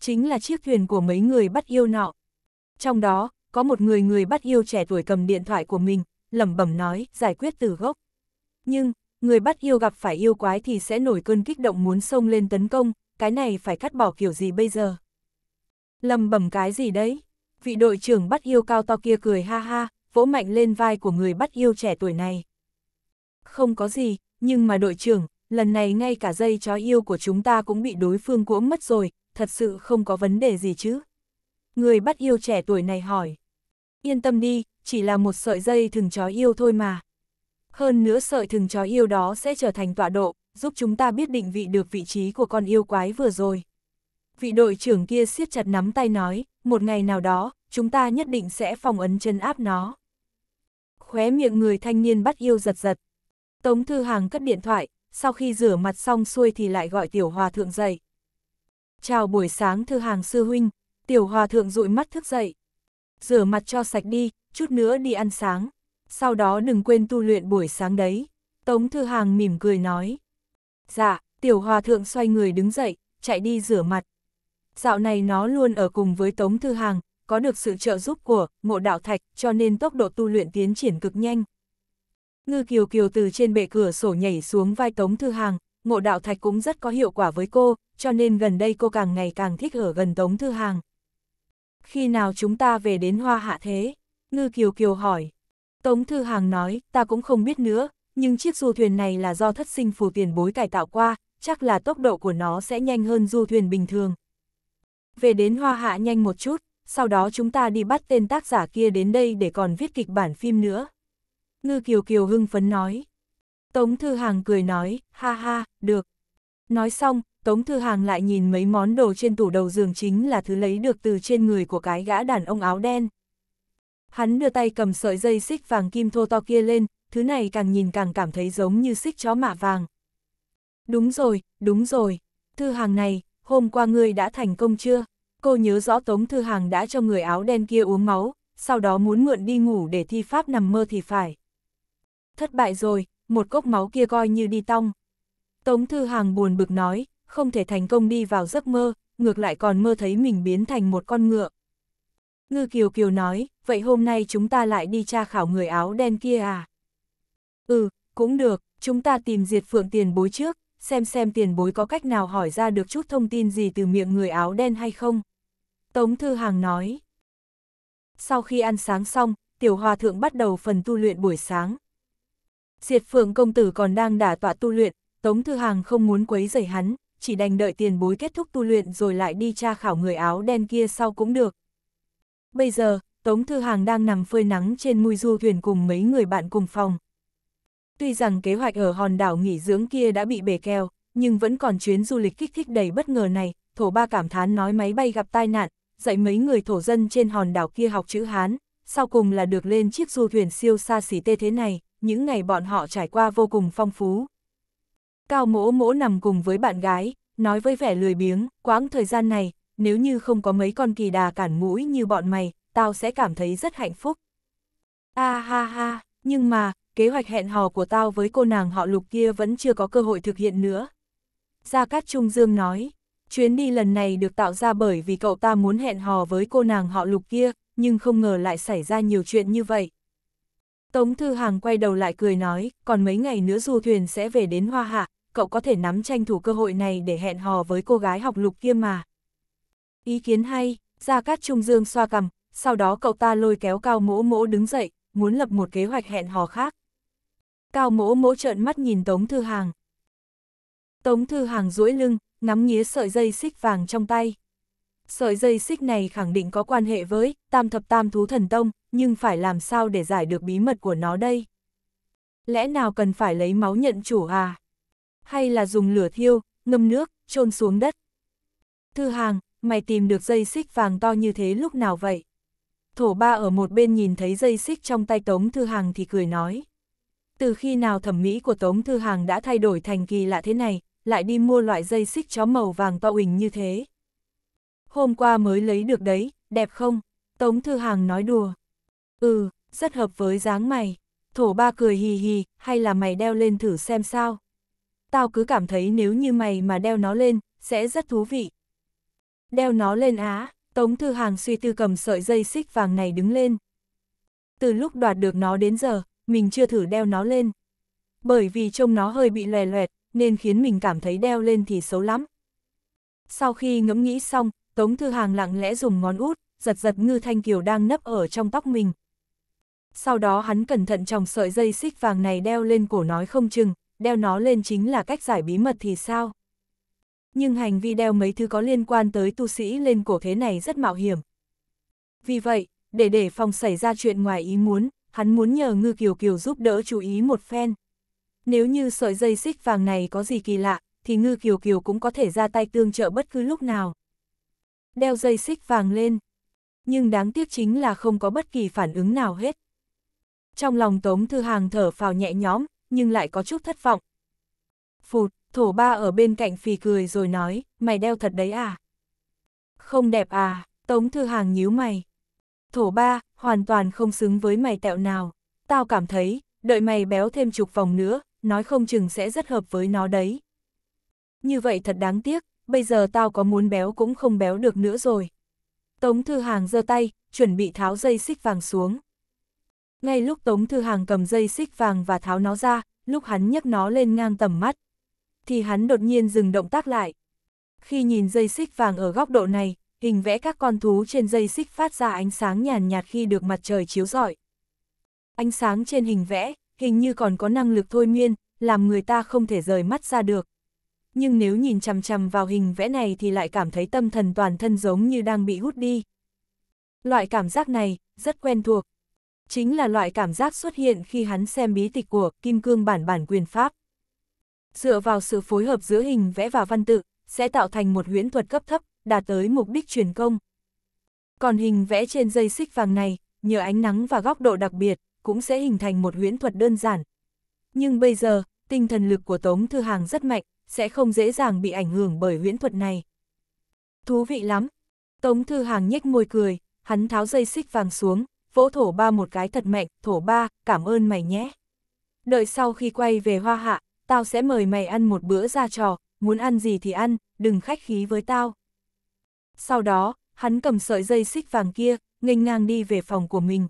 Chính là chiếc thuyền của mấy người bắt yêu nọ. Trong đó, có một người người bắt yêu trẻ tuổi cầm điện thoại của mình, lẩm bẩm nói, giải quyết từ gốc. Nhưng, người bắt yêu gặp phải yêu quái thì sẽ nổi cơn kích động muốn xông lên tấn công, cái này phải cắt bỏ kiểu gì bây giờ? Lầm bẩm cái gì đấy? Vị đội trưởng bắt yêu cao to kia cười ha ha, vỗ mạnh lên vai của người bắt yêu trẻ tuổi này. Không có gì, nhưng mà đội trưởng, lần này ngay cả dây chó yêu của chúng ta cũng bị đối phương cuỗng mất rồi, thật sự không có vấn đề gì chứ. Người bắt yêu trẻ tuổi này hỏi. Yên tâm đi, chỉ là một sợi dây thừng chó yêu thôi mà. Hơn nữa sợi thừng chó yêu đó sẽ trở thành tọa độ, giúp chúng ta biết định vị được vị trí của con yêu quái vừa rồi. Vị đội trưởng kia siết chặt nắm tay nói, một ngày nào đó, chúng ta nhất định sẽ phòng ấn chân áp nó khóe miệng người thanh niên bắt yêu giật giật. Tống Thư Hàng cất điện thoại, sau khi rửa mặt xong xuôi thì lại gọi Tiểu Hòa Thượng dậy. Chào buổi sáng Thư Hàng Sư Huynh, Tiểu Hòa Thượng dụi mắt thức dậy. Rửa mặt cho sạch đi, chút nữa đi ăn sáng. Sau đó đừng quên tu luyện buổi sáng đấy. Tống Thư Hàng mỉm cười nói. Dạ, Tiểu Hòa Thượng xoay người đứng dậy, chạy đi rửa mặt. Dạo này nó luôn ở cùng với Tống Thư Hàng, có được sự trợ giúp của mộ đạo thạch cho nên tốc độ tu luyện tiến triển cực nhanh. Ngư Kiều Kiều từ trên bệ cửa sổ nhảy xuống vai Tống Thư Hàng, mộ đạo thạch cũng rất có hiệu quả với cô, cho nên gần đây cô càng ngày càng thích ở gần Tống Thư Hàng. Khi nào chúng ta về đến hoa hạ thế? Ngư Kiều Kiều hỏi. Tống Thư Hàng nói, ta cũng không biết nữa, nhưng chiếc du thuyền này là do thất sinh phù tiền bối cải tạo qua, chắc là tốc độ của nó sẽ nhanh hơn du thuyền bình thường. Về đến hoa hạ nhanh một chút, sau đó chúng ta đi bắt tên tác giả kia đến đây để còn viết kịch bản phim nữa. Ngư Kiều Kiều hưng phấn nói. Tống Thư Hàng cười nói, ha ha, được. Nói xong, Tống Thư Hàng lại nhìn mấy món đồ trên tủ đầu giường chính là thứ lấy được từ trên người của cái gã đàn ông áo đen. Hắn đưa tay cầm sợi dây xích vàng kim thô to kia lên, thứ này càng nhìn càng cảm thấy giống như xích chó mạ vàng. Đúng rồi, đúng rồi, Thư Hàng này, hôm qua ngươi đã thành công chưa? cô nhớ rõ Tống Thư Hàng đã cho người áo đen kia uống máu, sau đó muốn mượn đi ngủ để thi pháp nằm mơ thì phải. Thất bại rồi, một cốc máu kia coi như đi tong. Tống Thư Hàng buồn bực nói, không thể thành công đi vào giấc mơ, ngược lại còn mơ thấy mình biến thành một con ngựa. Ngư Kiều Kiều nói, vậy hôm nay chúng ta lại đi tra khảo người áo đen kia à? Ừ, cũng được, chúng ta tìm diệt phượng tiền bối trước, xem xem tiền bối có cách nào hỏi ra được chút thông tin gì từ miệng người áo đen hay không. Tống Thư Hàng nói. Sau khi ăn sáng xong, tiểu hòa thượng bắt đầu phần tu luyện buổi sáng. Diệt phượng công tử còn đang đả tọa tu luyện, Tống Thư Hàng không muốn quấy rầy hắn, chỉ đành đợi tiền bối kết thúc tu luyện rồi lại đi tra khảo người áo đen kia sau cũng được. Bây giờ, Tống Thư Hàng đang nằm phơi nắng trên mui du thuyền cùng mấy người bạn cùng phòng. Tuy rằng kế hoạch ở hòn đảo nghỉ dưỡng kia đã bị bể kèo, nhưng vẫn còn chuyến du lịch kích thích đầy bất ngờ này, thổ ba cảm thán nói máy bay gặp tai nạn, dạy mấy người thổ dân trên hòn đảo kia học chữ Hán, sau cùng là được lên chiếc du thuyền siêu xa xỉ tê thế này, những ngày bọn họ trải qua vô cùng phong phú. Cao mỗ mỗ nằm cùng với bạn gái, nói với vẻ lười biếng, quãng thời gian này, nếu như không có mấy con kỳ đà cản mũi như bọn mày, tao sẽ cảm thấy rất hạnh phúc. A à, ha ha, nhưng mà, kế hoạch hẹn hò của tao với cô nàng họ lục kia vẫn chưa có cơ hội thực hiện nữa. Gia Cát Trung Dương nói. Chuyến đi lần này được tạo ra bởi vì cậu ta muốn hẹn hò với cô nàng họ lục kia, nhưng không ngờ lại xảy ra nhiều chuyện như vậy. Tống Thư Hàng quay đầu lại cười nói, còn mấy ngày nữa du thuyền sẽ về đến Hoa Hạ, cậu có thể nắm tranh thủ cơ hội này để hẹn hò với cô gái học lục kia mà. Ý kiến hay, Ra Cát Trung Dương xoa cầm, sau đó cậu ta lôi kéo Cao Mỗ Mỗ đứng dậy, muốn lập một kế hoạch hẹn hò khác. Cao Mỗ Mỗ trợn mắt nhìn Tống Thư Hàng. Tống Thư Hàng duỗi lưng, ngắm nghía sợi dây xích vàng trong tay. Sợi dây xích này khẳng định có quan hệ với tam thập tam thú thần tông, nhưng phải làm sao để giải được bí mật của nó đây? Lẽ nào cần phải lấy máu nhận chủ à? Hay là dùng lửa thiêu, ngâm nước, trôn xuống đất? Thư hàng, mày tìm được dây xích vàng to như thế lúc nào vậy? Thổ ba ở một bên nhìn thấy dây xích trong tay Tống Thư Hàng thì cười nói. Từ khi nào thẩm mỹ của Tống Thư Hàng đã thay đổi thành kỳ lạ thế này, lại đi mua loại dây xích chó màu vàng to uỳnh như thế. Hôm qua mới lấy được đấy, đẹp không? Tống Thư Hàng nói đùa. Ừ, rất hợp với dáng mày. Thổ ba cười hì hì, hay là mày đeo lên thử xem sao? Tao cứ cảm thấy nếu như mày mà đeo nó lên, sẽ rất thú vị. Đeo nó lên á, Tống Thư Hàng suy tư cầm sợi dây xích vàng này đứng lên. Từ lúc đoạt được nó đến giờ, mình chưa thử đeo nó lên. Bởi vì trông nó hơi bị lè loẹt, nên khiến mình cảm thấy đeo lên thì xấu lắm. Sau khi ngẫm nghĩ xong, Tống Thư Hàng lặng lẽ dùng ngón út, giật giật ngư thanh kiều đang nấp ở trong tóc mình. Sau đó hắn cẩn thận tròng sợi dây xích vàng này đeo lên cổ nói không chừng, đeo nó lên chính là cách giải bí mật thì sao? Nhưng hành vi đeo mấy thứ có liên quan tới tu sĩ lên cổ thế này rất mạo hiểm. Vì vậy, để để phòng xảy ra chuyện ngoài ý muốn, hắn muốn nhờ ngư kiều kiều giúp đỡ chú ý một phen. Nếu như sợi dây xích vàng này có gì kỳ lạ, thì Ngư Kiều Kiều cũng có thể ra tay tương trợ bất cứ lúc nào. Đeo dây xích vàng lên. Nhưng đáng tiếc chính là không có bất kỳ phản ứng nào hết. Trong lòng Tống Thư Hàng thở phào nhẹ nhõm, nhưng lại có chút thất vọng. Phụt, thổ ba ở bên cạnh phì cười rồi nói, mày đeo thật đấy à? Không đẹp à, Tống Thư Hàng nhíu mày. Thổ ba, hoàn toàn không xứng với mày tẹo nào. Tao cảm thấy, đợi mày béo thêm chục vòng nữa, nói không chừng sẽ rất hợp với nó đấy. Như vậy thật đáng tiếc, bây giờ tao có muốn béo cũng không béo được nữa rồi. Tống Thư Hàng giơ tay, chuẩn bị tháo dây xích vàng xuống. Ngay lúc Tống Thư Hàng cầm dây xích vàng và tháo nó ra, lúc hắn nhấc nó lên ngang tầm mắt, thì hắn đột nhiên dừng động tác lại. Khi nhìn dây xích vàng ở góc độ này, hình vẽ các con thú trên dây xích phát ra ánh sáng nhàn nhạt khi được mặt trời chiếu rọi. Ánh sáng trên hình vẽ hình như còn có năng lực thôi miên, làm người ta không thể rời mắt ra được. Nhưng nếu nhìn chằm chằm vào hình vẽ này thì lại cảm thấy tâm thần toàn thân giống như đang bị hút đi. Loại cảm giác này, rất quen thuộc. Chính là loại cảm giác xuất hiện khi hắn xem bí tịch của Kim Cương bản bản quyền pháp. Dựa vào sự phối hợp giữa hình vẽ và văn tự, sẽ tạo thành một huyễn thuật cấp thấp, đạt tới mục đích truyền công. Còn hình vẽ trên dây xích vàng này, nhờ ánh nắng và góc độ đặc biệt, cũng sẽ hình thành một huyễn thuật đơn giản. Nhưng bây giờ, tinh thần lực của Tống Thư Hàng rất mạnh, sẽ không dễ dàng bị ảnh hưởng bởi huyễn thuật này. Thú vị lắm! Tống Thư Hàng nhếch môi cười, hắn tháo dây xích vàng xuống, vỗ thổ ba một cái thật mạnh, thổ ba, cảm ơn mày nhé. Đợi sau khi quay về hoa hạ, tao sẽ mời mày ăn một bữa ra trò, muốn ăn gì thì ăn, đừng khách khí với tao. Sau đó, hắn cầm sợi dây xích vàng kia, nghênh ngang đi về phòng của mình,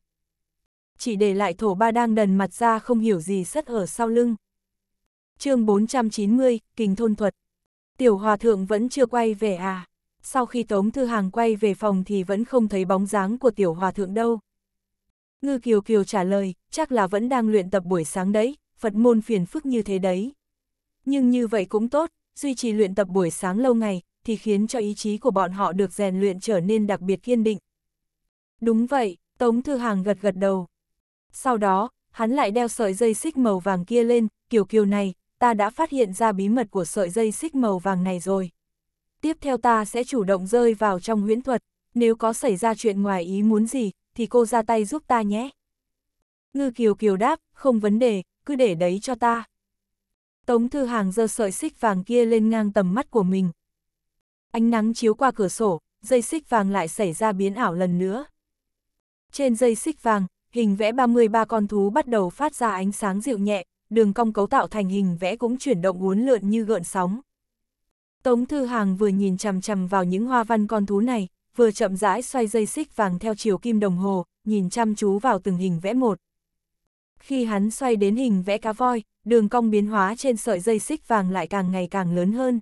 chỉ để lại thổ ba đang đần mặt ra không hiểu gì sất ở sau lưng. chương 490, Kình Thôn Thuật Tiểu Hòa Thượng vẫn chưa quay về à? Sau khi Tống Thư Hàng quay về phòng thì vẫn không thấy bóng dáng của Tiểu Hòa Thượng đâu. Ngư Kiều Kiều trả lời, chắc là vẫn đang luyện tập buổi sáng đấy, Phật môn phiền phức như thế đấy. Nhưng như vậy cũng tốt, duy trì luyện tập buổi sáng lâu ngày, thì khiến cho ý chí của bọn họ được rèn luyện trở nên đặc biệt kiên định. Đúng vậy, Tống Thư Hàng gật gật đầu. Sau đó, hắn lại đeo sợi dây xích màu vàng kia lên, kiểu kiều này, ta đã phát hiện ra bí mật của sợi dây xích màu vàng này rồi. Tiếp theo ta sẽ chủ động rơi vào trong huyễn thuật, nếu có xảy ra chuyện ngoài ý muốn gì, thì cô ra tay giúp ta nhé. Ngư Kiều Kiều đáp, không vấn đề, cứ để đấy cho ta. Tống Thư Hàng giơ sợi xích vàng kia lên ngang tầm mắt của mình. Ánh nắng chiếu qua cửa sổ, dây xích vàng lại xảy ra biến ảo lần nữa. Trên dây xích vàng, hình vẽ 33 con thú bắt đầu phát ra ánh sáng dịu nhẹ, đường cong cấu tạo thành hình vẽ cũng chuyển động uốn lượn như gợn sóng. Tống Thư Hàng vừa nhìn chằm chằm vào những hoa văn con thú này, vừa chậm rãi xoay dây xích vàng theo chiều kim đồng hồ, nhìn chăm chú vào từng hình vẽ một. Khi hắn xoay đến hình vẽ cá voi, đường cong biến hóa trên sợi dây xích vàng lại càng ngày càng lớn hơn.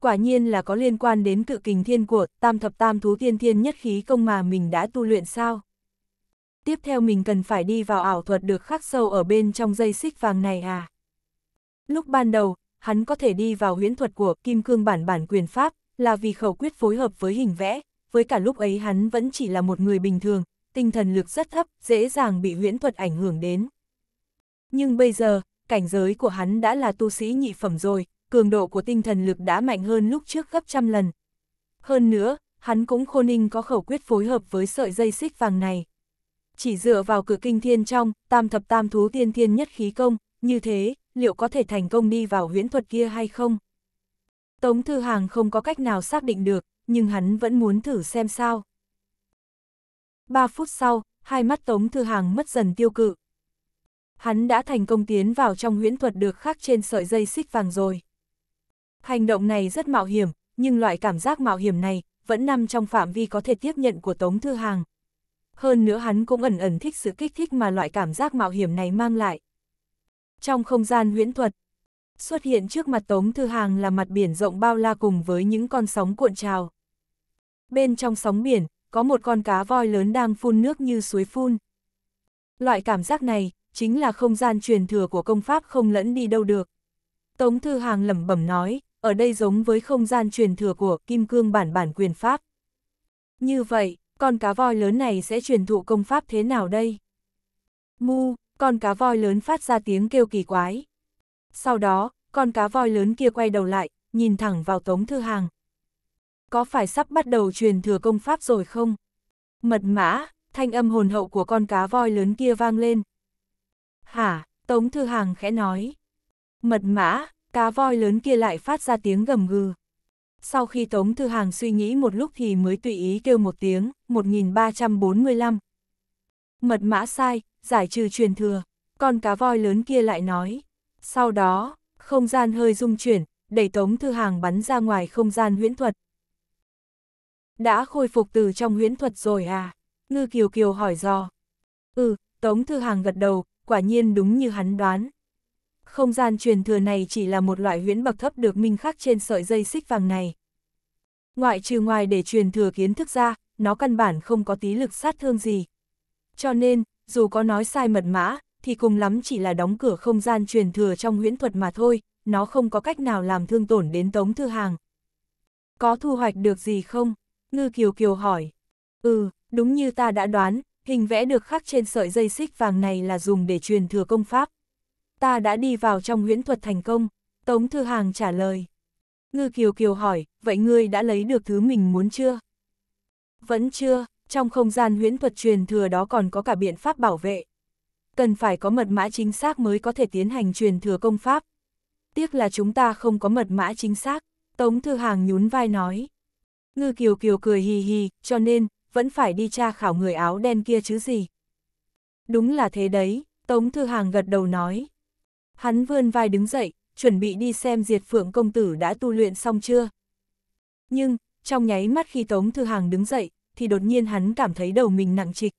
Quả nhiên là có liên quan đến cự kình thiên của tam thập tam thú thiên thiên nhất khí công mà mình đã tu luyện sao tiếp theo mình cần phải đi vào ảo thuật được khắc sâu ở bên trong dây xích vàng này à. Lúc ban đầu, hắn có thể đi vào huyễn thuật của kim cương bản bản quyền pháp, là vì khẩu quyết phối hợp với hình vẽ, với cả lúc ấy hắn vẫn chỉ là một người bình thường, tinh thần lực rất thấp, dễ dàng bị huyễn thuật ảnh hưởng đến. Nhưng bây giờ, cảnh giới của hắn đã là tu sĩ nhị phẩm rồi, cường độ của tinh thần lực đã mạnh hơn lúc trước gấp trăm lần. Hơn nữa, hắn cũng khôn ninh có khẩu quyết phối hợp với sợi dây xích vàng này chỉ dựa vào cửa kinh thiên trong, tam thập tam thú tiên thiên nhất khí công, như thế, liệu có thể thành công đi vào huyễn thuật kia hay không? Tống Thư Hàng không có cách nào xác định được, nhưng hắn vẫn muốn thử xem sao. Ba phút sau, hai mắt Tống Thư Hàng mất dần tiêu cự. Hắn đã thành công tiến vào trong huyễn thuật được khắc trên sợi dây xích vàng rồi. Hành động này rất mạo hiểm, nhưng loại cảm giác mạo hiểm này vẫn nằm trong phạm vi có thể tiếp nhận của Tống Thư Hàng hơn nữa hắn cũng ẩn ẩn thích sự kích thích mà loại cảm giác mạo hiểm này mang lại. Trong không gian huyễn thuật, xuất hiện trước mặt Tống Thư Hàng là mặt biển rộng bao la cùng với những con sóng cuộn trào. Bên trong sóng biển, có một con cá voi lớn đang phun nước như suối phun. Loại cảm giác này, chính là không gian truyền thừa của công pháp không lẫn đi đâu được. Tống Thư Hàng lẩm bẩm nói, ở đây giống với không gian truyền thừa của Kim Cương bản bản quyền pháp. Như vậy, con cá voi lớn này sẽ truyền thụ công pháp thế nào đây? Mu, con cá voi lớn phát ra tiếng kêu kỳ quái. Sau đó, con cá voi lớn kia quay đầu lại, nhìn thẳng vào Tống Thư Hàng. Có phải sắp bắt đầu truyền thừa công pháp rồi không? Mật mã, thanh âm hồn hậu của con cá voi lớn kia vang lên. Hả, Tống Thư Hàng khẽ nói. Mật mã, cá voi lớn kia lại phát ra tiếng gầm gừ sau khi Tống Thư Hàng suy nghĩ một lúc thì mới tùy ý kêu một tiếng, 1345. Mật mã sai, giải trừ truyền thừa, con cá voi lớn kia lại nói. Sau đó, không gian hơi rung chuyển, đẩy Tống Thư Hàng bắn ra ngoài không gian huyễn thuật. Đã khôi phục từ trong huyễn thuật rồi à? Ngư Kiều Kiều hỏi dò. Ừ, Tống Thư Hàng gật đầu, quả nhiên đúng như hắn đoán. Không gian truyền thừa này chỉ là một loại huyễn bậc thấp được minh khắc trên sợi dây xích vàng này. Ngoại trừ ngoài để truyền thừa kiến thức ra, nó căn bản không có tí lực sát thương gì. Cho nên, dù có nói sai mật mã, thì cùng lắm chỉ là đóng cửa không gian truyền thừa trong huyễn thuật mà thôi, nó không có cách nào làm thương tổn đến Tống Thư Hàng. Có thu hoạch được gì không? Ngư Kiều Kiều hỏi. Ừ, đúng như ta đã đoán, hình vẽ được khắc trên sợi dây xích vàng này là dùng để truyền thừa công pháp ta đã đi vào trong huyễn thuật thành công, Tống Thư Hàng trả lời. Ngư Kiều Kiều hỏi, vậy ngươi đã lấy được thứ mình muốn chưa? Vẫn chưa, trong không gian huyễn thuật truyền thừa đó còn có cả biện pháp bảo vệ. Cần phải có mật mã chính xác mới có thể tiến hành truyền thừa công pháp. Tiếc là chúng ta không có mật mã chính xác, Tống Thư Hàng nhún vai nói. Ngư Kiều Kiều cười hì hì, cho nên, vẫn phải đi tra khảo người áo đen kia chứ gì. Đúng là thế đấy, Tống Thư Hàng gật đầu nói. Hắn vươn vai đứng dậy, chuẩn bị đi xem diệt phượng công tử đã tu luyện xong chưa. Nhưng, trong nháy mắt khi Tống Thư Hàng đứng dậy, thì đột nhiên hắn cảm thấy đầu mình nặng trịch.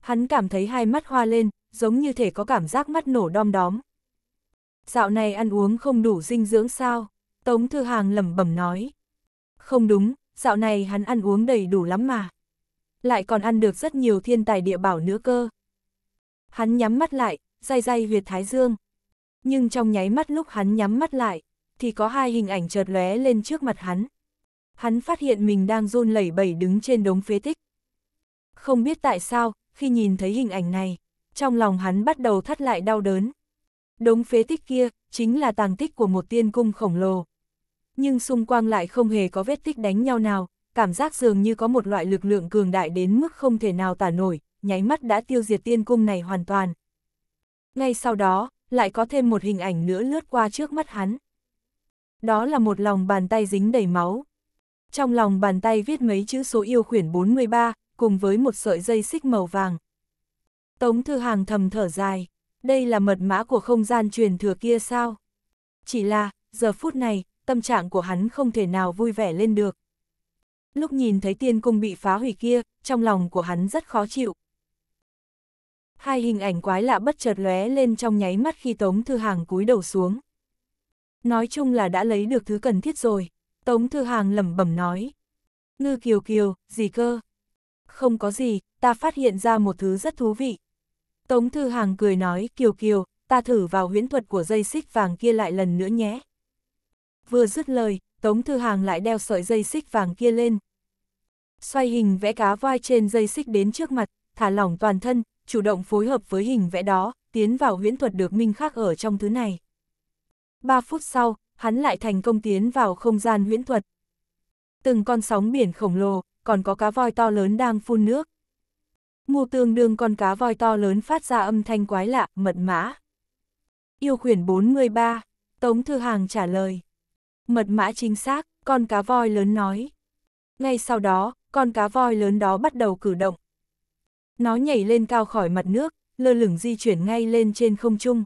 Hắn cảm thấy hai mắt hoa lên, giống như thể có cảm giác mắt nổ đom đóm. Dạo này ăn uống không đủ dinh dưỡng sao? Tống Thư Hàng lẩm bẩm nói. Không đúng, dạo này hắn ăn uống đầy đủ lắm mà. Lại còn ăn được rất nhiều thiên tài địa bảo nữa cơ. Hắn nhắm mắt lại, day day huyệt thái dương. Nhưng trong nháy mắt lúc hắn nhắm mắt lại, thì có hai hình ảnh chợt lóe lên trước mặt hắn. Hắn phát hiện mình đang run lẩy bẩy đứng trên đống phế tích. Không biết tại sao, khi nhìn thấy hình ảnh này, trong lòng hắn bắt đầu thắt lại đau đớn. Đống phế tích kia, chính là tàng tích của một tiên cung khổng lồ. Nhưng xung quanh lại không hề có vết tích đánh nhau nào, cảm giác dường như có một loại lực lượng cường đại đến mức không thể nào tả nổi, nháy mắt đã tiêu diệt tiên cung này hoàn toàn. Ngay sau đó, lại có thêm một hình ảnh nữa lướt qua trước mắt hắn. Đó là một lòng bàn tay dính đầy máu. Trong lòng bàn tay viết mấy chữ số yêu khuyển 43, cùng với một sợi dây xích màu vàng. Tống Thư Hàng thầm thở dài, đây là mật mã của không gian truyền thừa kia sao? Chỉ là, giờ phút này, tâm trạng của hắn không thể nào vui vẻ lên được. Lúc nhìn thấy tiên cung bị phá hủy kia, trong lòng của hắn rất khó chịu hai hình ảnh quái lạ bất chợt lóe lên trong nháy mắt khi Tống Thư Hàng cúi đầu xuống. Nói chung là đã lấy được thứ cần thiết rồi, Tống Thư Hàng lẩm bẩm nói. Ngư Kiều Kiều, gì cơ? Không có gì, ta phát hiện ra một thứ rất thú vị. Tống Thư Hàng cười nói, Kiều Kiều, ta thử vào huyễn thuật của dây xích vàng kia lại lần nữa nhé. Vừa dứt lời, Tống Thư Hàng lại đeo sợi dây xích vàng kia lên. Xoay hình vẽ cá voi trên dây xích đến trước mặt, thả lỏng toàn thân, chủ động phối hợp với hình vẽ đó, tiến vào huyễn thuật được minh khắc ở trong thứ này. ba phút sau, hắn lại thành công tiến vào không gian huyễn thuật. Từng con sóng biển khổng lồ, còn có cá voi to lớn đang phun nước. Mù tương đương con cá voi to lớn phát ra âm thanh quái lạ, mật mã. Yêu khuyển 43, Tống Thư Hàng trả lời. Mật mã chính xác, con cá voi lớn nói. Ngay sau đó, con cá voi lớn đó bắt đầu cử động, nó nhảy lên cao khỏi mặt nước, lơ lửng di chuyển ngay lên trên không trung.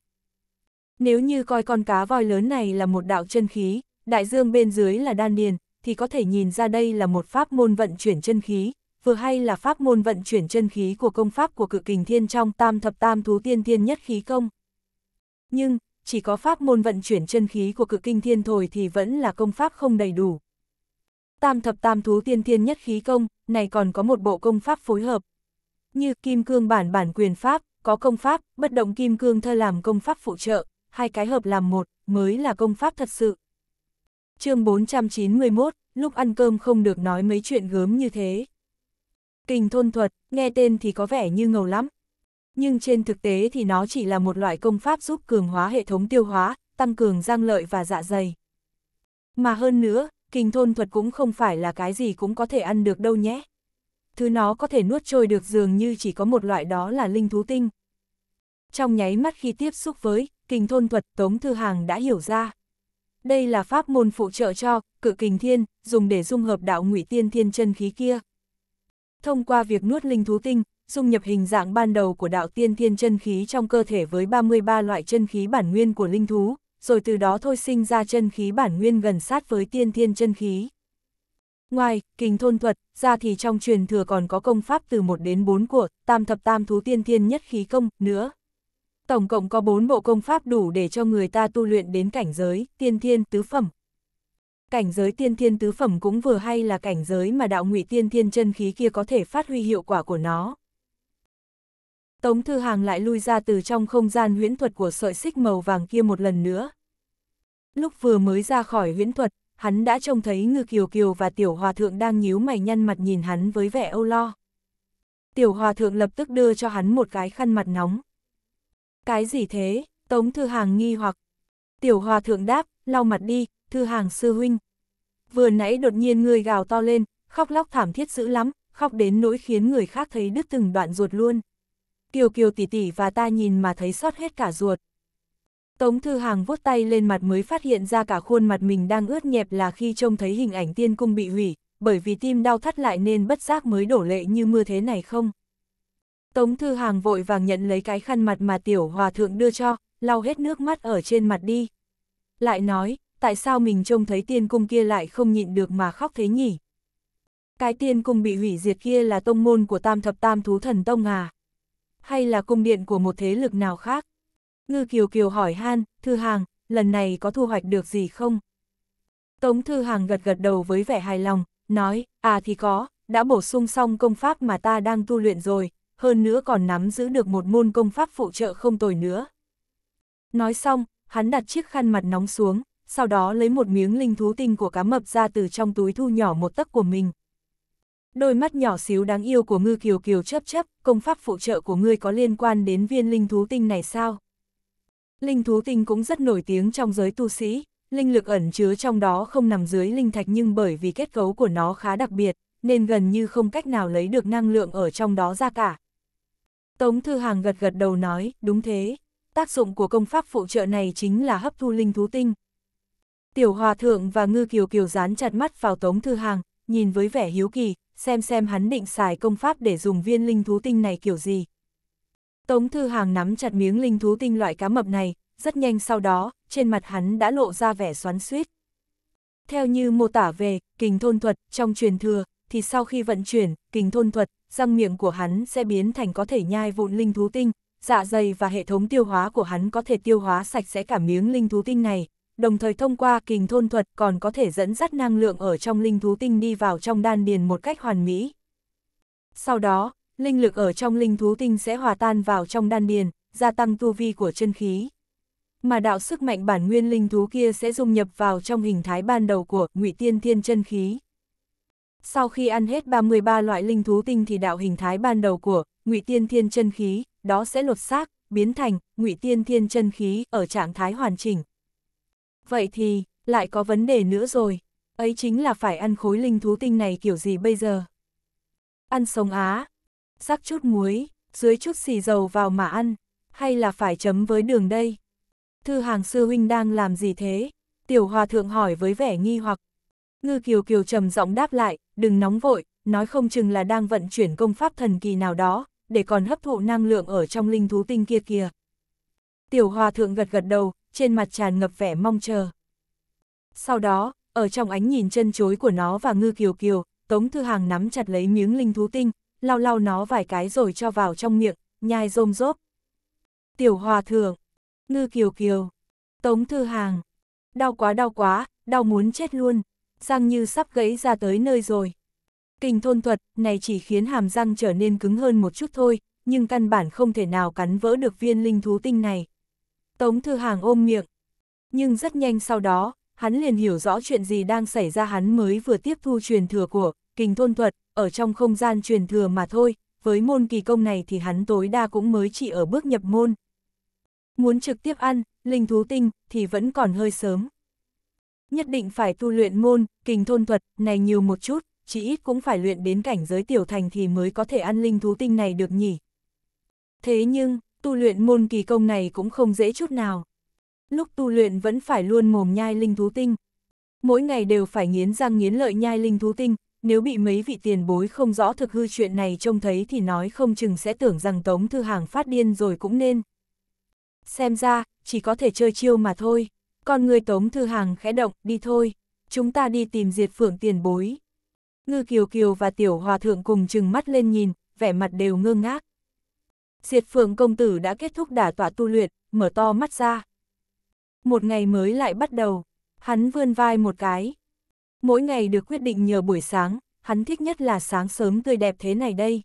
Nếu như coi con cá voi lớn này là một đạo chân khí, đại dương bên dưới là đan điền, thì có thể nhìn ra đây là một pháp môn vận chuyển chân khí, vừa hay là pháp môn vận chuyển chân khí của công pháp của cự kình thiên trong tam thập tam thú tiên thiên nhất khí công. Nhưng, chỉ có pháp môn vận chuyển chân khí của cự kinh thiên thôi thì vẫn là công pháp không đầy đủ. Tam thập tam thú tiên thiên nhất khí công, này còn có một bộ công pháp phối hợp, như kim cương bản bản quyền pháp, có công pháp, bất động kim cương thơ làm công pháp phụ trợ, hai cái hợp làm một, mới là công pháp thật sự. chương 491, lúc ăn cơm không được nói mấy chuyện gớm như thế. kinh thôn thuật, nghe tên thì có vẻ như ngầu lắm. Nhưng trên thực tế thì nó chỉ là một loại công pháp giúp cường hóa hệ thống tiêu hóa, tăng cường răng lợi và dạ dày. Mà hơn nữa, kinh thôn thuật cũng không phải là cái gì cũng có thể ăn được đâu nhé thứ nó có thể nuốt trôi được dường như chỉ có một loại đó là linh thú tinh. Trong nháy mắt khi tiếp xúc với, kình thôn thuật Tống Thư Hàng đã hiểu ra. Đây là pháp môn phụ trợ cho, cự kình thiên, dùng để dung hợp đạo ngụy tiên thiên chân khí kia. Thông qua việc nuốt linh thú tinh, dung nhập hình dạng ban đầu của đạo tiên thiên chân khí trong cơ thể với 33 loại chân khí bản nguyên của linh thú, rồi từ đó thôi sinh ra chân khí bản nguyên gần sát với tiên thiên chân khí. Ngoài, kinh thôn thuật, ra thì trong truyền thừa còn có công pháp từ 1 đến 4 của tam thập tam thú tiên thiên nhất khí công nữa. Tổng cộng có 4 bộ công pháp đủ để cho người ta tu luyện đến cảnh giới tiên thiên tứ phẩm. Cảnh giới tiên thiên tứ phẩm cũng vừa hay là cảnh giới mà đạo ngụy tiên thiên chân khí kia có thể phát huy hiệu quả của nó. Tống Thư Hàng lại lui ra từ trong không gian huyễn thuật của sợi xích màu vàng kia một lần nữa. Lúc vừa mới ra khỏi huyễn thuật, hắn đã trông thấy ngư kiều kiều và tiểu hòa thượng đang nhíu mày nhăn mặt nhìn hắn với vẻ âu lo. Tiểu hòa thượng lập tức đưa cho hắn một cái khăn mặt nóng. Cái gì thế, tống thư hàng nghi hoặc. Tiểu hòa thượng đáp, lau mặt đi, thư hàng sư huynh. Vừa nãy đột nhiên người gào to lên, khóc lóc thảm thiết dữ lắm, khóc đến nỗi khiến người khác thấy đứt từng đoạn ruột luôn. Kiều kiều tỉ tỉ và ta nhìn mà thấy sót hết cả ruột. Tống Thư Hàng vuốt tay lên mặt mới phát hiện ra cả khuôn mặt mình đang ướt nhẹp là khi trông thấy hình ảnh tiên cung bị hủy, bởi vì tim đau thắt lại nên bất giác mới đổ lệ như mưa thế này không. Tống Thư Hàng vội vàng nhận lấy cái khăn mặt mà Tiểu Hòa Thượng đưa cho, lau hết nước mắt ở trên mặt đi. Lại nói, tại sao mình trông thấy tiên cung kia lại không nhịn được mà khóc thế nhỉ? Cái tiên cung bị hủy diệt kia là tông môn của tam thập tam thú thần tông à? Hay là cung điện của một thế lực nào khác? Ngư Kiều Kiều hỏi Han, Thư Hàng, lần này có thu hoạch được gì không? Tống Thư Hàng gật gật đầu với vẻ hài lòng, nói, à thì có, đã bổ sung xong công pháp mà ta đang tu luyện rồi, hơn nữa còn nắm giữ được một môn công pháp phụ trợ không tồi nữa. Nói xong, hắn đặt chiếc khăn mặt nóng xuống, sau đó lấy một miếng linh thú tinh của cá mập ra từ trong túi thu nhỏ một tấc của mình. Đôi mắt nhỏ xíu đáng yêu của ngư kiều kiều chấp chấp, công pháp phụ trợ của ngươi có liên quan đến viên linh thú tinh này sao? Linh thú tinh cũng rất nổi tiếng trong giới tu sĩ, linh lực ẩn chứa trong đó không nằm dưới linh thạch nhưng bởi vì kết cấu của nó khá đặc biệt, nên gần như không cách nào lấy được năng lượng ở trong đó ra cả. Tống Thư Hàng gật gật đầu nói, đúng thế, tác dụng của công pháp phụ trợ này chính là hấp thu linh thú tinh. Tiểu Hòa Thượng và Ngư Kiều Kiều dán chặt mắt vào Tống Thư Hàng, nhìn với vẻ hiếu kỳ, xem xem hắn định xài công pháp để dùng viên linh thú tinh này kiểu gì. Tống Thư Hàng nắm chặt miếng linh thú tinh loại cá mập này, rất nhanh sau đó, trên mặt hắn đã lộ ra vẻ xoắn suýt. Theo như mô tả về kình thôn thuật trong truyền thừa, thì sau khi vận chuyển kình thôn thuật, răng miệng của hắn sẽ biến thành có thể nhai vụn linh thú tinh, dạ dày và hệ thống tiêu hóa của hắn có thể tiêu hóa sạch sẽ cả miếng linh thú tinh này, đồng thời thông qua kình thôn thuật còn có thể dẫn dắt năng lượng ở trong linh thú tinh đi vào trong đan điền một cách hoàn mỹ. Sau đó, linh lực ở trong linh thú tinh sẽ hòa tan vào trong đan điền, gia tăng tu vi của chân khí. Mà đạo sức mạnh bản nguyên linh thú kia sẽ dung nhập vào trong hình thái ban đầu của ngụy tiên thiên chân khí. Sau khi ăn hết 33 loại linh thú tinh thì đạo hình thái ban đầu của ngụy tiên thiên chân khí, đó sẽ lột xác, biến thành ngụy tiên thiên chân khí ở trạng thái hoàn chỉnh. Vậy thì, lại có vấn đề nữa rồi. Ấy chính là phải ăn khối linh thú tinh này kiểu gì bây giờ? Ăn sống á, rắc chút muối, dưới chút xì dầu vào mà ăn, hay là phải chấm với đường đây? Thư hàng sư huynh đang làm gì thế? Tiểu hòa thượng hỏi với vẻ nghi hoặc. Ngư kiều kiều trầm giọng đáp lại, đừng nóng vội, nói không chừng là đang vận chuyển công pháp thần kỳ nào đó, để còn hấp thụ năng lượng ở trong linh thú tinh kia kìa. Tiểu hòa thượng gật gật đầu, trên mặt tràn ngập vẻ mong chờ. Sau đó, ở trong ánh nhìn chân chối của nó và ngư kiều kiều, Tống Thư Hàng nắm chặt lấy miếng linh thú tinh, lau lau nó vài cái rồi cho vào trong miệng, nhai rôm rốp. Tiểu hòa thượng, ngư kiều kiều, tống thư hàng, đau quá đau quá, đau muốn chết luôn, răng như sắp gãy ra tới nơi rồi. Kinh thôn thuật này chỉ khiến hàm răng trở nên cứng hơn một chút thôi, nhưng căn bản không thể nào cắn vỡ được viên linh thú tinh này. Tống thư hàng ôm miệng, nhưng rất nhanh sau đó, hắn liền hiểu rõ chuyện gì đang xảy ra hắn mới vừa tiếp thu truyền thừa của kinh thôn thuật, ở trong không gian truyền thừa mà thôi, với môn kỳ công này thì hắn tối đa cũng mới chỉ ở bước nhập môn. Muốn trực tiếp ăn, linh thú tinh, thì vẫn còn hơi sớm. Nhất định phải tu luyện môn, kình thôn thuật, này nhiều một chút, chỉ ít cũng phải luyện đến cảnh giới tiểu thành thì mới có thể ăn linh thú tinh này được nhỉ. Thế nhưng, tu luyện môn kỳ công này cũng không dễ chút nào. Lúc tu luyện vẫn phải luôn mồm nhai linh thú tinh. Mỗi ngày đều phải nghiến răng nghiến lợi nhai linh thú tinh, nếu bị mấy vị tiền bối không rõ thực hư chuyện này trông thấy thì nói không chừng sẽ tưởng rằng Tống Thư Hàng phát điên rồi cũng nên. Xem ra, chỉ có thể chơi chiêu mà thôi, còn người Tống Thư Hàng khẽ động, đi thôi, chúng ta đi tìm diệt phượng tiền bối. Ngư Kiều Kiều và Tiểu Hòa Thượng cùng chừng mắt lên nhìn, vẻ mặt đều ngơ ngác. Diệt phượng công tử đã kết thúc đả tọa tu luyện, mở to mắt ra. Một ngày mới lại bắt đầu, hắn vươn vai một cái, mỗi ngày được quyết định nhờ buổi sáng, hắn thích nhất là sáng sớm tươi đẹp thế này đây.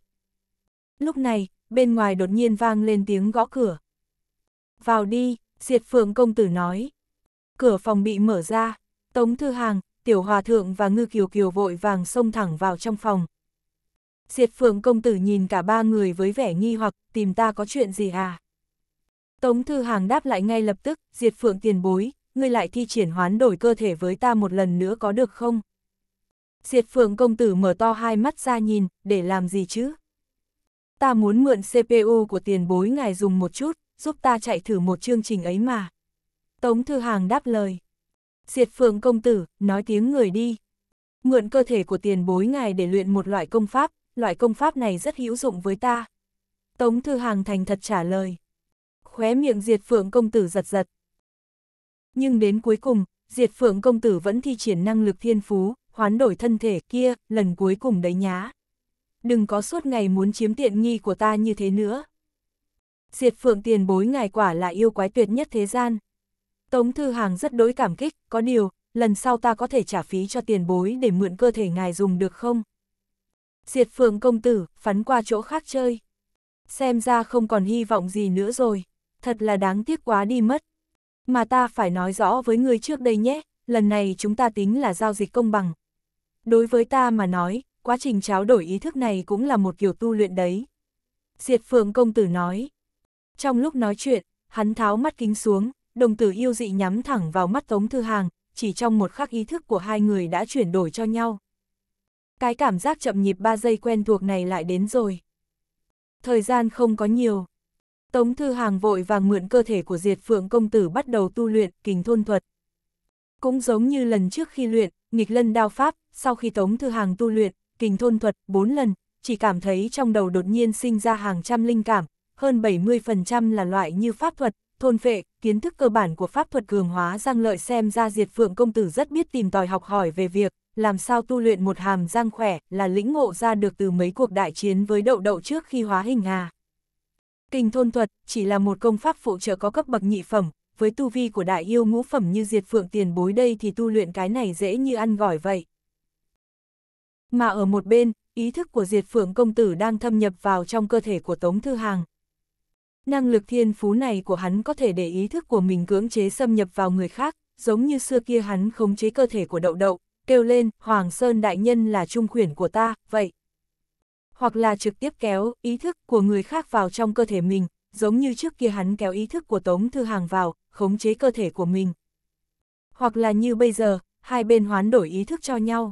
Lúc này, bên ngoài đột nhiên vang lên tiếng gõ cửa. Vào đi, Diệt Phượng công tử nói. Cửa phòng bị mở ra, Tống Thư Hàng, Tiểu Hòa Thượng và Ngư Kiều Kiều vội vàng xông thẳng vào trong phòng. Diệt Phượng công tử nhìn cả ba người với vẻ nghi hoặc tìm ta có chuyện gì à? Tống Thư Hàng đáp lại ngay lập tức, Diệt Phượng tiền bối, ngươi lại thi triển hoán đổi cơ thể với ta một lần nữa có được không? Diệt phượng công tử mở to hai mắt ra nhìn, để làm gì chứ? Ta muốn mượn CPU của tiền bối ngài dùng một chút, giúp ta chạy thử một chương trình ấy mà. Tống Thư Hàng đáp lời. Diệt phượng công tử, nói tiếng người đi. Mượn cơ thể của tiền bối ngài để luyện một loại công pháp, loại công pháp này rất hữu dụng với ta. Tống Thư Hàng thành thật trả lời. Khóe miệng Diệt Phượng công tử giật giật, nhưng đến cuối cùng, Diệt Phượng công tử vẫn thi triển năng lực thiên phú, hoán đổi thân thể kia, lần cuối cùng đấy nhá. Đừng có suốt ngày muốn chiếm tiện nghi của ta như thế nữa. Diệt Phượng tiền bối ngài quả là yêu quái tuyệt nhất thế gian. Tống Thư Hàng rất đối cảm kích, có điều, lần sau ta có thể trả phí cho tiền bối để mượn cơ thể ngài dùng được không? Diệt Phượng công tử, phắn qua chỗ khác chơi. Xem ra không còn hy vọng gì nữa rồi, thật là đáng tiếc quá đi mất mà ta phải nói rõ với ngươi trước đây nhé, lần này chúng ta tính là giao dịch công bằng. Đối với ta mà nói, quá trình trao đổi ý thức này cũng là một kiểu tu luyện đấy. Diệt Phượng Công Tử nói. Trong lúc nói chuyện, hắn tháo mắt kính xuống, đồng tử yêu dị nhắm thẳng vào mắt Tống Thư Hàng, chỉ trong một khắc ý thức của hai người đã chuyển đổi cho nhau. Cái cảm giác chậm nhịp 3 giây quen thuộc này lại đến rồi. Thời gian không có nhiều, Tống Thư Hàng vội vàng mượn cơ thể của Diệt Phượng Công Tử bắt đầu tu luyện kình thôn thuật. Cũng giống như lần trước khi luyện, nghịch lân đao pháp, sau khi Tống Thư Hàng tu luyện, kình thôn thuật 4 lần, chỉ cảm thấy trong đầu đột nhiên sinh ra hàng trăm linh cảm, hơn 70% là loại như pháp thuật, thôn phệ, kiến thức cơ bản của pháp thuật cường hóa Giang lợi xem ra Diệt Phượng Công Tử rất biết tìm tòi học hỏi về việc, làm sao tu luyện một hàm giang khỏe là lĩnh ngộ ra được từ mấy cuộc đại chiến với đậu đậu trước khi hóa hình à. Kinh thôn thuật chỉ là một công pháp phụ trợ có cấp bậc nhị phẩm, với tu vi của đại yêu ngũ phẩm như diệt phượng tiền bối đây thì tu luyện cái này dễ như ăn gỏi vậy. Mà ở một bên, ý thức của diệt phượng công tử đang thâm nhập vào trong cơ thể của Tống Thư Hàng. Năng lực thiên phú này của hắn có thể để ý thức của mình cưỡng chế xâm nhập vào người khác, giống như xưa kia hắn khống chế cơ thể của đậu đậu, kêu lên, Hoàng Sơn Đại Nhân là trung khuyển của ta, vậy hoặc là trực tiếp kéo ý thức của người khác vào trong cơ thể mình, giống như trước kia hắn kéo ý thức của Tống Thư Hàng vào, khống chế cơ thể của mình. Hoặc là như bây giờ, hai bên hoán đổi ý thức cho nhau.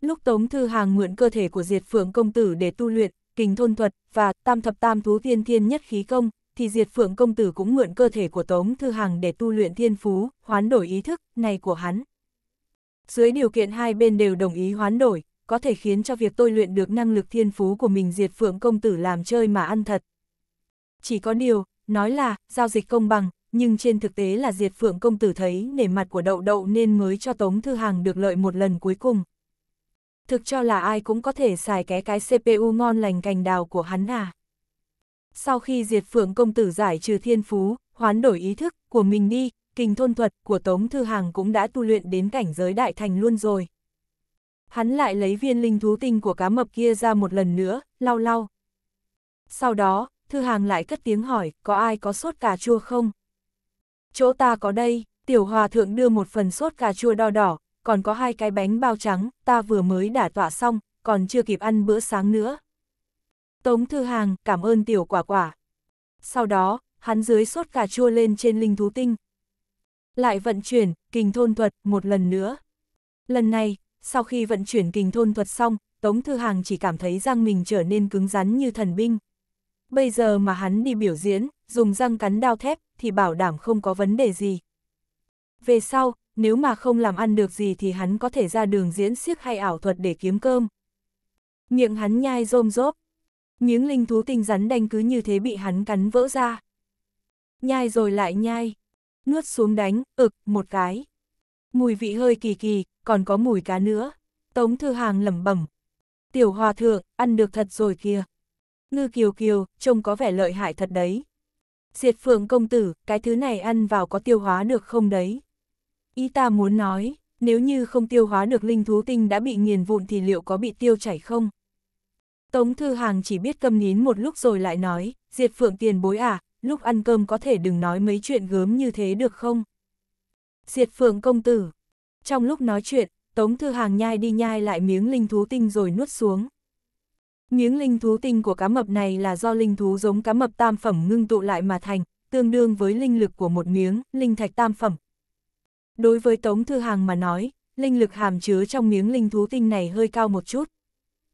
Lúc Tống Thư Hàng mượn cơ thể của Diệt Phượng Công Tử để tu luyện, kình thôn thuật và tam thập tam thú tiên thiên nhất khí công, thì Diệt Phượng Công Tử cũng mượn cơ thể của Tống Thư Hàng để tu luyện thiên phú, hoán đổi ý thức này của hắn. Dưới điều kiện hai bên đều đồng ý hoán đổi, có thể khiến cho việc tôi luyện được năng lực thiên phú của mình diệt phượng công tử làm chơi mà ăn thật. Chỉ có điều, nói là, giao dịch công bằng, nhưng trên thực tế là diệt phượng công tử thấy nể mặt của đậu đậu nên mới cho Tống Thư Hàng được lợi một lần cuối cùng. Thực cho là ai cũng có thể xài cái cái CPU ngon lành cành đào của hắn à. Sau khi diệt phượng công tử giải trừ thiên phú, hoán đổi ý thức của mình đi, kinh thôn thuật của Tống Thư Hàng cũng đã tu luyện đến cảnh giới đại thành luôn rồi. Hắn lại lấy viên linh thú tinh của cá mập kia ra một lần nữa, lau lau. Sau đó, Thư Hàng lại cất tiếng hỏi, có ai có sốt cà chua không? Chỗ ta có đây, tiểu hòa thượng đưa một phần sốt cà chua đo đỏ, còn có hai cái bánh bao trắng, ta vừa mới đả tọa xong, còn chưa kịp ăn bữa sáng nữa. Tống Thư Hàng cảm ơn tiểu quả quả. Sau đó, hắn dưới sốt cà chua lên trên linh thú tinh. Lại vận chuyển, kình thôn thuật, một lần nữa. Lần này, sau khi vận chuyển kình thôn thuật xong, Tống Thư Hàng chỉ cảm thấy răng mình trở nên cứng rắn như thần binh. Bây giờ mà hắn đi biểu diễn, dùng răng cắn đao thép, thì bảo đảm không có vấn đề gì. Về sau, nếu mà không làm ăn được gì thì hắn có thể ra đường diễn siếc hay ảo thuật để kiếm cơm. Miệng hắn nhai rôm rốp. những linh thú tinh rắn đanh cứ như thế bị hắn cắn vỡ ra. Nhai rồi lại nhai. Nuốt xuống đánh, ực, một cái mùi vị hơi kỳ kỳ, còn có mùi cá nữa. Tống Thư Hàng lẩm bẩm. Tiểu hòa thượng, ăn được thật rồi kìa. Ngư kiều kiều, trông có vẻ lợi hại thật đấy. Diệt phượng công tử, cái thứ này ăn vào có tiêu hóa được không đấy? Ý ta muốn nói, nếu như không tiêu hóa được linh thú tinh đã bị nghiền vụn thì liệu có bị tiêu chảy không? Tống Thư Hàng chỉ biết câm nín một lúc rồi lại nói, diệt phượng tiền bối à, lúc ăn cơm có thể đừng nói mấy chuyện gớm như thế được không? Diệt phượng công tử. Trong lúc nói chuyện, Tống Thư Hàng nhai đi nhai lại miếng linh thú tinh rồi nuốt xuống. Miếng linh thú tinh của cá mập này là do linh thú giống cá mập tam phẩm ngưng tụ lại mà thành, tương đương với linh lực của một miếng linh thạch tam phẩm. Đối với Tống Thư Hàng mà nói, linh lực hàm chứa trong miếng linh thú tinh này hơi cao một chút.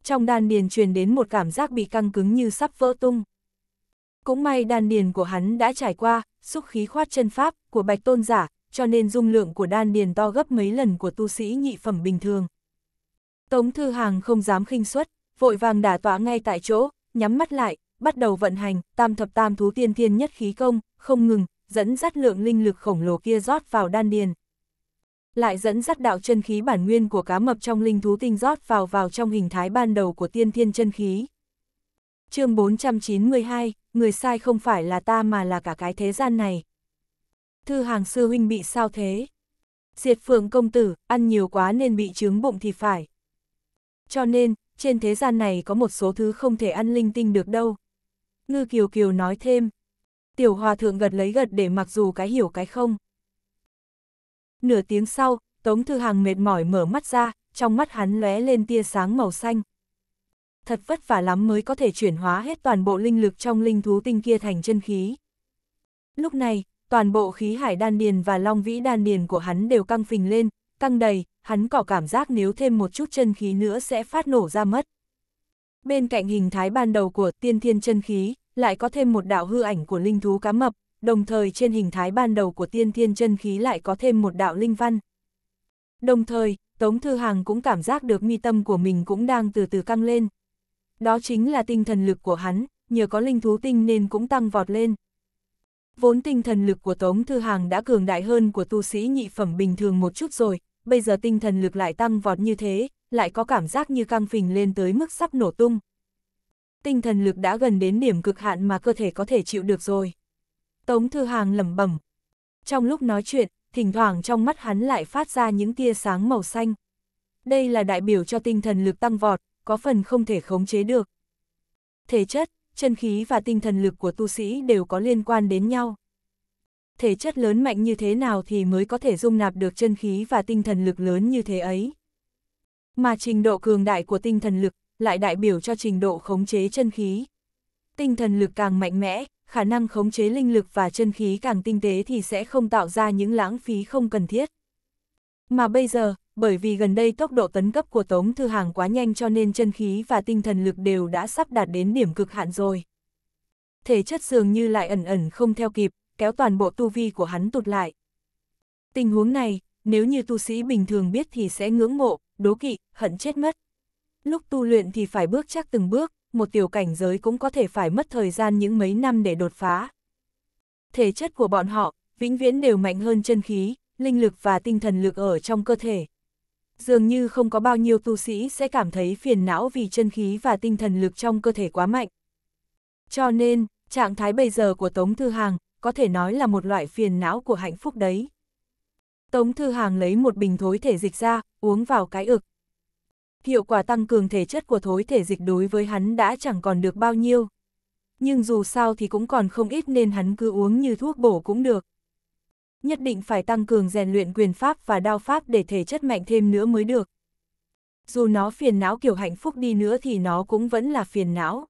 Trong đan điền truyền đến một cảm giác bị căng cứng như sắp vỡ tung. Cũng may đan điền của hắn đã trải qua, xúc khí khoát chân pháp của bạch tôn giả, cho nên dung lượng của đan điền to gấp mấy lần của tu sĩ nhị phẩm bình thường. Tống Thư Hàng không dám khinh suất, vội vàng đả tỏa ngay tại chỗ, nhắm mắt lại, bắt đầu vận hành tam thập tam thú tiên thiên nhất khí công, không ngừng, dẫn dắt lượng linh lực khổng lồ kia rót vào đan điền. Lại dẫn dắt đạo chân khí bản nguyên của cá mập trong linh thú tinh rót vào vào trong hình thái ban đầu của tiên thiên chân khí. chương 492, người sai không phải là ta mà là cả cái thế gian này. Thư hàng sư huynh bị sao thế? Diệt phượng công tử, ăn nhiều quá nên bị trướng bụng thì phải. Cho nên, trên thế gian này có một số thứ không thể ăn linh tinh được đâu. Ngư Kiều Kiều nói thêm. Tiểu hòa thượng gật lấy gật để mặc dù cái hiểu cái không. Nửa tiếng sau, Tống Thư Hàng mệt mỏi mở mắt ra, trong mắt hắn lóe lên tia sáng màu xanh. Thật vất vả lắm mới có thể chuyển hóa hết toàn bộ linh lực trong linh thú tinh kia thành chân khí. Lúc này, toàn bộ khí hải đan điền và long vĩ đan điền của hắn đều căng phình lên, căng đầy, hắn có cảm giác nếu thêm một chút chân khí nữa sẽ phát nổ ra mất. Bên cạnh hình thái ban đầu của tiên thiên chân khí, lại có thêm một đạo hư ảnh của linh thú cá mập, đồng thời trên hình thái ban đầu của tiên thiên chân khí lại có thêm một đạo linh văn. Đồng thời, Tống Thư Hàng cũng cảm giác được mi tâm của mình cũng đang từ từ căng lên. Đó chính là tinh thần lực của hắn, nhờ có linh thú tinh nên cũng tăng vọt lên. Vốn tinh thần lực của Tống Thư Hàng đã cường đại hơn của tu sĩ nhị phẩm bình thường một chút rồi, bây giờ tinh thần lực lại tăng vọt như thế, lại có cảm giác như căng phình lên tới mức sắp nổ tung. Tinh thần lực đã gần đến điểm cực hạn mà cơ thể có thể chịu được rồi. Tống Thư Hàng lẩm bẩm. Trong lúc nói chuyện, thỉnh thoảng trong mắt hắn lại phát ra những tia sáng màu xanh. Đây là đại biểu cho tinh thần lực tăng vọt, có phần không thể khống chế được. Thể chất, chân khí và tinh thần lực của tu sĩ đều có liên quan đến nhau. Thể chất lớn mạnh như thế nào thì mới có thể dung nạp được chân khí và tinh thần lực lớn như thế ấy. Mà trình độ cường đại của tinh thần lực lại đại biểu cho trình độ khống chế chân khí. Tinh thần lực càng mạnh mẽ, khả năng khống chế linh lực và chân khí càng tinh tế thì sẽ không tạo ra những lãng phí không cần thiết. Mà bây giờ, bởi vì gần đây tốc độ tấn cấp của Tống Thư Hàng quá nhanh cho nên chân khí và tinh thần lực đều đã sắp đạt đến điểm cực hạn rồi. Thể chất dường như lại ẩn ẩn không theo kịp, kéo toàn bộ tu vi của hắn tụt lại. Tình huống này, nếu như tu sĩ bình thường biết thì sẽ ngưỡng mộ, đố kỵ, hận chết mất. Lúc tu luyện thì phải bước chắc từng bước, một tiểu cảnh giới cũng có thể phải mất thời gian những mấy năm để đột phá. Thể chất của bọn họ, vĩnh viễn đều mạnh hơn chân khí, linh lực và tinh thần lực ở trong cơ thể dường như không có bao nhiêu tu sĩ sẽ cảm thấy phiền não vì chân khí và tinh thần lực trong cơ thể quá mạnh. Cho nên, trạng thái bây giờ của Tống Thư Hàng có thể nói là một loại phiền não của hạnh phúc đấy. Tống Thư Hàng lấy một bình thối thể dịch ra, uống vào cái ực. Hiệu quả tăng cường thể chất của thối thể dịch đối với hắn đã chẳng còn được bao nhiêu. Nhưng dù sao thì cũng còn không ít nên hắn cứ uống như thuốc bổ cũng được nhất định phải tăng cường rèn luyện quyền pháp và đao pháp để thể chất mạnh thêm nữa mới được. Dù nó phiền não kiểu hạnh phúc đi nữa thì nó cũng vẫn là phiền não.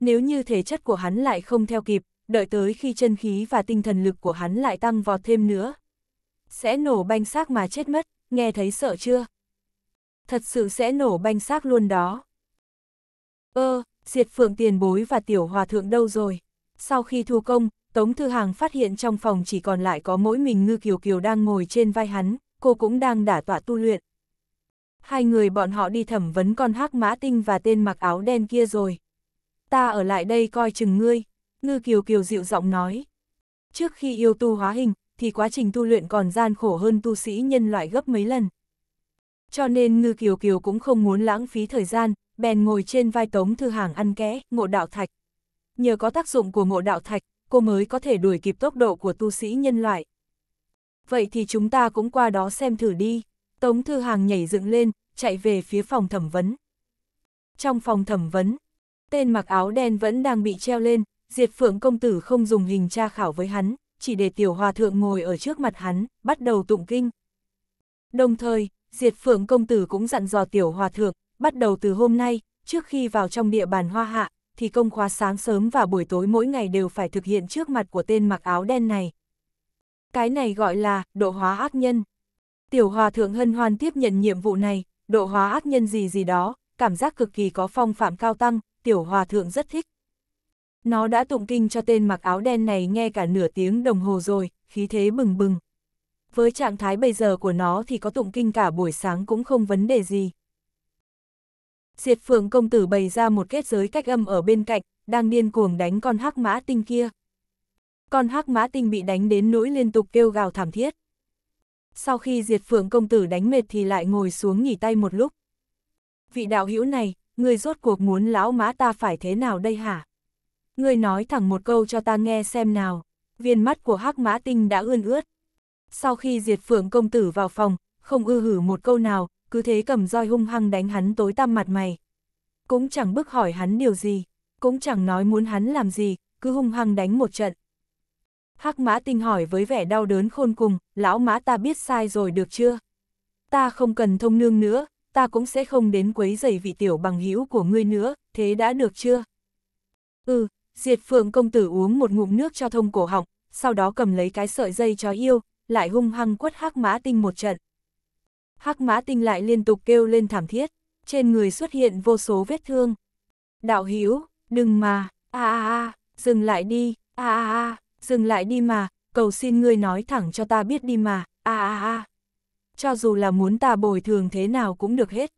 Nếu như thể chất của hắn lại không theo kịp, đợi tới khi chân khí và tinh thần lực của hắn lại tăng vọt thêm nữa. Sẽ nổ banh xác mà chết mất, nghe thấy sợ chưa? Thật sự sẽ nổ banh xác luôn đó. Ơ, ờ, diệt phượng tiền bối và tiểu hòa thượng đâu rồi? Sau khi thu công, Tống Thư Hàng phát hiện trong phòng chỉ còn lại có mỗi mình Ngư Kiều Kiều đang ngồi trên vai hắn, cô cũng đang đả tọa tu luyện. Hai người bọn họ đi thẩm vấn con hắc mã tinh và tên mặc áo đen kia rồi. Ta ở lại đây coi chừng ngươi, Ngư Kiều Kiều dịu giọng nói. Trước khi yêu tu hóa hình, thì quá trình tu luyện còn gian khổ hơn tu sĩ nhân loại gấp mấy lần. Cho nên Ngư Kiều Kiều cũng không muốn lãng phí thời gian, bèn ngồi trên vai Tống Thư Hàng ăn ké ngộ đạo thạch. Nhờ có tác dụng của ngộ đạo thạch, cô mới có thể đuổi kịp tốc độ của tu sĩ nhân loại. Vậy thì chúng ta cũng qua đó xem thử đi. Tống Thư Hàng nhảy dựng lên, chạy về phía phòng thẩm vấn. Trong phòng thẩm vấn, tên mặc áo đen vẫn đang bị treo lên, Diệt Phượng công tử không dùng hình tra khảo với hắn, chỉ để tiểu hòa thượng ngồi ở trước mặt hắn, bắt đầu tụng kinh. Đồng thời, Diệt Phượng công tử cũng dặn dò tiểu hòa thượng, bắt đầu từ hôm nay, trước khi vào trong địa bàn hoa hạ, thì công khóa sáng sớm và buổi tối mỗi ngày đều phải thực hiện trước mặt của tên mặc áo đen này. Cái này gọi là độ hóa ác nhân. Tiểu hòa thượng hân hoan tiếp nhận nhiệm vụ này, độ hóa ác nhân gì gì đó, cảm giác cực kỳ có phong phạm cao tăng, tiểu hòa thượng rất thích. Nó đã tụng kinh cho tên mặc áo đen này nghe cả nửa tiếng đồng hồ rồi, khí thế bừng bừng. Với trạng thái bây giờ của nó thì có tụng kinh cả buổi sáng cũng không vấn đề gì. Diệt phượng công tử bày ra một kết giới cách âm ở bên cạnh, đang điên cuồng đánh con hắc mã tinh kia. Con hắc mã tinh bị đánh đến nỗi liên tục kêu gào thảm thiết. Sau khi diệt phượng công tử đánh mệt thì lại ngồi xuống nghỉ tay một lúc. Vị đạo hữu này, người rốt cuộc muốn lão mã ta phải thế nào đây hả? Người nói thẳng một câu cho ta nghe xem nào. Viên mắt của hắc mã tinh đã ươn ướt. Sau khi diệt phượng công tử vào phòng, không ư hử một câu nào, cứ thế cầm roi hung hăng đánh hắn tối tăm mặt mày. Cũng chẳng bức hỏi hắn điều gì, cũng chẳng nói muốn hắn làm gì, cứ hung hăng đánh một trận. Hắc mã tinh hỏi với vẻ đau đớn khôn cùng, lão mã ta biết sai rồi được chưa? Ta không cần thông nương nữa, ta cũng sẽ không đến quấy giày vị tiểu bằng hữu của ngươi nữa, thế đã được chưa? Ừ, diệt phượng công tử uống một ngụm nước cho thông cổ họng, sau đó cầm lấy cái sợi dây chó yêu, lại hung hăng quất hắc mã tinh một trận hắc mã tinh lại liên tục kêu lên thảm thiết, trên người xuất hiện vô số vết thương. Đạo hiếu, đừng mà, a a a, dừng lại đi, a a a, dừng lại đi mà, cầu xin ngươi nói thẳng cho ta biết đi mà, a a a. Cho dù là muốn ta bồi thường thế nào cũng được hết.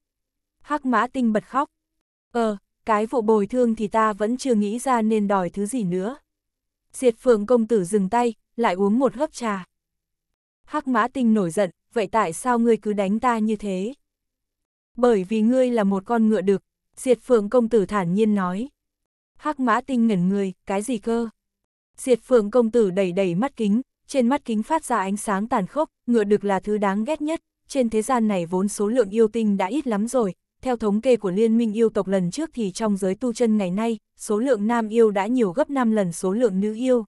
Hắc mã tinh bật khóc. Ờ, cái vụ bồi thương thì ta vẫn chưa nghĩ ra nên đòi thứ gì nữa. Diệt phượng công tử dừng tay, lại uống một hớp trà. Hắc mã tinh nổi giận, vậy tại sao ngươi cứ đánh ta như thế? Bởi vì ngươi là một con ngựa đực, Diệt Phượng công tử thản nhiên nói. Hắc mã tinh ngẩn người, cái gì cơ? Diệt Phượng công tử đẩy đẩy mắt kính, trên mắt kính phát ra ánh sáng tàn khốc, ngựa đực là thứ đáng ghét nhất, trên thế gian này vốn số lượng yêu tinh đã ít lắm rồi, theo thống kê của Liên minh yêu tộc lần trước thì trong giới tu chân ngày nay, số lượng nam yêu đã nhiều gấp 5 lần số lượng nữ yêu.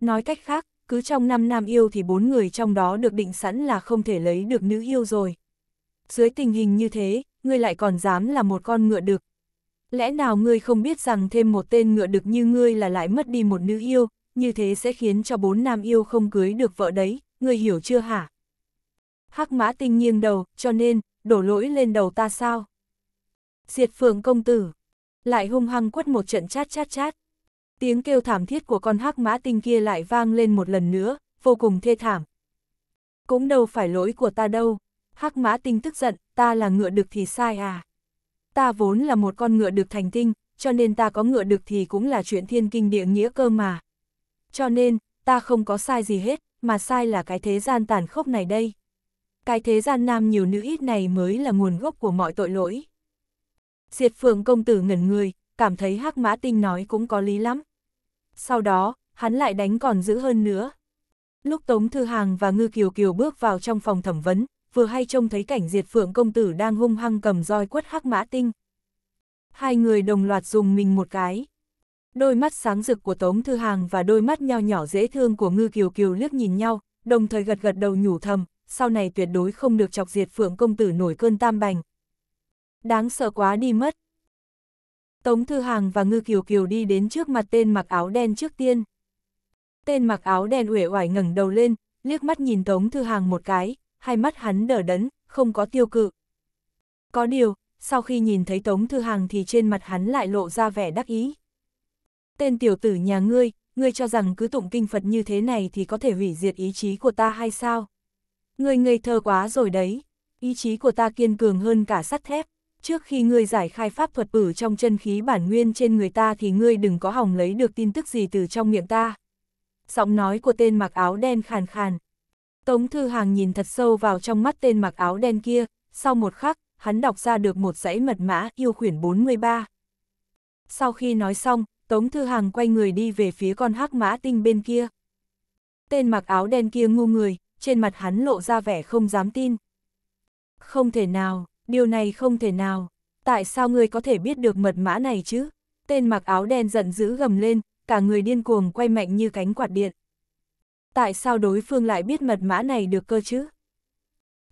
Nói cách khác, cứ trong năm nam yêu thì bốn người trong đó được định sẵn là không thể lấy được nữ yêu rồi. Dưới tình hình như thế, ngươi lại còn dám là một con ngựa đực. Lẽ nào ngươi không biết rằng thêm một tên ngựa đực như ngươi là lại mất đi một nữ yêu, như thế sẽ khiến cho bốn nam yêu không cưới được vợ đấy, ngươi hiểu chưa hả? Hắc mã tinh nghiêng đầu, cho nên, đổ lỗi lên đầu ta sao? Diệt phượng công tử, lại hung hăng quất một trận chát chát chát, tiếng kêu thảm thiết của con hắc mã tinh kia lại vang lên một lần nữa, vô cùng thê thảm. Cũng đâu phải lỗi của ta đâu, hắc mã tinh tức giận, ta là ngựa được thì sai à. Ta vốn là một con ngựa được thành tinh, cho nên ta có ngựa được thì cũng là chuyện thiên kinh địa nghĩa cơ mà. Cho nên, ta không có sai gì hết, mà sai là cái thế gian tàn khốc này đây. Cái thế gian nam nhiều nữ ít này mới là nguồn gốc của mọi tội lỗi. Diệt phượng công tử ngẩn người, cảm thấy hắc mã tinh nói cũng có lý lắm sau đó, hắn lại đánh còn dữ hơn nữa. Lúc Tống Thư Hàng và Ngư Kiều Kiều bước vào trong phòng thẩm vấn, vừa hay trông thấy cảnh diệt phượng công tử đang hung hăng cầm roi quất hắc mã tinh. Hai người đồng loạt dùng mình một cái. Đôi mắt sáng rực của Tống Thư Hàng và đôi mắt nheo nhỏ dễ thương của Ngư Kiều Kiều liếc nhìn nhau, đồng thời gật gật đầu nhủ thầm, sau này tuyệt đối không được chọc diệt phượng công tử nổi cơn tam bành. Đáng sợ quá đi mất, Tống Thư Hàng và Ngư Kiều Kiều đi đến trước mặt tên mặc áo đen trước tiên. Tên mặc áo đen uể oải ngẩng đầu lên, liếc mắt nhìn Tống Thư Hàng một cái, hai mắt hắn đờ đẫn, không có tiêu cự. Có điều, sau khi nhìn thấy Tống Thư Hàng thì trên mặt hắn lại lộ ra vẻ đắc ý. Tên tiểu tử nhà ngươi, ngươi cho rằng cứ tụng kinh Phật như thế này thì có thể hủy diệt ý chí của ta hay sao? Ngươi ngây thơ quá rồi đấy, ý chí của ta kiên cường hơn cả sắt thép, trước khi ngươi giải khai pháp thuật ử trong chân khí bản nguyên trên người ta thì ngươi đừng có hỏng lấy được tin tức gì từ trong miệng ta. Giọng nói của tên mặc áo đen khàn khàn. Tống Thư Hàng nhìn thật sâu vào trong mắt tên mặc áo đen kia, sau một khắc, hắn đọc ra được một dãy mật mã yêu khuyển 43. Sau khi nói xong, Tống Thư Hàng quay người đi về phía con hắc mã tinh bên kia. Tên mặc áo đen kia ngu người, trên mặt hắn lộ ra vẻ không dám tin. Không thể nào, Điều này không thể nào. Tại sao ngươi có thể biết được mật mã này chứ? Tên mặc áo đen giận dữ gầm lên, cả người điên cuồng quay mạnh như cánh quạt điện. Tại sao đối phương lại biết mật mã này được cơ chứ?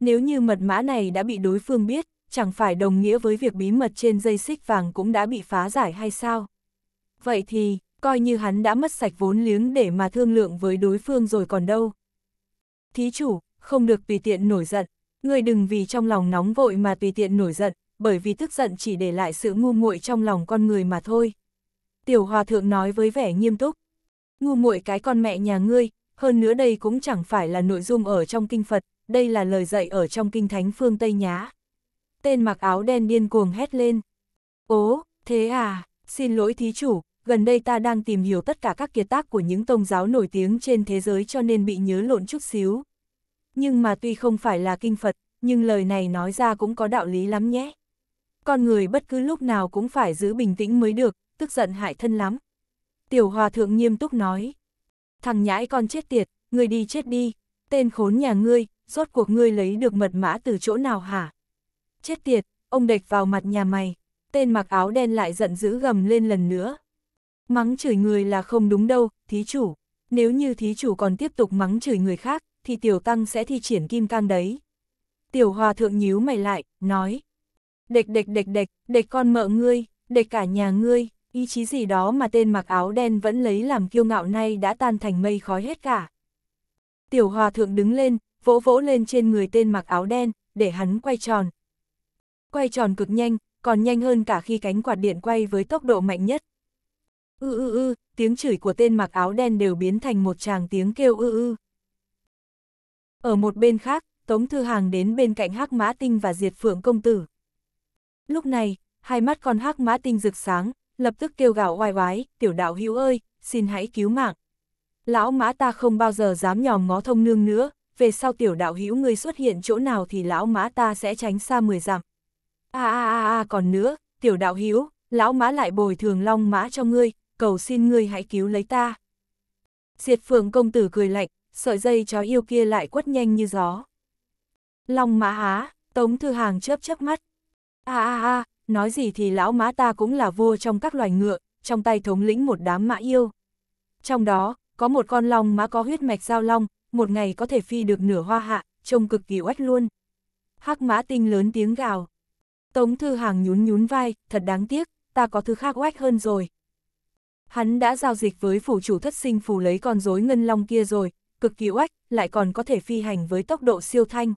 Nếu như mật mã này đã bị đối phương biết, chẳng phải đồng nghĩa với việc bí mật trên dây xích vàng cũng đã bị phá giải hay sao? Vậy thì, coi như hắn đã mất sạch vốn liếng để mà thương lượng với đối phương rồi còn đâu. Thí chủ, không được tùy tiện nổi giận, Ngươi đừng vì trong lòng nóng vội mà tùy tiện nổi giận, bởi vì tức giận chỉ để lại sự ngu muội trong lòng con người mà thôi. Tiểu hòa thượng nói với vẻ nghiêm túc. Ngu muội cái con mẹ nhà ngươi, hơn nữa đây cũng chẳng phải là nội dung ở trong kinh Phật, đây là lời dạy ở trong kinh thánh phương Tây Nhá. Tên mặc áo đen điên cuồng hét lên. Ố, thế à, xin lỗi thí chủ, gần đây ta đang tìm hiểu tất cả các kiệt tác của những tôn giáo nổi tiếng trên thế giới cho nên bị nhớ lộn chút xíu, nhưng mà tuy không phải là kinh Phật, nhưng lời này nói ra cũng có đạo lý lắm nhé. Con người bất cứ lúc nào cũng phải giữ bình tĩnh mới được, tức giận hại thân lắm. Tiểu hòa thượng nghiêm túc nói. Thằng nhãi con chết tiệt, người đi chết đi, tên khốn nhà ngươi, rốt cuộc ngươi lấy được mật mã từ chỗ nào hả? Chết tiệt, ông đệch vào mặt nhà mày, tên mặc áo đen lại giận dữ gầm lên lần nữa. Mắng chửi người là không đúng đâu, thí chủ. Nếu như thí chủ còn tiếp tục mắng chửi người khác, thì tiểu tăng sẽ thi triển kim cang đấy. Tiểu hòa thượng nhíu mày lại, nói. Địch địch địch địch, địch con mợ ngươi, địch cả nhà ngươi, ý chí gì đó mà tên mặc áo đen vẫn lấy làm kiêu ngạo nay đã tan thành mây khói hết cả. Tiểu hòa thượng đứng lên, vỗ vỗ lên trên người tên mặc áo đen, để hắn quay tròn. Quay tròn cực nhanh, còn nhanh hơn cả khi cánh quạt điện quay với tốc độ mạnh nhất. Ư ư ư, tiếng chửi của tên mặc áo đen đều biến thành một tràng tiếng kêu ư ư. Ở một bên khác, Tống Thư Hàng đến bên cạnh Hắc Mã Tinh và Diệt Phượng Công Tử. Lúc này, hai mắt con Hắc Mã Tinh rực sáng, lập tức kêu gào oai oái, tiểu đạo hữu ơi, xin hãy cứu mạng. Lão Mã ta không bao giờ dám nhòm ngó thông nương nữa, về sau tiểu đạo hữu ngươi xuất hiện chỗ nào thì lão Mã ta sẽ tránh xa mười dặm. A a a a còn nữa, tiểu đạo hữu, lão Mã lại bồi thường long mã cho ngươi, cầu xin ngươi hãy cứu lấy ta. Diệt Phượng Công Tử cười lạnh, sợi dây chó yêu kia lại quất nhanh như gió. Long mã á, Tống Thư Hàng chớp chớp mắt. a a a, nói gì thì lão mã ta cũng là vua trong các loài ngựa, trong tay thống lĩnh một đám mã yêu. Trong đó, có một con long mã có huyết mạch giao long, một ngày có thể phi được nửa hoa hạ, trông cực kỳ oách luôn. Hắc mã tinh lớn tiếng gào. Tống Thư Hàng nhún nhún vai, thật đáng tiếc, ta có thứ khác oách hơn rồi. Hắn đã giao dịch với phủ chủ thất sinh phủ lấy con rối ngân long kia rồi, cực kỳ oách, lại còn có thể phi hành với tốc độ siêu thanh.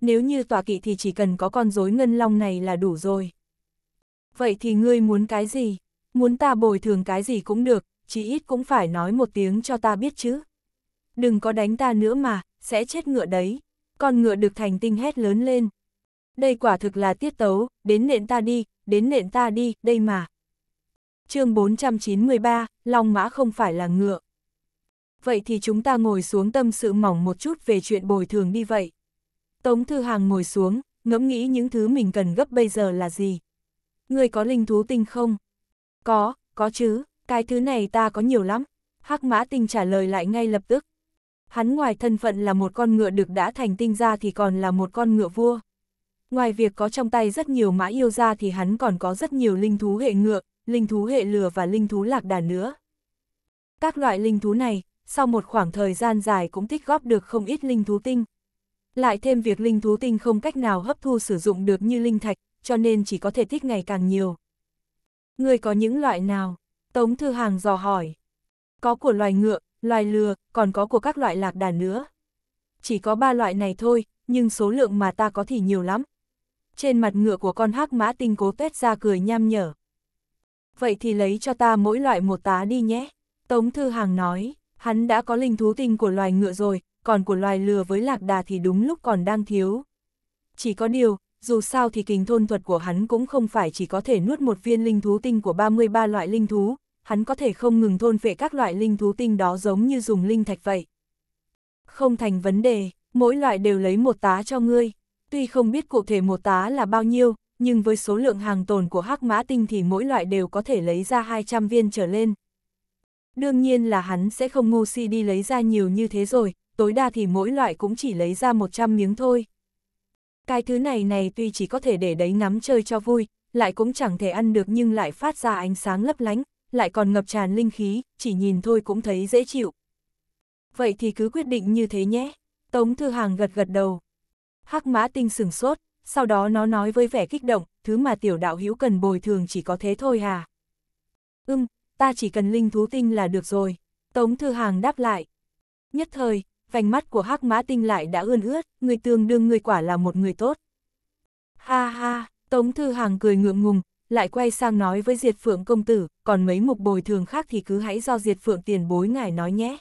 Nếu như tòa kỵ thì chỉ cần có con rối ngân long này là đủ rồi. Vậy thì ngươi muốn cái gì? Muốn ta bồi thường cái gì cũng được, chỉ ít cũng phải nói một tiếng cho ta biết chứ. Đừng có đánh ta nữa mà, sẽ chết ngựa đấy. Con ngựa được thành tinh hét lớn lên. Đây quả thực là tiết tấu, đến nện ta đi, đến nện ta đi, đây mà. chương 493, Long Mã không phải là ngựa vậy thì chúng ta ngồi xuống tâm sự mỏng một chút về chuyện bồi thường đi vậy. Tống Thư Hàng ngồi xuống, ngẫm nghĩ những thứ mình cần gấp bây giờ là gì. Người có linh thú tinh không? Có, có chứ, cái thứ này ta có nhiều lắm. hắc mã tinh trả lời lại ngay lập tức. Hắn ngoài thân phận là một con ngựa được đã thành tinh ra thì còn là một con ngựa vua. Ngoài việc có trong tay rất nhiều mã yêu ra thì hắn còn có rất nhiều linh thú hệ ngựa, linh thú hệ lừa và linh thú lạc đà nữa. Các loại linh thú này, sau một khoảng thời gian dài cũng tích góp được không ít linh thú tinh. Lại thêm việc linh thú tinh không cách nào hấp thu sử dụng được như linh thạch, cho nên chỉ có thể tích ngày càng nhiều. Người có những loại nào? Tống Thư Hàng dò hỏi. Có của loài ngựa, loài lừa, còn có của các loại lạc đà nữa. Chỉ có ba loại này thôi, nhưng số lượng mà ta có thì nhiều lắm. Trên mặt ngựa của con hắc mã tinh cố tết ra cười nham nhở. Vậy thì lấy cho ta mỗi loại một tá đi nhé, Tống Thư Hàng nói. Hắn đã có linh thú tinh của loài ngựa rồi, còn của loài lừa với lạc đà thì đúng lúc còn đang thiếu. Chỉ có điều, dù sao thì kinh thôn thuật của hắn cũng không phải chỉ có thể nuốt một viên linh thú tinh của 33 loại linh thú, hắn có thể không ngừng thôn vệ các loại linh thú tinh đó giống như dùng linh thạch vậy. Không thành vấn đề, mỗi loại đều lấy một tá cho ngươi. Tuy không biết cụ thể một tá là bao nhiêu, nhưng với số lượng hàng tồn của hắc mã tinh thì mỗi loại đều có thể lấy ra 200 viên trở lên. Đương nhiên là hắn sẽ không ngu si đi lấy ra nhiều như thế rồi, tối đa thì mỗi loại cũng chỉ lấy ra 100 miếng thôi. Cái thứ này này tuy chỉ có thể để đấy ngắm chơi cho vui, lại cũng chẳng thể ăn được nhưng lại phát ra ánh sáng lấp lánh, lại còn ngập tràn linh khí, chỉ nhìn thôi cũng thấy dễ chịu. Vậy thì cứ quyết định như thế nhé, Tống Thư Hàng gật gật đầu. Hắc mã tinh sừng sốt, sau đó nó nói với vẻ kích động, thứ mà tiểu đạo hữu cần bồi thường chỉ có thế thôi hà. Ừm, ta chỉ cần linh thú tinh là được rồi. Tống Thư Hàng đáp lại. Nhất thời, vành mắt của hắc mã tinh lại đã ươn ướt, người tương đương người quả là một người tốt. Ha ha, Tống Thư Hàng cười ngượng ngùng, lại quay sang nói với Diệt Phượng công tử, còn mấy mục bồi thường khác thì cứ hãy do Diệt Phượng tiền bối ngài nói nhé.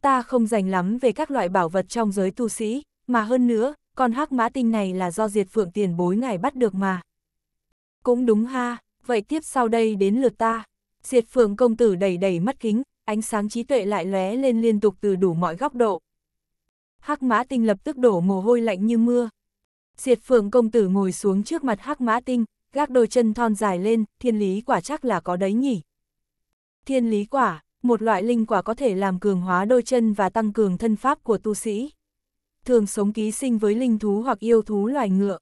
Ta không dành lắm về các loại bảo vật trong giới tu sĩ, mà hơn nữa, con hắc mã tinh này là do Diệt Phượng tiền bối ngài bắt được mà. Cũng đúng ha, vậy tiếp sau đây đến lượt ta. Diệt phượng công tử đầy đầy mắt kính, ánh sáng trí tuệ lại lóe lên liên tục từ đủ mọi góc độ. Hắc mã tinh lập tức đổ mồ hôi lạnh như mưa. Diệt phượng công tử ngồi xuống trước mặt hắc mã tinh, gác đôi chân thon dài lên, thiên lý quả chắc là có đấy nhỉ. Thiên lý quả, một loại linh quả có thể làm cường hóa đôi chân và tăng cường thân pháp của tu sĩ. Thường sống ký sinh với linh thú hoặc yêu thú loài ngựa.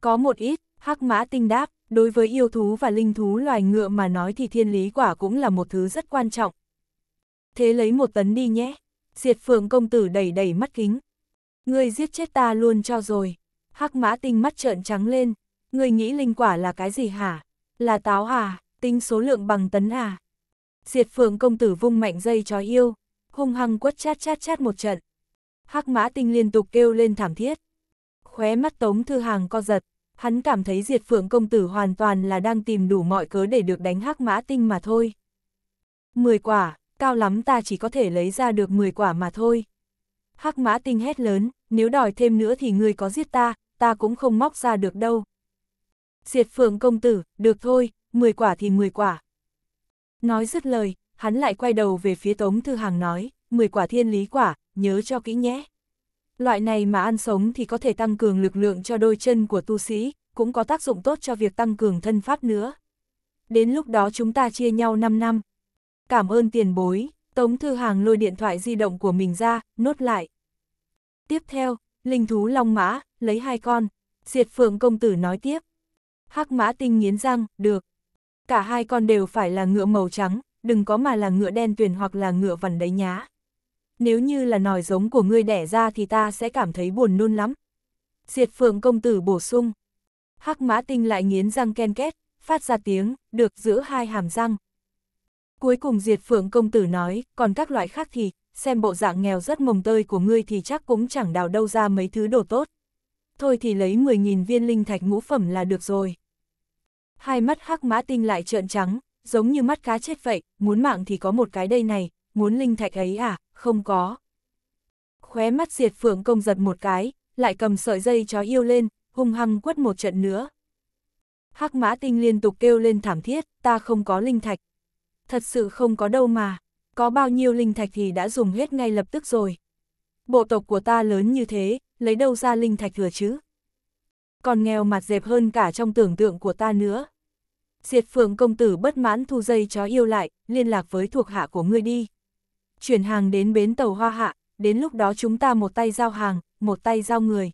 Có một ít, hắc mã tinh đáp, đối với yêu thú và linh thú loài ngựa mà nói thì thiên lý quả cũng là một thứ rất quan trọng. Thế lấy một tấn đi nhé, diệt phượng công tử đầy đầy mắt kính. Ngươi giết chết ta luôn cho rồi, hắc mã tinh mắt trợn trắng lên, ngươi nghĩ linh quả là cái gì hả? Là táo à tinh số lượng bằng tấn à Diệt phượng công tử vung mạnh dây chó yêu, hung hăng quất chát chát chát một trận. Hắc mã tinh liên tục kêu lên thảm thiết. Khóe mắt tống thư hàng co giật, hắn cảm thấy diệt phượng công tử hoàn toàn là đang tìm đủ mọi cớ để được đánh hắc mã tinh mà thôi. mười quả, cao lắm ta chỉ có thể lấy ra được mười quả mà thôi. Hắc mã tinh hét lớn, nếu đòi thêm nữa thì ngươi có giết ta, ta cũng không móc ra được đâu. Diệt phượng công tử, được thôi, mười quả thì mười quả. Nói dứt lời, hắn lại quay đầu về phía Tống Thư Hàng nói, mười quả thiên lý quả, nhớ cho kỹ nhé. Loại này mà ăn sống thì có thể tăng cường lực lượng cho đôi chân của tu sĩ, cũng có tác dụng tốt cho việc tăng cường thân pháp nữa. Đến lúc đó chúng ta chia nhau 5 năm. Cảm ơn tiền bối, Tống Thư Hàng lôi điện thoại di động của mình ra, nốt lại. Tiếp theo, linh thú long mã, lấy hai con, diệt phượng công tử nói tiếp. hắc mã tinh nghiến răng, được. Cả hai con đều phải là ngựa màu trắng, đừng có mà là ngựa đen tuyền hoặc là ngựa vằn đấy nhá nếu như là nòi giống của ngươi đẻ ra thì ta sẽ cảm thấy buồn nôn lắm. Diệt phượng công tử bổ sung. Hắc mã tinh lại nghiến răng ken két, phát ra tiếng, được giữ hai hàm răng. Cuối cùng diệt phượng công tử nói, còn các loại khác thì, xem bộ dạng nghèo rất mồng tơi của ngươi thì chắc cũng chẳng đào đâu ra mấy thứ đồ tốt. Thôi thì lấy 10.000 viên linh thạch ngũ phẩm là được rồi. Hai mắt hắc mã tinh lại trợn trắng, giống như mắt cá chết vậy, muốn mạng thì có một cái đây này, muốn linh thạch ấy à, không có. Khóe mắt diệt phượng công giật một cái, lại cầm sợi dây chó yêu lên, hung hăng quất một trận nữa. Hắc mã tinh liên tục kêu lên thảm thiết, ta không có linh thạch. Thật sự không có đâu mà, có bao nhiêu linh thạch thì đã dùng hết ngay lập tức rồi. Bộ tộc của ta lớn như thế, lấy đâu ra linh thạch thừa chứ? Còn nghèo mặt dẹp hơn cả trong tưởng tượng của ta nữa. Diệt phượng công tử bất mãn thu dây chó yêu lại, liên lạc với thuộc hạ của ngươi đi chuyển hàng đến bến tàu Hoa Hạ, đến lúc đó chúng ta một tay giao hàng, một tay giao người.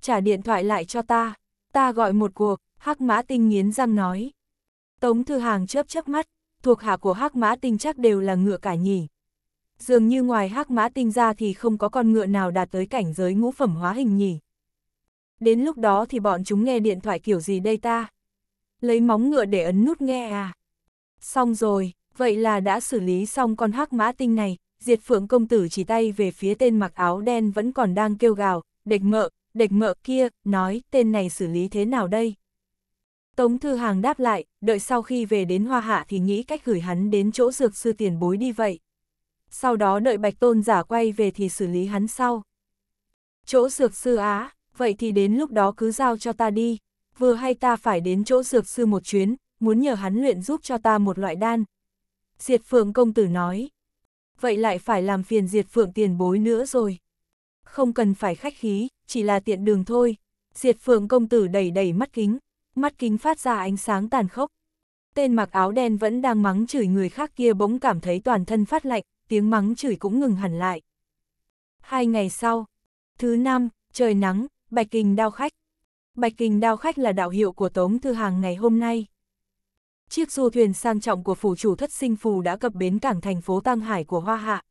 Trả điện thoại lại cho ta, ta gọi một cuộc, Hắc Mã Tinh nghiến răng nói. Tống Thư Hàng chớp chớp mắt, thuộc hạ của Hắc Mã Tinh chắc đều là ngựa cả nhỉ. Dường như ngoài Hắc Mã Tinh ra thì không có con ngựa nào đạt tới cảnh giới ngũ phẩm hóa hình nhỉ. Đến lúc đó thì bọn chúng nghe điện thoại kiểu gì đây ta? Lấy móng ngựa để ấn nút nghe à? Xong rồi, vậy là đã xử lý xong con hắc mã tinh này, diệt phượng công tử chỉ tay về phía tên mặc áo đen vẫn còn đang kêu gào, địch mợ, địch mợ kia, nói tên này xử lý thế nào đây? Tống Thư Hàng đáp lại, đợi sau khi về đến Hoa Hạ thì nghĩ cách gửi hắn đến chỗ dược sư tiền bối đi vậy. Sau đó đợi Bạch Tôn giả quay về thì xử lý hắn sau. Chỗ dược sư Á, vậy thì đến lúc đó cứ giao cho ta đi. Vừa hay ta phải đến chỗ dược sư một chuyến, muốn nhờ hắn luyện giúp cho ta một loại đan, Diệt Phượng công tử nói. Vậy lại phải làm phiền Diệt Phượng tiền bối nữa rồi. Không cần phải khách khí, chỉ là tiện đường thôi. Diệt Phượng công tử đẩy đẩy mắt kính, mắt kính phát ra ánh sáng tàn khốc. Tên mặc áo đen vẫn đang mắng chửi người khác kia bỗng cảm thấy toàn thân phát lạnh, tiếng mắng chửi cũng ngừng hẳn lại. Hai ngày sau, thứ năm, trời nắng, Bạch Kình đao khách. Bạch Kình đao khách là đạo hiệu của Tống Thư Hàng ngày hôm nay chiếc du thuyền sang trọng của phủ chủ thất sinh phù đã cập bến cảng thành phố Tăng Hải của Hoa Hạ.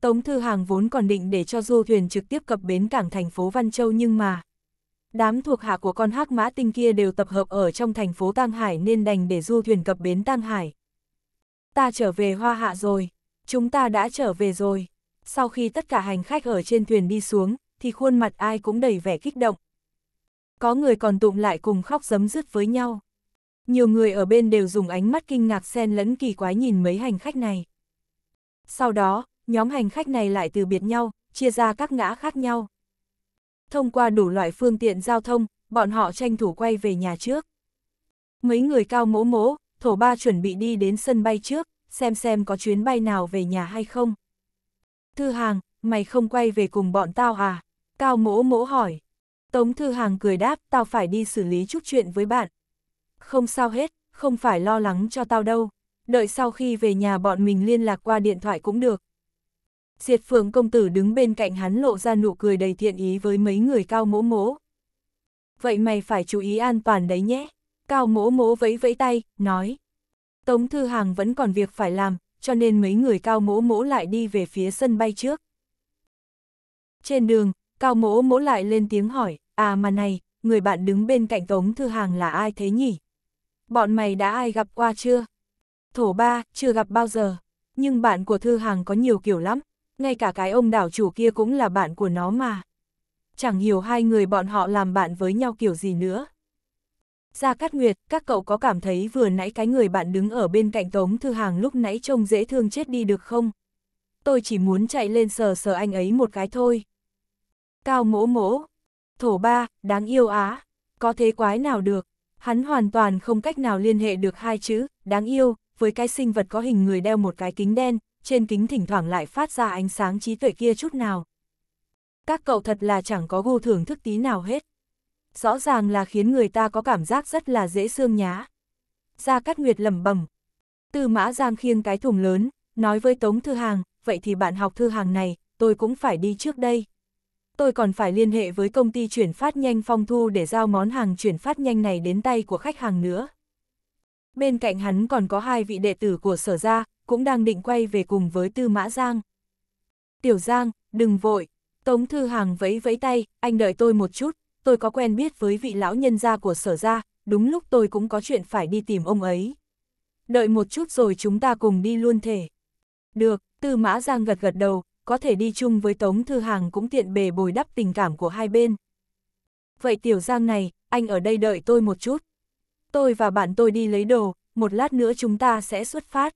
Tống Thư Hàng vốn còn định để cho du thuyền trực tiếp cập bến cảng thành phố Văn Châu nhưng mà... Đám thuộc hạ của con hắc mã tinh kia đều tập hợp ở trong thành phố Tăng Hải nên đành để du thuyền cập bến Tăng Hải. Ta trở về Hoa Hạ rồi, chúng ta đã trở về rồi. Sau khi tất cả hành khách ở trên thuyền đi xuống, thì khuôn mặt ai cũng đầy vẻ kích động. Có người còn tụng lại cùng khóc giấm dứt với nhau nhiều người ở bên đều dùng ánh mắt kinh ngạc xen lẫn kỳ quái nhìn mấy hành khách này. Sau đó, nhóm hành khách này lại từ biệt nhau, chia ra các ngã khác nhau. Thông qua đủ loại phương tiện giao thông, bọn họ tranh thủ quay về nhà trước. Mấy người cao mỗ mỗ, thổ ba chuẩn bị đi đến sân bay trước, xem xem có chuyến bay nào về nhà hay không. Thư hàng, mày không quay về cùng bọn tao à? Cao mỗ mỗ hỏi. Tống Thư Hàng cười đáp, tao phải đi xử lý chút chuyện với bạn, không sao hết, không phải lo lắng cho tao đâu, đợi sau khi về nhà bọn mình liên lạc qua điện thoại cũng được. Diệt phượng công tử đứng bên cạnh hắn lộ ra nụ cười đầy thiện ý với mấy người cao mỗ mỗ. Vậy mày phải chú ý an toàn đấy nhé. Cao mỗ mỗ vẫy vẫy tay, nói. Tống Thư Hàng vẫn còn việc phải làm, cho nên mấy người cao mỗ mỗ lại đi về phía sân bay trước. Trên đường, cao mỗ mỗ lại lên tiếng hỏi, à mà này, người bạn đứng bên cạnh Tống Thư Hàng là ai thế nhỉ? bọn mày đã ai gặp qua chưa? Thổ ba, chưa gặp bao giờ. Nhưng bạn của Thư Hàng có nhiều kiểu lắm, ngay cả cái ông đảo chủ kia cũng là bạn của nó mà. Chẳng hiểu hai người bọn họ làm bạn với nhau kiểu gì nữa. Gia Cát Nguyệt, các cậu có cảm thấy vừa nãy cái người bạn đứng ở bên cạnh Tống Thư Hàng lúc nãy trông dễ thương chết đi được không? Tôi chỉ muốn chạy lên sờ sờ anh ấy một cái thôi. Cao mỗ mỗ, thổ ba, đáng yêu á, có thế quái nào được, Hắn hoàn toàn không cách nào liên hệ được hai chữ, đáng yêu, với cái sinh vật có hình người đeo một cái kính đen, trên kính thỉnh thoảng lại phát ra ánh sáng trí tuệ kia chút nào. Các cậu thật là chẳng có gu thưởng thức tí nào hết. Rõ ràng là khiến người ta có cảm giác rất là dễ xương nhá. Gia Cát Nguyệt lẩm bẩm. Tư Mã Giang khiêng cái thùng lớn, nói với Tống Thư Hàng, vậy thì bạn học Thư Hàng này, tôi cũng phải đi trước đây tôi còn phải liên hệ với công ty chuyển phát nhanh phong thu để giao món hàng chuyển phát nhanh này đến tay của khách hàng nữa. Bên cạnh hắn còn có hai vị đệ tử của sở gia, cũng đang định quay về cùng với Tư Mã Giang. Tiểu Giang, đừng vội. Tống Thư Hàng vẫy vẫy tay, anh đợi tôi một chút, tôi có quen biết với vị lão nhân gia của sở gia, đúng lúc tôi cũng có chuyện phải đi tìm ông ấy. Đợi một chút rồi chúng ta cùng đi luôn thể. Được, Tư Mã Giang gật gật đầu, có thể đi chung với Tống Thư Hàng cũng tiện bề bồi đắp tình cảm của hai bên. Vậy Tiểu Giang này, anh ở đây đợi tôi một chút. Tôi và bạn tôi đi lấy đồ, một lát nữa chúng ta sẽ xuất phát.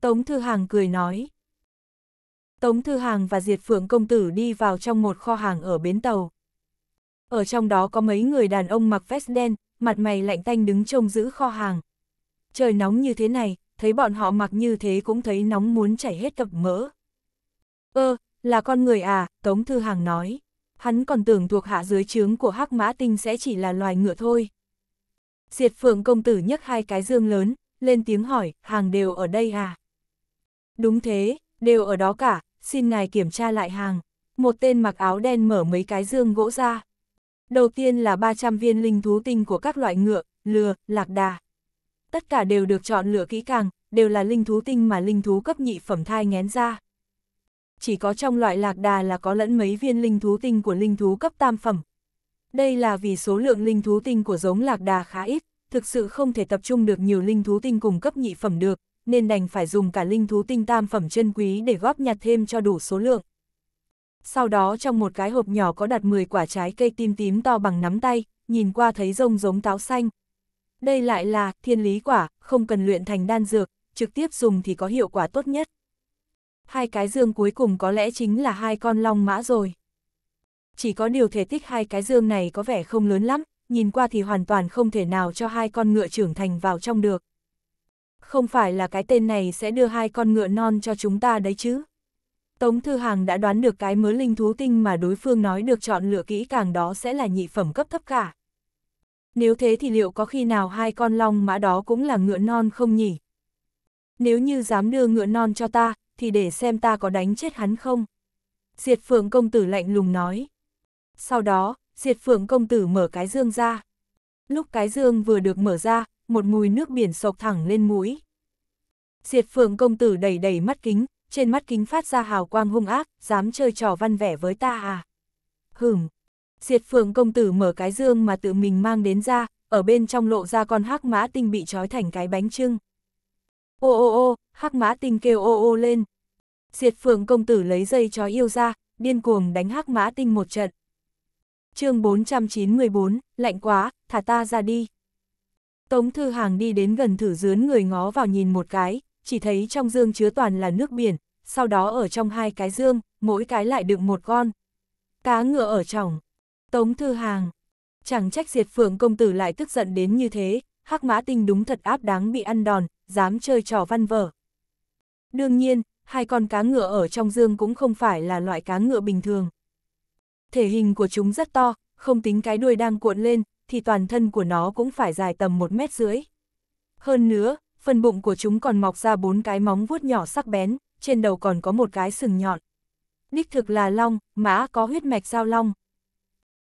Tống Thư Hàng cười nói. Tống Thư Hàng và Diệt Phượng Công Tử đi vào trong một kho hàng ở bến tàu. Ở trong đó có mấy người đàn ông mặc vest đen, mặt mày lạnh tanh đứng trông giữ kho hàng. Trời nóng như thế này, thấy bọn họ mặc như thế cũng thấy nóng muốn chảy hết cặp mỡ. Ơ, ờ, là con người à, Tống Thư Hàng nói. Hắn còn tưởng thuộc hạ dưới trướng của hắc mã tinh sẽ chỉ là loài ngựa thôi. Diệt phượng công tử nhấc hai cái dương lớn, lên tiếng hỏi, hàng đều ở đây à? Đúng thế, đều ở đó cả, xin ngài kiểm tra lại hàng. Một tên mặc áo đen mở mấy cái dương gỗ ra. Đầu tiên là 300 viên linh thú tinh của các loại ngựa, lừa, lạc đà. Tất cả đều được chọn lựa kỹ càng, đều là linh thú tinh mà linh thú cấp nhị phẩm thai ngén ra chỉ có trong loại lạc đà là có lẫn mấy viên linh thú tinh của linh thú cấp tam phẩm. Đây là vì số lượng linh thú tinh của giống lạc đà khá ít, thực sự không thể tập trung được nhiều linh thú tinh cùng cấp nhị phẩm được, nên đành phải dùng cả linh thú tinh tam phẩm chân quý để góp nhặt thêm cho đủ số lượng. Sau đó trong một cái hộp nhỏ có đặt 10 quả trái cây tim tím to bằng nắm tay, nhìn qua thấy rông giống táo xanh. Đây lại là thiên lý quả, không cần luyện thành đan dược, trực tiếp dùng thì có hiệu quả tốt nhất hai cái dương cuối cùng có lẽ chính là hai con long mã rồi. Chỉ có điều thể tích hai cái dương này có vẻ không lớn lắm, nhìn qua thì hoàn toàn không thể nào cho hai con ngựa trưởng thành vào trong được. Không phải là cái tên này sẽ đưa hai con ngựa non cho chúng ta đấy chứ. Tống Thư Hàng đã đoán được cái mớ linh thú tinh mà đối phương nói được chọn lựa kỹ càng đó sẽ là nhị phẩm cấp thấp cả. Nếu thế thì liệu có khi nào hai con long mã đó cũng là ngựa non không nhỉ? Nếu như dám đưa ngựa non cho ta, thì để xem ta có đánh chết hắn không. Diệt phượng công tử lạnh lùng nói. Sau đó, diệt phượng công tử mở cái dương ra. Lúc cái dương vừa được mở ra, một mùi nước biển sộc thẳng lên mũi. Diệt phượng công tử đầy đầy mắt kính, trên mắt kính phát ra hào quang hung ác, dám chơi trò văn vẻ với ta à. Hửm. Diệt phượng công tử mở cái dương mà tự mình mang đến ra, ở bên trong lộ ra con hắc mã tinh bị trói thành cái bánh trưng. Ô ô ô, hắc mã tinh kêu ô ô lên. Diệt phượng công tử lấy dây chó yêu ra, điên cuồng đánh hắc mã tinh một trận. chương 494, lạnh quá, thả ta ra đi. Tống Thư Hàng đi đến gần thử dướn người ngó vào nhìn một cái, chỉ thấy trong dương chứa toàn là nước biển, sau đó ở trong hai cái dương, mỗi cái lại đựng một con. Cá ngựa ở trong. Tống Thư Hàng. Chẳng trách diệt phượng công tử lại tức giận đến như thế, hắc mã tinh đúng thật áp đáng bị ăn đòn, dám chơi trò văn vở. Đương nhiên, hai con cá ngựa ở trong dương cũng không phải là loại cá ngựa bình thường. Thể hình của chúng rất to, không tính cái đuôi đang cuộn lên, thì toàn thân của nó cũng phải dài tầm một mét rưỡi. Hơn nữa, phần bụng của chúng còn mọc ra bốn cái móng vuốt nhỏ sắc bén, trên đầu còn có một cái sừng nhọn. Đích thực là long, mã có huyết mạch giao long.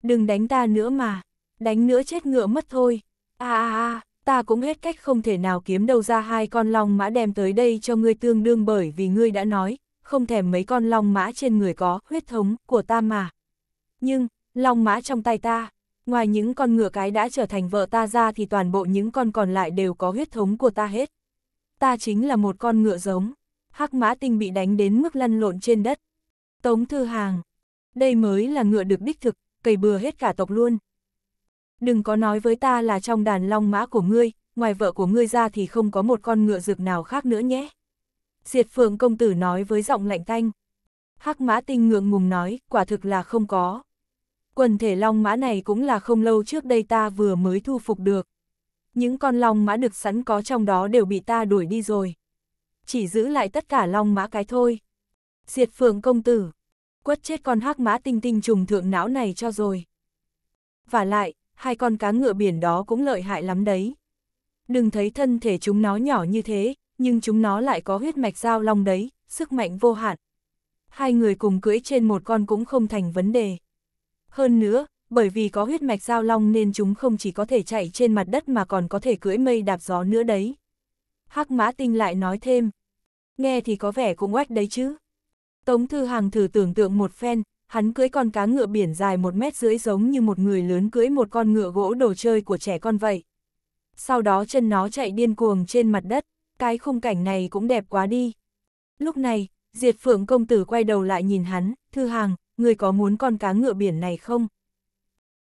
Đừng đánh ta nữa mà, đánh nữa chết ngựa mất thôi. À à à ta cũng hết cách không thể nào kiếm đâu ra hai con long mã đem tới đây cho ngươi tương đương bởi vì ngươi đã nói, không thèm mấy con long mã trên người có huyết thống của ta mà. Nhưng, long mã trong tay ta, ngoài những con ngựa cái đã trở thành vợ ta ra thì toàn bộ những con còn lại đều có huyết thống của ta hết. Ta chính là một con ngựa giống, hắc mã tinh bị đánh đến mức lăn lộn trên đất. Tống Thư Hàng, đây mới là ngựa được đích thực, cầy bừa hết cả tộc luôn. Đừng có nói với ta là trong đàn long mã của ngươi, ngoài vợ của ngươi ra thì không có một con ngựa rực nào khác nữa nhé. Diệt phượng công tử nói với giọng lạnh thanh. Hắc mã tinh ngượng ngùng nói, quả thực là không có. Quần thể long mã này cũng là không lâu trước đây ta vừa mới thu phục được. Những con long mã được sẵn có trong đó đều bị ta đuổi đi rồi. Chỉ giữ lại tất cả long mã cái thôi. Diệt phượng công tử, quất chết con hắc mã tinh tinh trùng thượng não này cho rồi. Và lại, hai con cá ngựa biển đó cũng lợi hại lắm đấy. Đừng thấy thân thể chúng nó nhỏ như thế, nhưng chúng nó lại có huyết mạch giao long đấy, sức mạnh vô hạn. Hai người cùng cưỡi trên một con cũng không thành vấn đề. Hơn nữa, bởi vì có huyết mạch giao long nên chúng không chỉ có thể chạy trên mặt đất mà còn có thể cưỡi mây đạp gió nữa đấy. Hắc Mã Tinh lại nói thêm, nghe thì có vẻ cũng oách đấy chứ. Tống Thư Hàng thử tưởng tượng một phen, hắn cưỡi con cá ngựa biển dài một mét rưỡi giống như một người lớn cưỡi một con ngựa gỗ đồ chơi của trẻ con vậy. Sau đó chân nó chạy điên cuồng trên mặt đất, cái khung cảnh này cũng đẹp quá đi. Lúc này, Diệt Phượng công tử quay đầu lại nhìn hắn, Thư Hàng, người có muốn con cá ngựa biển này không?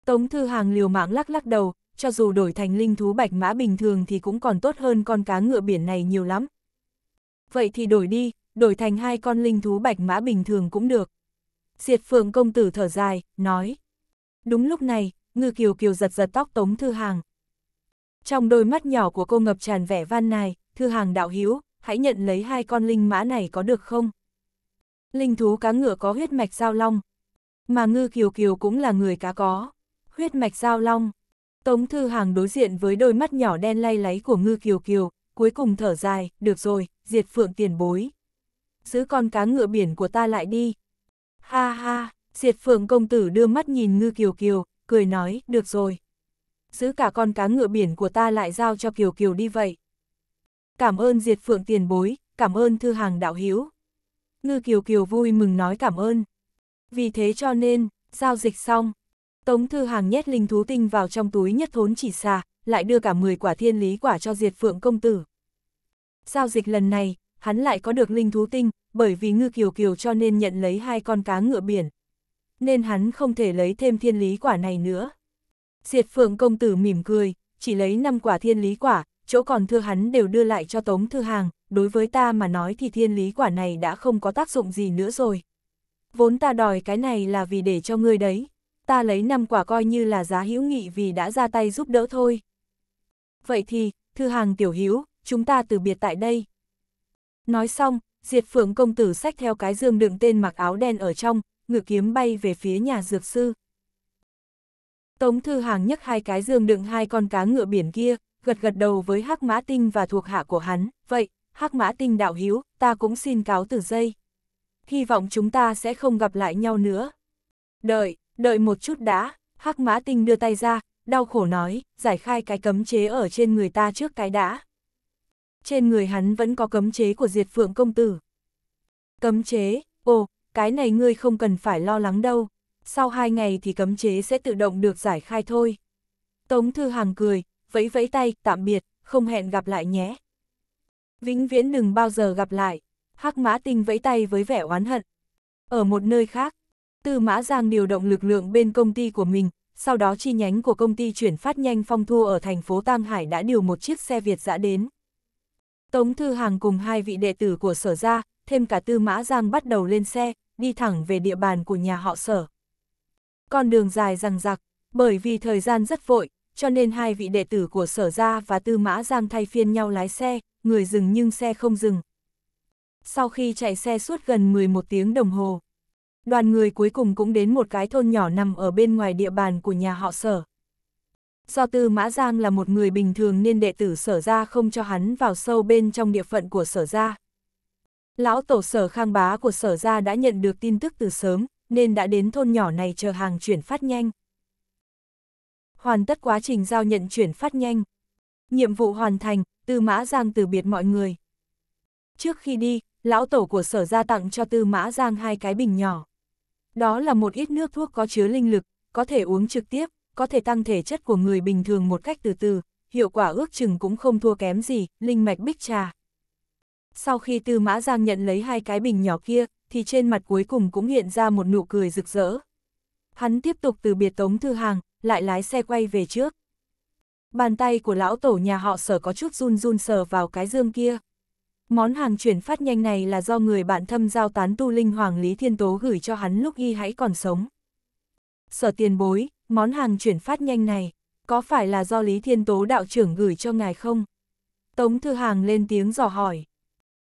Tống Thư Hàng liều mạng lắc lắc đầu, cho dù đổi thành linh thú bạch mã bình thường thì cũng còn tốt hơn con cá ngựa biển này nhiều lắm. Vậy thì đổi đi, đổi thành hai con linh thú bạch mã bình thường cũng được. Diệt Phượng công tử thở dài, nói. Đúng lúc này, ngư kiều kiều giật giật tóc Tống Thư Hàng. Trong đôi mắt nhỏ của cô ngập tràn vẻ van này, Thư Hàng đạo hiếu, hãy nhận lấy hai con linh mã này có được không? Linh thú cá ngựa có huyết mạch giao long, mà ngư kiều kiều cũng là người cá có. Huyết mạch giao long. Tống Thư Hàng đối diện với đôi mắt nhỏ đen lay láy của ngư kiều kiều, cuối cùng thở dài, được rồi, diệt phượng tiền bối. Giữ con cá ngựa biển của ta lại đi, Ha ha, diệt phượng công tử đưa mắt nhìn ngư kiều kiều, cười nói, được rồi. Giữ cả con cá ngựa biển của ta lại giao cho kiều kiều đi vậy. Cảm ơn diệt phượng tiền bối, cảm ơn thư hàng đạo hiếu. Ngư kiều kiều vui mừng nói cảm ơn. Vì thế cho nên, giao dịch xong, Tống Thư Hàng nhét linh thú tinh vào trong túi nhất thốn chỉ xà, lại đưa cả 10 quả thiên lý quả cho Diệt Phượng Công Tử. Giao dịch lần này, hắn lại có được linh thú tinh, bởi vì ngư kiều kiều cho nên nhận lấy hai con cá ngựa biển. Nên hắn không thể lấy thêm thiên lý quả này nữa. Diệt phượng công tử mỉm cười, chỉ lấy 5 quả thiên lý quả, chỗ còn thưa hắn đều đưa lại cho Tống Thư Hàng, đối với ta mà nói thì thiên lý quả này đã không có tác dụng gì nữa rồi. Vốn ta đòi cái này là vì để cho ngươi đấy, ta lấy 5 quả coi như là giá hữu nghị vì đã ra tay giúp đỡ thôi. Vậy thì, Thư Hàng tiểu hữu, chúng ta từ biệt tại đây. Nói xong, Diệt Phượng công tử xách theo cái dương đựng tên mặc áo đen ở trong, ngự kiếm bay về phía nhà dược sư. Tống Thư Hàng nhấc hai cái dương đựng hai con cá ngựa biển kia, gật gật đầu với Hắc Mã Tinh và thuộc hạ của hắn, vậy, Hắc Mã Tinh đạo hiếu, ta cũng xin cáo từ dây. Hy vọng chúng ta sẽ không gặp lại nhau nữa. Đợi, đợi một chút đã, Hắc Mã Tinh đưa tay ra, đau khổ nói, giải khai cái cấm chế ở trên người ta trước cái đã trên người hắn vẫn có cấm chế của diệt phượng công tử. Cấm chế, ồ, cái này ngươi không cần phải lo lắng đâu, sau hai ngày thì cấm chế sẽ tự động được giải khai thôi. Tống Thư Hàng cười, vẫy vẫy tay, tạm biệt, không hẹn gặp lại nhé. Vĩnh viễn đừng bao giờ gặp lại, hắc mã tinh vẫy tay với vẻ oán hận. Ở một nơi khác, Tư Mã Giang điều động lực lượng bên công ty của mình, sau đó chi nhánh của công ty chuyển phát nhanh phong thu ở thành phố Tam Hải đã điều một chiếc xe Việt dã đến. Tống Thư Hàng cùng hai vị đệ tử của sở ra, thêm cả Tư Mã Giang bắt đầu lên xe, đi thẳng về địa bàn của nhà họ sở. Con đường dài rằng rạc, bởi vì thời gian rất vội, cho nên hai vị đệ tử của sở ra và Tư Mã Giang thay phiên nhau lái xe, người dừng nhưng xe không dừng. Sau khi chạy xe suốt gần 11 tiếng đồng hồ, đoàn người cuối cùng cũng đến một cái thôn nhỏ nằm ở bên ngoài địa bàn của nhà họ sở do Tư Mã Giang là một người bình thường nên đệ tử sở ra không cho hắn vào sâu bên trong địa phận của sở ra. Lão tổ sở khang bá của sở ra đã nhận được tin tức từ sớm, nên đã đến thôn nhỏ này chờ hàng chuyển phát nhanh. Hoàn tất quá trình giao nhận chuyển phát nhanh. Nhiệm vụ hoàn thành, Tư Mã Giang từ biệt mọi người. Trước khi đi, lão tổ của sở ra tặng cho Tư Mã Giang hai cái bình nhỏ. Đó là một ít nước thuốc có chứa linh lực, có thể uống trực tiếp có thể tăng thể chất của người bình thường một cách từ từ, hiệu quả ước chừng cũng không thua kém gì, linh mạch bích trà. Sau khi Tư Mã Giang nhận lấy hai cái bình nhỏ kia, thì trên mặt cuối cùng cũng hiện ra một nụ cười rực rỡ. Hắn tiếp tục từ biệt Tống Thư Hàng, lại lái xe quay về trước. Bàn tay của lão tổ nhà họ sở có chút run run sờ vào cái dương kia. Món hàng chuyển phát nhanh này là do người bạn thâm giao tán tu linh Hoàng Lý Thiên Tố gửi cho hắn lúc y hãy còn sống. Sở tiền bối, Món hàng chuyển phát nhanh này, có phải là do Lý Thiên Tố đạo trưởng gửi cho ngài không? Tống Thư Hàng lên tiếng dò hỏi.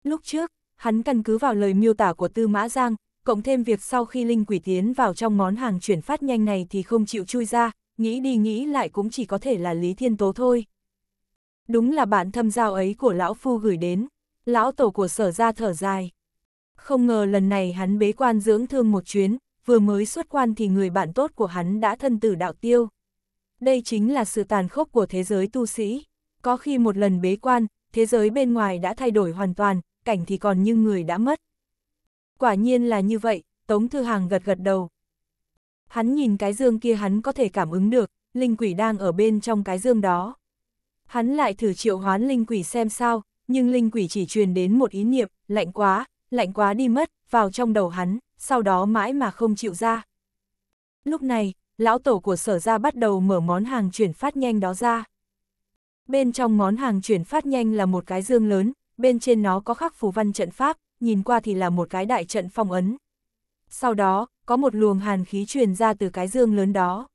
Lúc trước, hắn căn cứ vào lời miêu tả của Tư Mã Giang, cộng thêm việc sau khi Linh Quỷ tiến vào trong món hàng chuyển phát nhanh này thì không chịu chui ra, nghĩ đi nghĩ lại cũng chỉ có thể là Lý Thiên Tố thôi. Đúng là bản thâm giao ấy của Lão Phu gửi đến, Lão Tổ của Sở ra thở dài. Không ngờ lần này hắn bế quan dưỡng thương một chuyến, vừa mới xuất quan thì người bạn tốt của hắn đã thân tử đạo tiêu. Đây chính là sự tàn khốc của thế giới tu sĩ. Có khi một lần bế quan, thế giới bên ngoài đã thay đổi hoàn toàn, cảnh thì còn như người đã mất. Quả nhiên là như vậy, Tống Thư Hàng gật gật đầu. Hắn nhìn cái dương kia hắn có thể cảm ứng được, linh quỷ đang ở bên trong cái dương đó. Hắn lại thử triệu hoán linh quỷ xem sao, nhưng linh quỷ chỉ truyền đến một ý niệm, lạnh quá, lạnh quá đi mất, vào trong đầu hắn sau đó mãi mà không chịu ra. Lúc này, lão tổ của sở ra bắt đầu mở món hàng chuyển phát nhanh đó ra. Bên trong món hàng chuyển phát nhanh là một cái dương lớn, bên trên nó có khắc phù văn trận pháp, nhìn qua thì là một cái đại trận phong ấn. Sau đó, có một luồng hàn khí truyền ra từ cái dương lớn đó.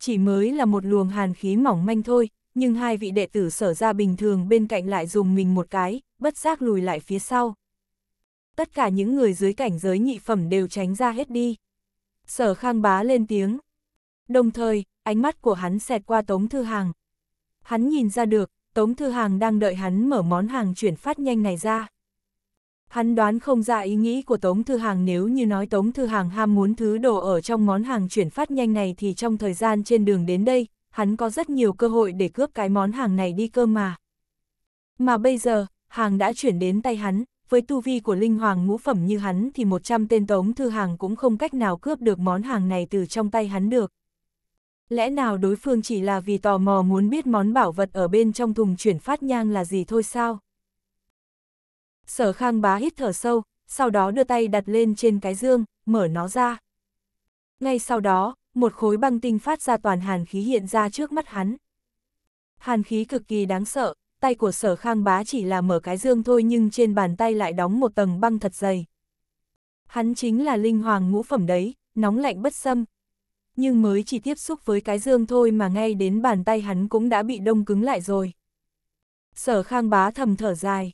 Chỉ mới là một luồng hàn khí mỏng manh thôi, nhưng hai vị đệ tử sở ra bình thường bên cạnh lại dùng mình một cái, bất giác lùi lại phía sau tất cả những người dưới cảnh giới nhị phẩm đều tránh ra hết đi. Sở khang bá lên tiếng. Đồng thời, ánh mắt của hắn xẹt qua Tống Thư Hàng. Hắn nhìn ra được, Tống Thư Hàng đang đợi hắn mở món hàng chuyển phát nhanh này ra. Hắn đoán không ra ý nghĩ của Tống Thư Hàng nếu như nói Tống Thư Hàng ham muốn thứ đồ ở trong món hàng chuyển phát nhanh này thì trong thời gian trên đường đến đây, hắn có rất nhiều cơ hội để cướp cái món hàng này đi cơ mà. Mà bây giờ, hàng đã chuyển đến tay hắn, với tu vi của linh hoàng ngũ phẩm như hắn thì 100 tên tống thư hàng cũng không cách nào cướp được món hàng này từ trong tay hắn được. Lẽ nào đối phương chỉ là vì tò mò muốn biết món bảo vật ở bên trong thùng chuyển phát nhang là gì thôi sao? Sở khang bá hít thở sâu, sau đó đưa tay đặt lên trên cái dương, mở nó ra. Ngay sau đó, một khối băng tinh phát ra toàn hàn khí hiện ra trước mắt hắn. Hàn khí cực kỳ đáng sợ, tay của sở khang bá chỉ là mở cái dương thôi nhưng trên bàn tay lại đóng một tầng băng thật dày. Hắn chính là linh hoàng ngũ phẩm đấy, nóng lạnh bất xâm. Nhưng mới chỉ tiếp xúc với cái dương thôi mà ngay đến bàn tay hắn cũng đã bị đông cứng lại rồi. Sở khang bá thầm thở dài.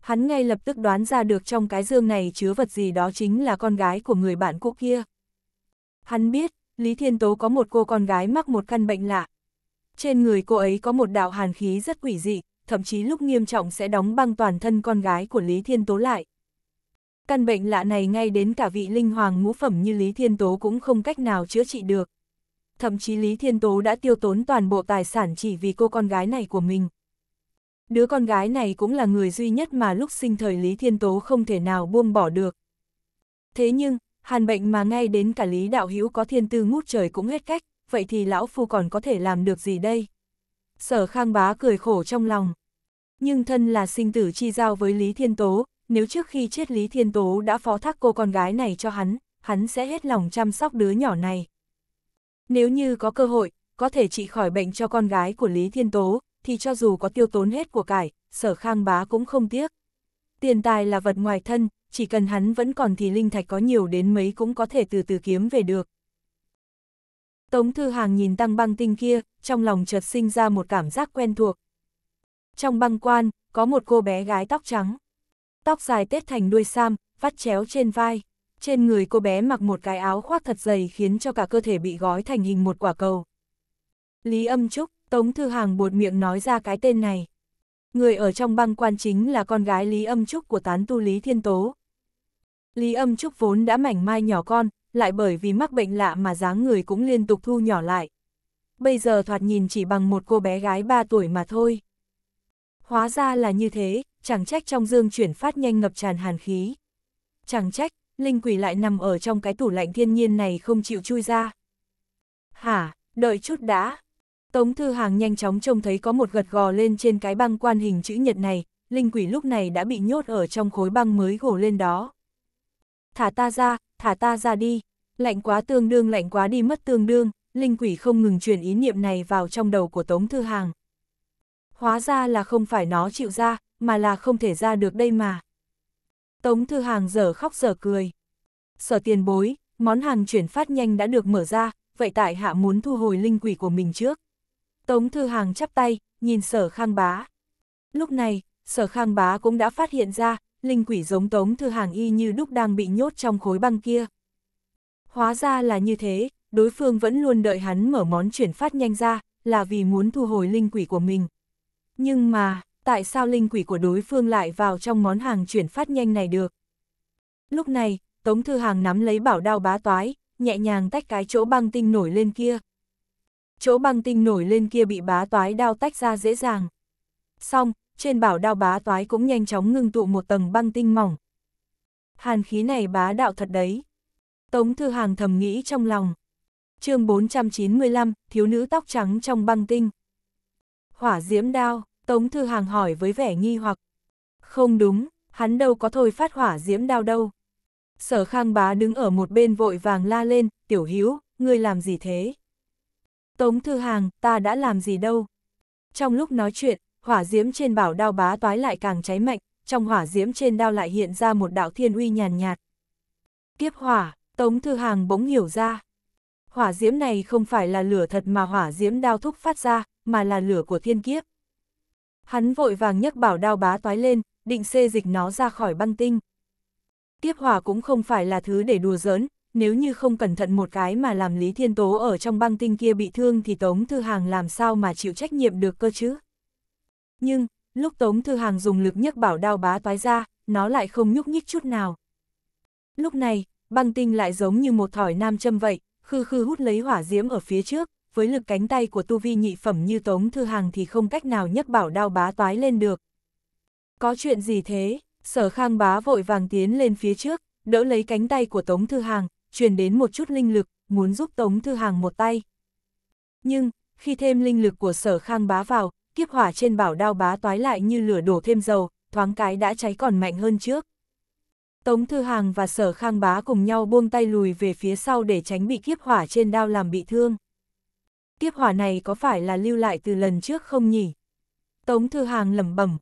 Hắn ngay lập tức đoán ra được trong cái dương này chứa vật gì đó chính là con gái của người bạn cũ kia. Hắn biết, Lý Thiên Tố có một cô con gái mắc một căn bệnh lạ. Trên người cô ấy có một đạo hàn khí rất quỷ dị, thậm chí lúc nghiêm trọng sẽ đóng băng toàn thân con gái của Lý Thiên Tố lại. Căn bệnh lạ này ngay đến cả vị linh hoàng ngũ phẩm như Lý Thiên Tố cũng không cách nào chữa trị được. Thậm chí Lý Thiên Tố đã tiêu tốn toàn bộ tài sản chỉ vì cô con gái này của mình. Đứa con gái này cũng là người duy nhất mà lúc sinh thời Lý Thiên Tố không thể nào buông bỏ được. Thế nhưng, hàn bệnh mà ngay đến cả Lý Đạo Hữu có thiên tư ngút trời cũng hết cách, vậy thì lão phu còn có thể làm được gì đây? sở khang bá cười khổ trong lòng. Nhưng thân là sinh tử chi giao với Lý Thiên Tố, nếu trước khi chết Lý Thiên Tố đã phó thác cô con gái này cho hắn, hắn sẽ hết lòng chăm sóc đứa nhỏ này. Nếu như có cơ hội, có thể trị khỏi bệnh cho con gái của Lý Thiên Tố, thì cho dù có tiêu tốn hết của cải, sở khang bá cũng không tiếc. Tiền tài là vật ngoài thân, chỉ cần hắn vẫn còn thì linh thạch có nhiều đến mấy cũng có thể từ từ kiếm về được. Tống Thư Hàng nhìn tăng băng tinh kia, trong lòng chợt sinh ra một cảm giác quen thuộc. Trong băng quan, có một cô bé gái tóc trắng. Tóc dài tết thành đuôi sam, vắt chéo trên vai. Trên người cô bé mặc một cái áo khoác thật dày khiến cho cả cơ thể bị gói thành hình một quả cầu. Lý âm trúc, Tống Thư Hàng buột miệng nói ra cái tên này. Người ở trong băng quan chính là con gái Lý âm trúc của tán tu Lý Thiên Tố. Lý âm trúc vốn đã mảnh mai nhỏ con, lại bởi vì mắc bệnh lạ mà dáng người cũng liên tục thu nhỏ lại. Bây giờ thoạt nhìn chỉ bằng một cô bé gái 3 tuổi mà thôi. Hóa ra là như thế, chẳng trách trong dương chuyển phát nhanh ngập tràn hàn khí. Chẳng trách, linh quỷ lại nằm ở trong cái tủ lạnh thiên nhiên này không chịu chui ra. Hả, đợi chút đã. Tống Thư Hàng nhanh chóng trông thấy có một gật gò lên trên cái băng quan hình chữ nhật này, linh quỷ lúc này đã bị nhốt ở trong khối băng mới gồ lên đó thả ta ra, thả ta ra đi, lạnh quá tương đương lạnh quá đi mất tương đương, linh quỷ không ngừng truyền ý niệm này vào trong đầu của Tống Thư Hàng. Hóa ra là không phải nó chịu ra, mà là không thể ra được đây mà. Tống Thư Hàng giờ khóc giờ cười. Sở tiền bối, món hàng chuyển phát nhanh đã được mở ra, vậy tại hạ muốn thu hồi linh quỷ của mình trước. Tống Thư Hàng chắp tay, nhìn sở khang bá. Lúc này, sở khang bá cũng đã phát hiện ra, linh quỷ giống tống thư hàng y như đúc đang bị nhốt trong khối băng kia. Hóa ra là như thế, đối phương vẫn luôn đợi hắn mở món chuyển phát nhanh ra, là vì muốn thu hồi linh quỷ của mình. Nhưng mà, tại sao linh quỷ của đối phương lại vào trong món hàng chuyển phát nhanh này được? Lúc này, Tống Thư Hàng nắm lấy bảo đao bá toái, nhẹ nhàng tách cái chỗ băng tinh nổi lên kia. Chỗ băng tinh nổi lên kia bị bá toái đao tách ra dễ dàng. Xong, trên bảo đao bá toái cũng nhanh chóng ngưng tụ một tầng băng tinh mỏng. Hàn khí này bá đạo thật đấy. Tống Thư Hàng thầm nghĩ trong lòng. chương 495, thiếu nữ tóc trắng trong băng tinh. Hỏa diễm đao, Tống Thư Hàng hỏi với vẻ nghi hoặc. Không đúng, hắn đâu có thôi phát hỏa diễm đao đâu. Sở khang bá đứng ở một bên vội vàng la lên, tiểu hiếu ngươi làm gì thế? Tống Thư Hàng, ta đã làm gì đâu? Trong lúc nói chuyện, hỏa diễm trên bảo đao bá toái lại càng cháy mạnh, trong hỏa diễm trên đao lại hiện ra một đạo thiên uy nhàn nhạt. Kiếp hỏa, Tống Thư Hàng bỗng hiểu ra. Hỏa diễm này không phải là lửa thật mà hỏa diễm đao thúc phát ra, mà là lửa của thiên kiếp. Hắn vội vàng nhấc bảo đao bá toái lên, định xê dịch nó ra khỏi băng tinh. Kiếp hỏa cũng không phải là thứ để đùa giỡn, nếu như không cẩn thận một cái mà làm Lý Thiên Tố ở trong băng tinh kia bị thương thì Tống Thư Hàng làm sao mà chịu trách nhiệm được cơ chứ? Nhưng, lúc Tống Thư Hàng dùng lực nhấc bảo đao bá toái ra, nó lại không nhúc nhích chút nào. Lúc này, băng tinh lại giống như một thỏi nam châm vậy, khư khư hút lấy hỏa diễm ở phía trước, với lực cánh tay của tu vi nhị phẩm như Tống Thư Hàng thì không cách nào nhấc bảo đao bá toái lên được. Có chuyện gì thế? Sở Khang bá vội vàng tiến lên phía trước, đỡ lấy cánh tay của Tống Thư Hàng, truyền đến một chút linh lực, muốn giúp Tống Thư Hàng một tay. Nhưng, khi thêm linh lực của Sở Khang bá vào, kiếp hỏa trên bảo đao bá toái lại như lửa đổ thêm dầu, thoáng cái đã cháy còn mạnh hơn trước. Tống Thư Hàng và Sở Khang Bá cùng nhau buông tay lùi về phía sau để tránh bị kiếp hỏa trên đao làm bị thương. Kiếp hỏa này có phải là lưu lại từ lần trước không nhỉ? Tống Thư Hàng lẩm bẩm.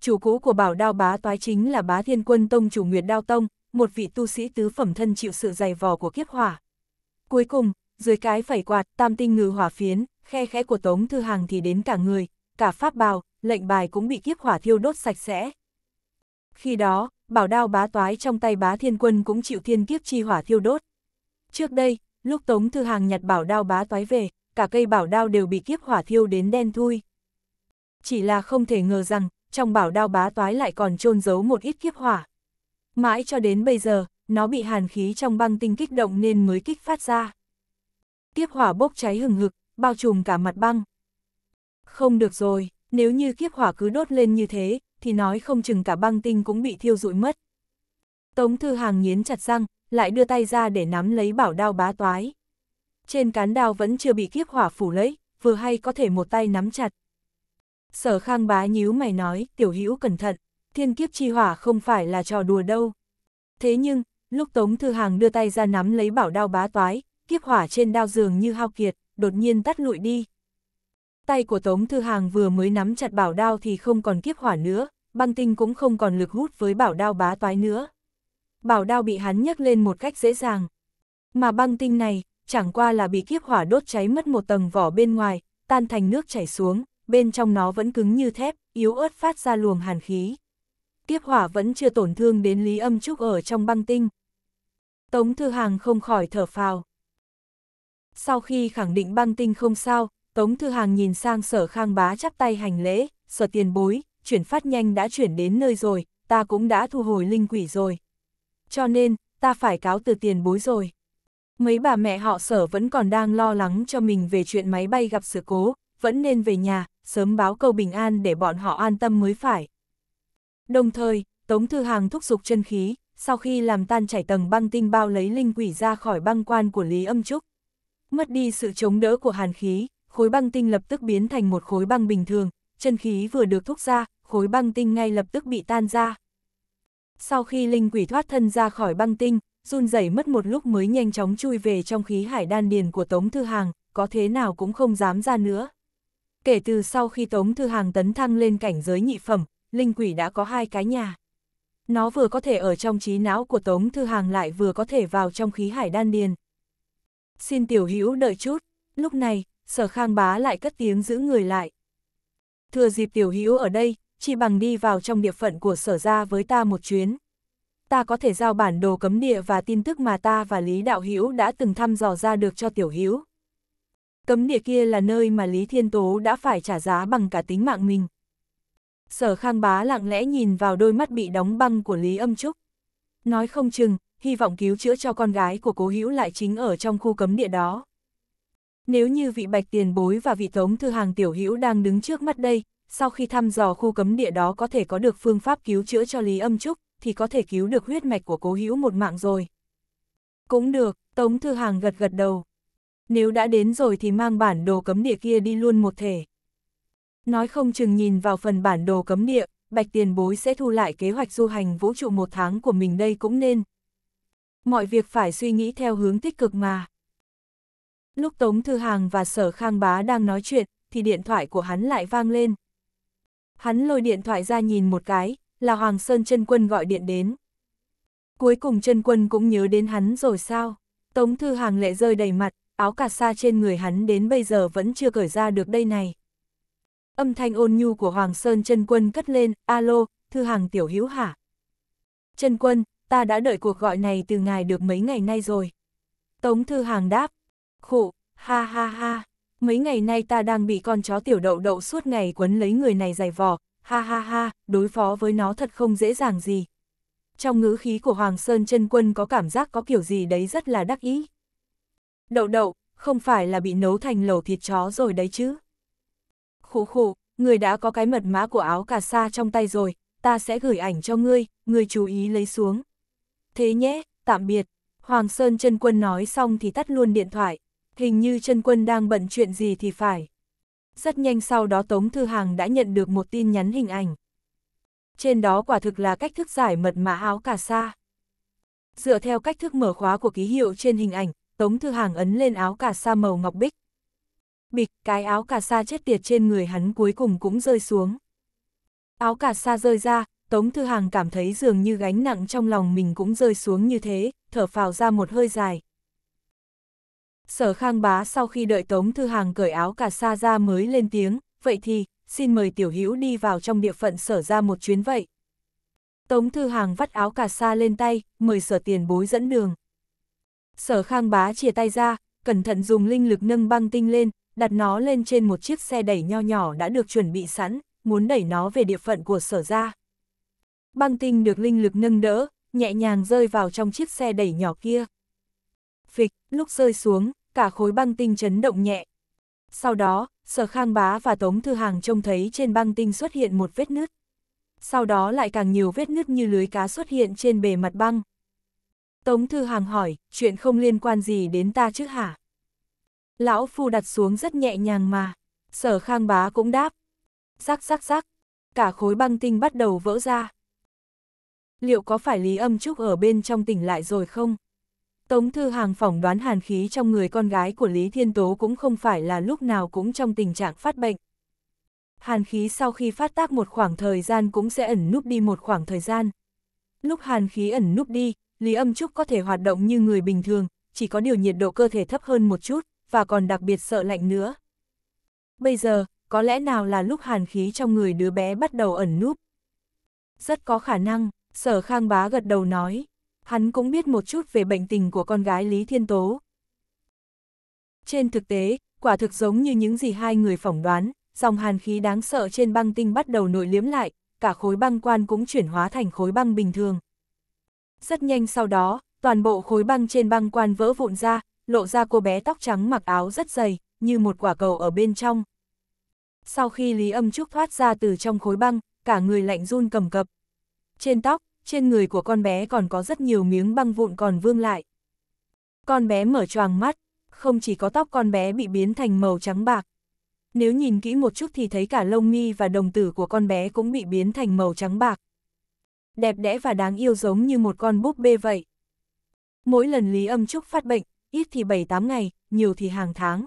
Chủ cũ của bảo đao bá toái chính là bá thiên quân tông chủ Nguyệt Đao Tông, một vị tu sĩ tứ phẩm thân chịu sự dày vò của kiếp hỏa. Cuối cùng, dưới cái phẩy quạt, tam tinh ngừ hỏa phiến, khe khẽ của Tống Thư Hàng thì đến cả người, cả pháp bào, lệnh bài cũng bị kiếp hỏa thiêu đốt sạch sẽ. Khi đó, bảo đao bá toái trong tay bá thiên quân cũng chịu thiên kiếp chi hỏa thiêu đốt. Trước đây, lúc Tống Thư Hàng nhặt bảo đao bá toái về, cả cây bảo đao đều bị kiếp hỏa thiêu đến đen thui. Chỉ là không thể ngờ rằng, trong bảo đao bá toái lại còn trôn giấu một ít kiếp hỏa. Mãi cho đến bây giờ, nó bị hàn khí trong băng tinh kích động nên mới kích phát ra. Kiếp hỏa bốc cháy hừng hực, bao trùm cả mặt băng. Không được rồi, nếu như kiếp hỏa cứ đốt lên như thế, thì nói không chừng cả băng tinh cũng bị thiêu rụi mất. Tống Thư Hàng nghiến chặt răng, lại đưa tay ra để nắm lấy bảo đao bá toái. Trên cán đao vẫn chưa bị kiếp hỏa phủ lấy, vừa hay có thể một tay nắm chặt. Sở khang bá nhíu mày nói, tiểu hữu cẩn thận, thiên kiếp chi hỏa không phải là trò đùa đâu. Thế nhưng, lúc Tống Thư Hàng đưa tay ra nắm lấy bảo đao bá toái, kiếp hỏa trên đao dường như hao kiệt, đột nhiên tắt lụi đi. Tay của Tống Thư Hàng vừa mới nắm chặt bảo đao thì không còn kiếp hỏa nữa, băng tinh cũng không còn lực hút với bảo đao bá toái nữa. Bảo đao bị hắn nhấc lên một cách dễ dàng. Mà băng tinh này, chẳng qua là bị kiếp hỏa đốt cháy mất một tầng vỏ bên ngoài, tan thành nước chảy xuống, bên trong nó vẫn cứng như thép, yếu ớt phát ra luồng hàn khí. Kiếp hỏa vẫn chưa tổn thương đến Lý Âm Trúc ở trong băng tinh. Tống Thư Hàng không khỏi thở phào. Sau khi khẳng định băng tinh không sao, Tống Thư Hàng nhìn sang sở khang bá chắp tay hành lễ, sở tiền bối, chuyển phát nhanh đã chuyển đến nơi rồi, ta cũng đã thu hồi linh quỷ rồi. Cho nên, ta phải cáo từ tiền bối rồi. Mấy bà mẹ họ sở vẫn còn đang lo lắng cho mình về chuyện máy bay gặp sự cố, vẫn nên về nhà, sớm báo câu bình an để bọn họ an tâm mới phải. Đồng thời, Tống Thư Hàng thúc giục chân khí, sau khi làm tan chảy tầng băng tinh bao lấy linh quỷ ra khỏi băng quan của Lý Âm Trúc. Mất đi sự chống đỡ của hàn khí, khối băng tinh lập tức biến thành một khối băng bình thường, chân khí vừa được thúc ra, khối băng tinh ngay lập tức bị tan ra. Sau khi linh quỷ thoát thân ra khỏi băng tinh, run rẩy mất một lúc mới nhanh chóng chui về trong khí hải đan điền của Tống Thư Hàng, có thế nào cũng không dám ra nữa. Kể từ sau khi Tống Thư Hàng tấn thăng lên cảnh giới nhị phẩm, linh quỷ đã có hai cái nhà. Nó vừa có thể ở trong trí não của Tống Thư Hàng lại vừa có thể vào trong khí hải đan điền. Xin tiểu hữu đợi chút, lúc này, sở khang bá lại cất tiếng giữ người lại. Thừa dịp tiểu hữu ở đây, chi bằng đi vào trong địa phận của sở ra với ta một chuyến. Ta có thể giao bản đồ cấm địa và tin tức mà ta và Lý Đạo Hữu đã từng thăm dò ra được cho tiểu hữu. Cấm địa kia là nơi mà Lý Thiên Tố đã phải trả giá bằng cả tính mạng mình. Sở khang bá lặng lẽ nhìn vào đôi mắt bị đóng băng của Lý Âm Trúc. Nói không chừng, hy vọng cứu chữa cho con gái của cố hữu lại chính ở trong khu cấm địa đó. Nếu như vị bạch tiền bối và vị tống thư hàng tiểu hữu đang đứng trước mắt đây, sau khi thăm dò khu cấm địa đó có thể có được phương pháp cứu chữa cho Lý Âm Trúc, thì có thể cứu được huyết mạch của cố hữu một mạng rồi. Cũng được, Tống Thư Hàng gật gật đầu. Nếu đã đến rồi thì mang bản đồ cấm địa kia đi luôn một thể. Nói không chừng nhìn vào phần bản đồ cấm địa, Bạch Tiền Bối sẽ thu lại kế hoạch du hành vũ trụ một tháng của mình đây cũng nên. Mọi việc phải suy nghĩ theo hướng tích cực mà. Lúc Tống Thư Hàng và Sở Khang Bá đang nói chuyện, thì điện thoại của hắn lại vang lên. Hắn lôi điện thoại ra nhìn một cái, là Hoàng Sơn chân Quân gọi điện đến. Cuối cùng chân Quân cũng nhớ đến hắn rồi sao? Tống Thư Hàng lệ rơi đầy mặt, áo cà sa trên người hắn đến bây giờ vẫn chưa cởi ra được đây này. Âm thanh ôn nhu của Hoàng Sơn chân Quân cất lên, alo, Thư Hàng tiểu hữu hả? chân Quân, ta đã đợi cuộc gọi này từ ngài được mấy ngày nay rồi. Tống Thư Hàng đáp, Khổ, ha ha ha, mấy ngày nay ta đang bị con chó tiểu đậu đậu suốt ngày quấn lấy người này giày vò, ha ha ha, đối phó với nó thật không dễ dàng gì. Trong ngữ khí của Hoàng Sơn chân quân có cảm giác có kiểu gì đấy rất là đắc ý. Đậu đậu, không phải là bị nấu thành lẩu thịt chó rồi đấy chứ. Khủ khủ, người đã có cái mật mã của áo cà sa trong tay rồi, ta sẽ gửi ảnh cho ngươi, ngươi chú ý lấy xuống. Thế nhé, tạm biệt. Hoàng Sơn chân quân nói xong thì tắt luôn điện thoại hình như chân quân đang bận chuyện gì thì phải. Rất nhanh sau đó Tống Thư Hàng đã nhận được một tin nhắn hình ảnh. Trên đó quả thực là cách thức giải mật mã áo cà sa. Dựa theo cách thức mở khóa của ký hiệu trên hình ảnh, Tống Thư Hàng ấn lên áo cà sa màu ngọc bích. Bịch, cái áo cà sa chết tiệt trên người hắn cuối cùng cũng rơi xuống. Áo cà sa rơi ra, Tống Thư Hàng cảm thấy dường như gánh nặng trong lòng mình cũng rơi xuống như thế, thở phào ra một hơi dài sở khang bá sau khi đợi Tống Thư Hàng cởi áo cà sa ra mới lên tiếng, vậy thì, xin mời tiểu hữu đi vào trong địa phận sở ra một chuyến vậy. Tống Thư Hàng vắt áo cà sa lên tay, mời sở tiền bối dẫn đường. Sở khang bá chia tay ra, cẩn thận dùng linh lực nâng băng tinh lên, đặt nó lên trên một chiếc xe đẩy nho nhỏ đã được chuẩn bị sẵn, muốn đẩy nó về địa phận của sở ra. Băng tinh được linh lực nâng đỡ, nhẹ nhàng rơi vào trong chiếc xe đẩy nhỏ kia phịch, lúc rơi xuống, cả khối băng tinh chấn động nhẹ. Sau đó, Sở Khang Bá và Tống Thư Hàng trông thấy trên băng tinh xuất hiện một vết nứt. Sau đó lại càng nhiều vết nứt như lưới cá xuất hiện trên bề mặt băng. Tống Thư Hàng hỏi, chuyện không liên quan gì đến ta chứ hả? Lão Phu đặt xuống rất nhẹ nhàng mà. Sở Khang Bá cũng đáp. Rắc rắc rắc, cả khối băng tinh bắt đầu vỡ ra. Liệu có phải Lý Âm Trúc ở bên trong tỉnh lại rồi không? Tống Thư Hàng phỏng đoán hàn khí trong người con gái của Lý Thiên Tố cũng không phải là lúc nào cũng trong tình trạng phát bệnh. Hàn khí sau khi phát tác một khoảng thời gian cũng sẽ ẩn núp đi một khoảng thời gian. Lúc hàn khí ẩn núp đi, Lý Âm Trúc có thể hoạt động như người bình thường, chỉ có điều nhiệt độ cơ thể thấp hơn một chút, và còn đặc biệt sợ lạnh nữa. Bây giờ, có lẽ nào là lúc hàn khí trong người đứa bé bắt đầu ẩn núp? Rất có khả năng, sở khang bá gật đầu nói hắn cũng biết một chút về bệnh tình của con gái Lý Thiên Tố. Trên thực tế, quả thực giống như những gì hai người phỏng đoán, dòng hàn khí đáng sợ trên băng tinh bắt đầu nội liếm lại, cả khối băng quan cũng chuyển hóa thành khối băng bình thường. Rất nhanh sau đó, toàn bộ khối băng trên băng quan vỡ vụn ra, lộ ra cô bé tóc trắng mặc áo rất dày, như một quả cầu ở bên trong. Sau khi Lý Âm Trúc thoát ra từ trong khối băng, cả người lạnh run cầm cập. Trên tóc, trên người của con bé còn có rất nhiều miếng băng vụn còn vương lại. Con bé mở choàng mắt, không chỉ có tóc con bé bị biến thành màu trắng bạc. Nếu nhìn kỹ một chút thì thấy cả lông mi và đồng tử của con bé cũng bị biến thành màu trắng bạc. Đẹp đẽ và đáng yêu giống như một con búp bê vậy. Mỗi lần Lý Âm Trúc phát bệnh, ít thì 7-8 ngày, nhiều thì hàng tháng.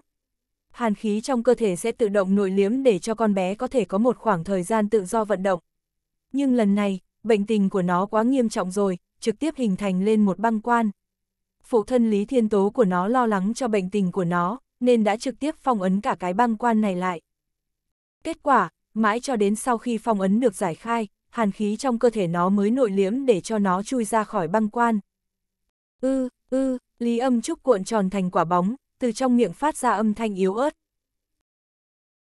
Hàn khí trong cơ thể sẽ tự động nội liếm để cho con bé có thể có một khoảng thời gian tự do vận động. Nhưng lần này, bệnh tình của nó quá nghiêm trọng rồi, trực tiếp hình thành lên một băng quan. Phụ thân Lý Thiên Tố của nó lo lắng cho bệnh tình của nó, nên đã trực tiếp phong ấn cả cái băng quan này lại. Kết quả, mãi cho đến sau khi phong ấn được giải khai, hàn khí trong cơ thể nó mới nội liễm để cho nó chui ra khỏi băng quan. Ư, ư, Lý âm trúc cuộn tròn thành quả bóng, từ trong miệng phát ra âm thanh yếu ớt.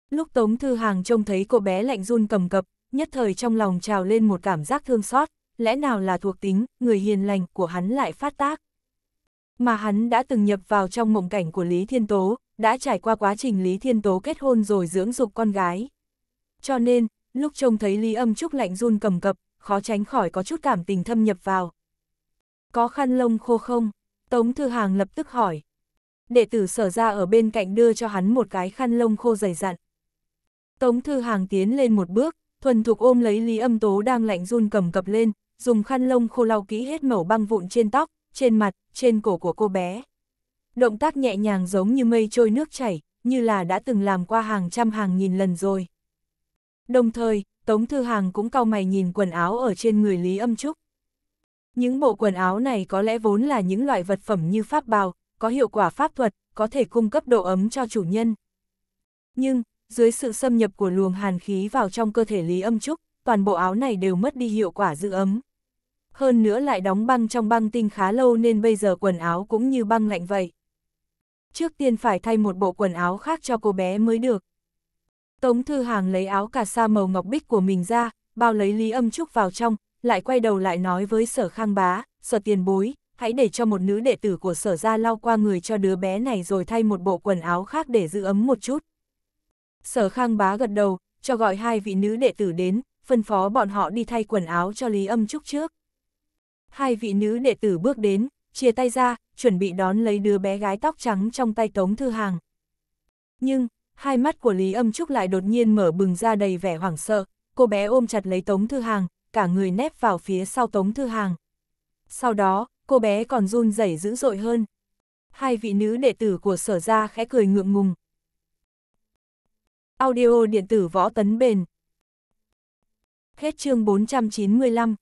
Lúc Tống Thư Hàng trông thấy cô bé lạnh run cầm cập, nhất thời trong lòng trào lên một cảm giác thương xót, lẽ nào là thuộc tính, người hiền lành của hắn lại phát tác. Mà hắn đã từng nhập vào trong mộng cảnh của Lý Thiên Tố, đã trải qua quá trình Lý Thiên Tố kết hôn rồi dưỡng dục con gái. Cho nên, lúc trông thấy Lý Âm Trúc lạnh run cầm cập, khó tránh khỏi có chút cảm tình thâm nhập vào. Có khăn lông khô không? Tống Thư Hàng lập tức hỏi. Đệ tử sở ra ở bên cạnh đưa cho hắn một cái khăn lông khô dày dặn. Tống Thư Hàng tiến lên một bước, thuần thục ôm lấy Lý Âm Tố đang lạnh run cầm cập lên, dùng khăn lông khô lau kỹ hết mẩu băng vụn trên tóc, trên mặt, trên cổ của cô bé. Động tác nhẹ nhàng giống như mây trôi nước chảy, như là đã từng làm qua hàng trăm hàng nghìn lần rồi. Đồng thời, Tống Thư Hàng cũng cau mày nhìn quần áo ở trên người Lý Âm Trúc. Những bộ quần áo này có lẽ vốn là những loại vật phẩm như pháp bào, có hiệu quả pháp thuật, có thể cung cấp độ ấm cho chủ nhân. Nhưng, dưới sự xâm nhập của luồng hàn khí vào trong cơ thể Lý Âm Trúc, toàn bộ áo này đều mất đi hiệu quả giữ ấm. Hơn nữa lại đóng băng trong băng tinh khá lâu nên bây giờ quần áo cũng như băng lạnh vậy. Trước tiên phải thay một bộ quần áo khác cho cô bé mới được. Tống Thư Hàng lấy áo cà sa màu ngọc bích của mình ra, bao lấy Lý Âm Trúc vào trong, lại quay đầu lại nói với sở khang bá, sở tiền bối, hãy để cho một nữ đệ tử của sở ra lau qua người cho đứa bé này rồi thay một bộ quần áo khác để giữ ấm một chút. Sở khang bá gật đầu, cho gọi hai vị nữ đệ tử đến, phân phó bọn họ đi thay quần áo cho Lý Âm Trúc trước. Hai vị nữ đệ tử bước đến, chia tay ra, chuẩn bị đón lấy đứa bé gái tóc trắng trong tay Tống Thư Hàng. Nhưng, hai mắt của Lý Âm Trúc lại đột nhiên mở bừng ra đầy vẻ hoảng sợ, cô bé ôm chặt lấy Tống Thư Hàng, cả người nép vào phía sau Tống Thư Hàng. Sau đó, cô bé còn run rẩy dữ dội hơn. Hai vị nữ đệ tử của sở ra khẽ cười ngượng ngùng, Audio điện tử võ tấn bền. Hết chương 495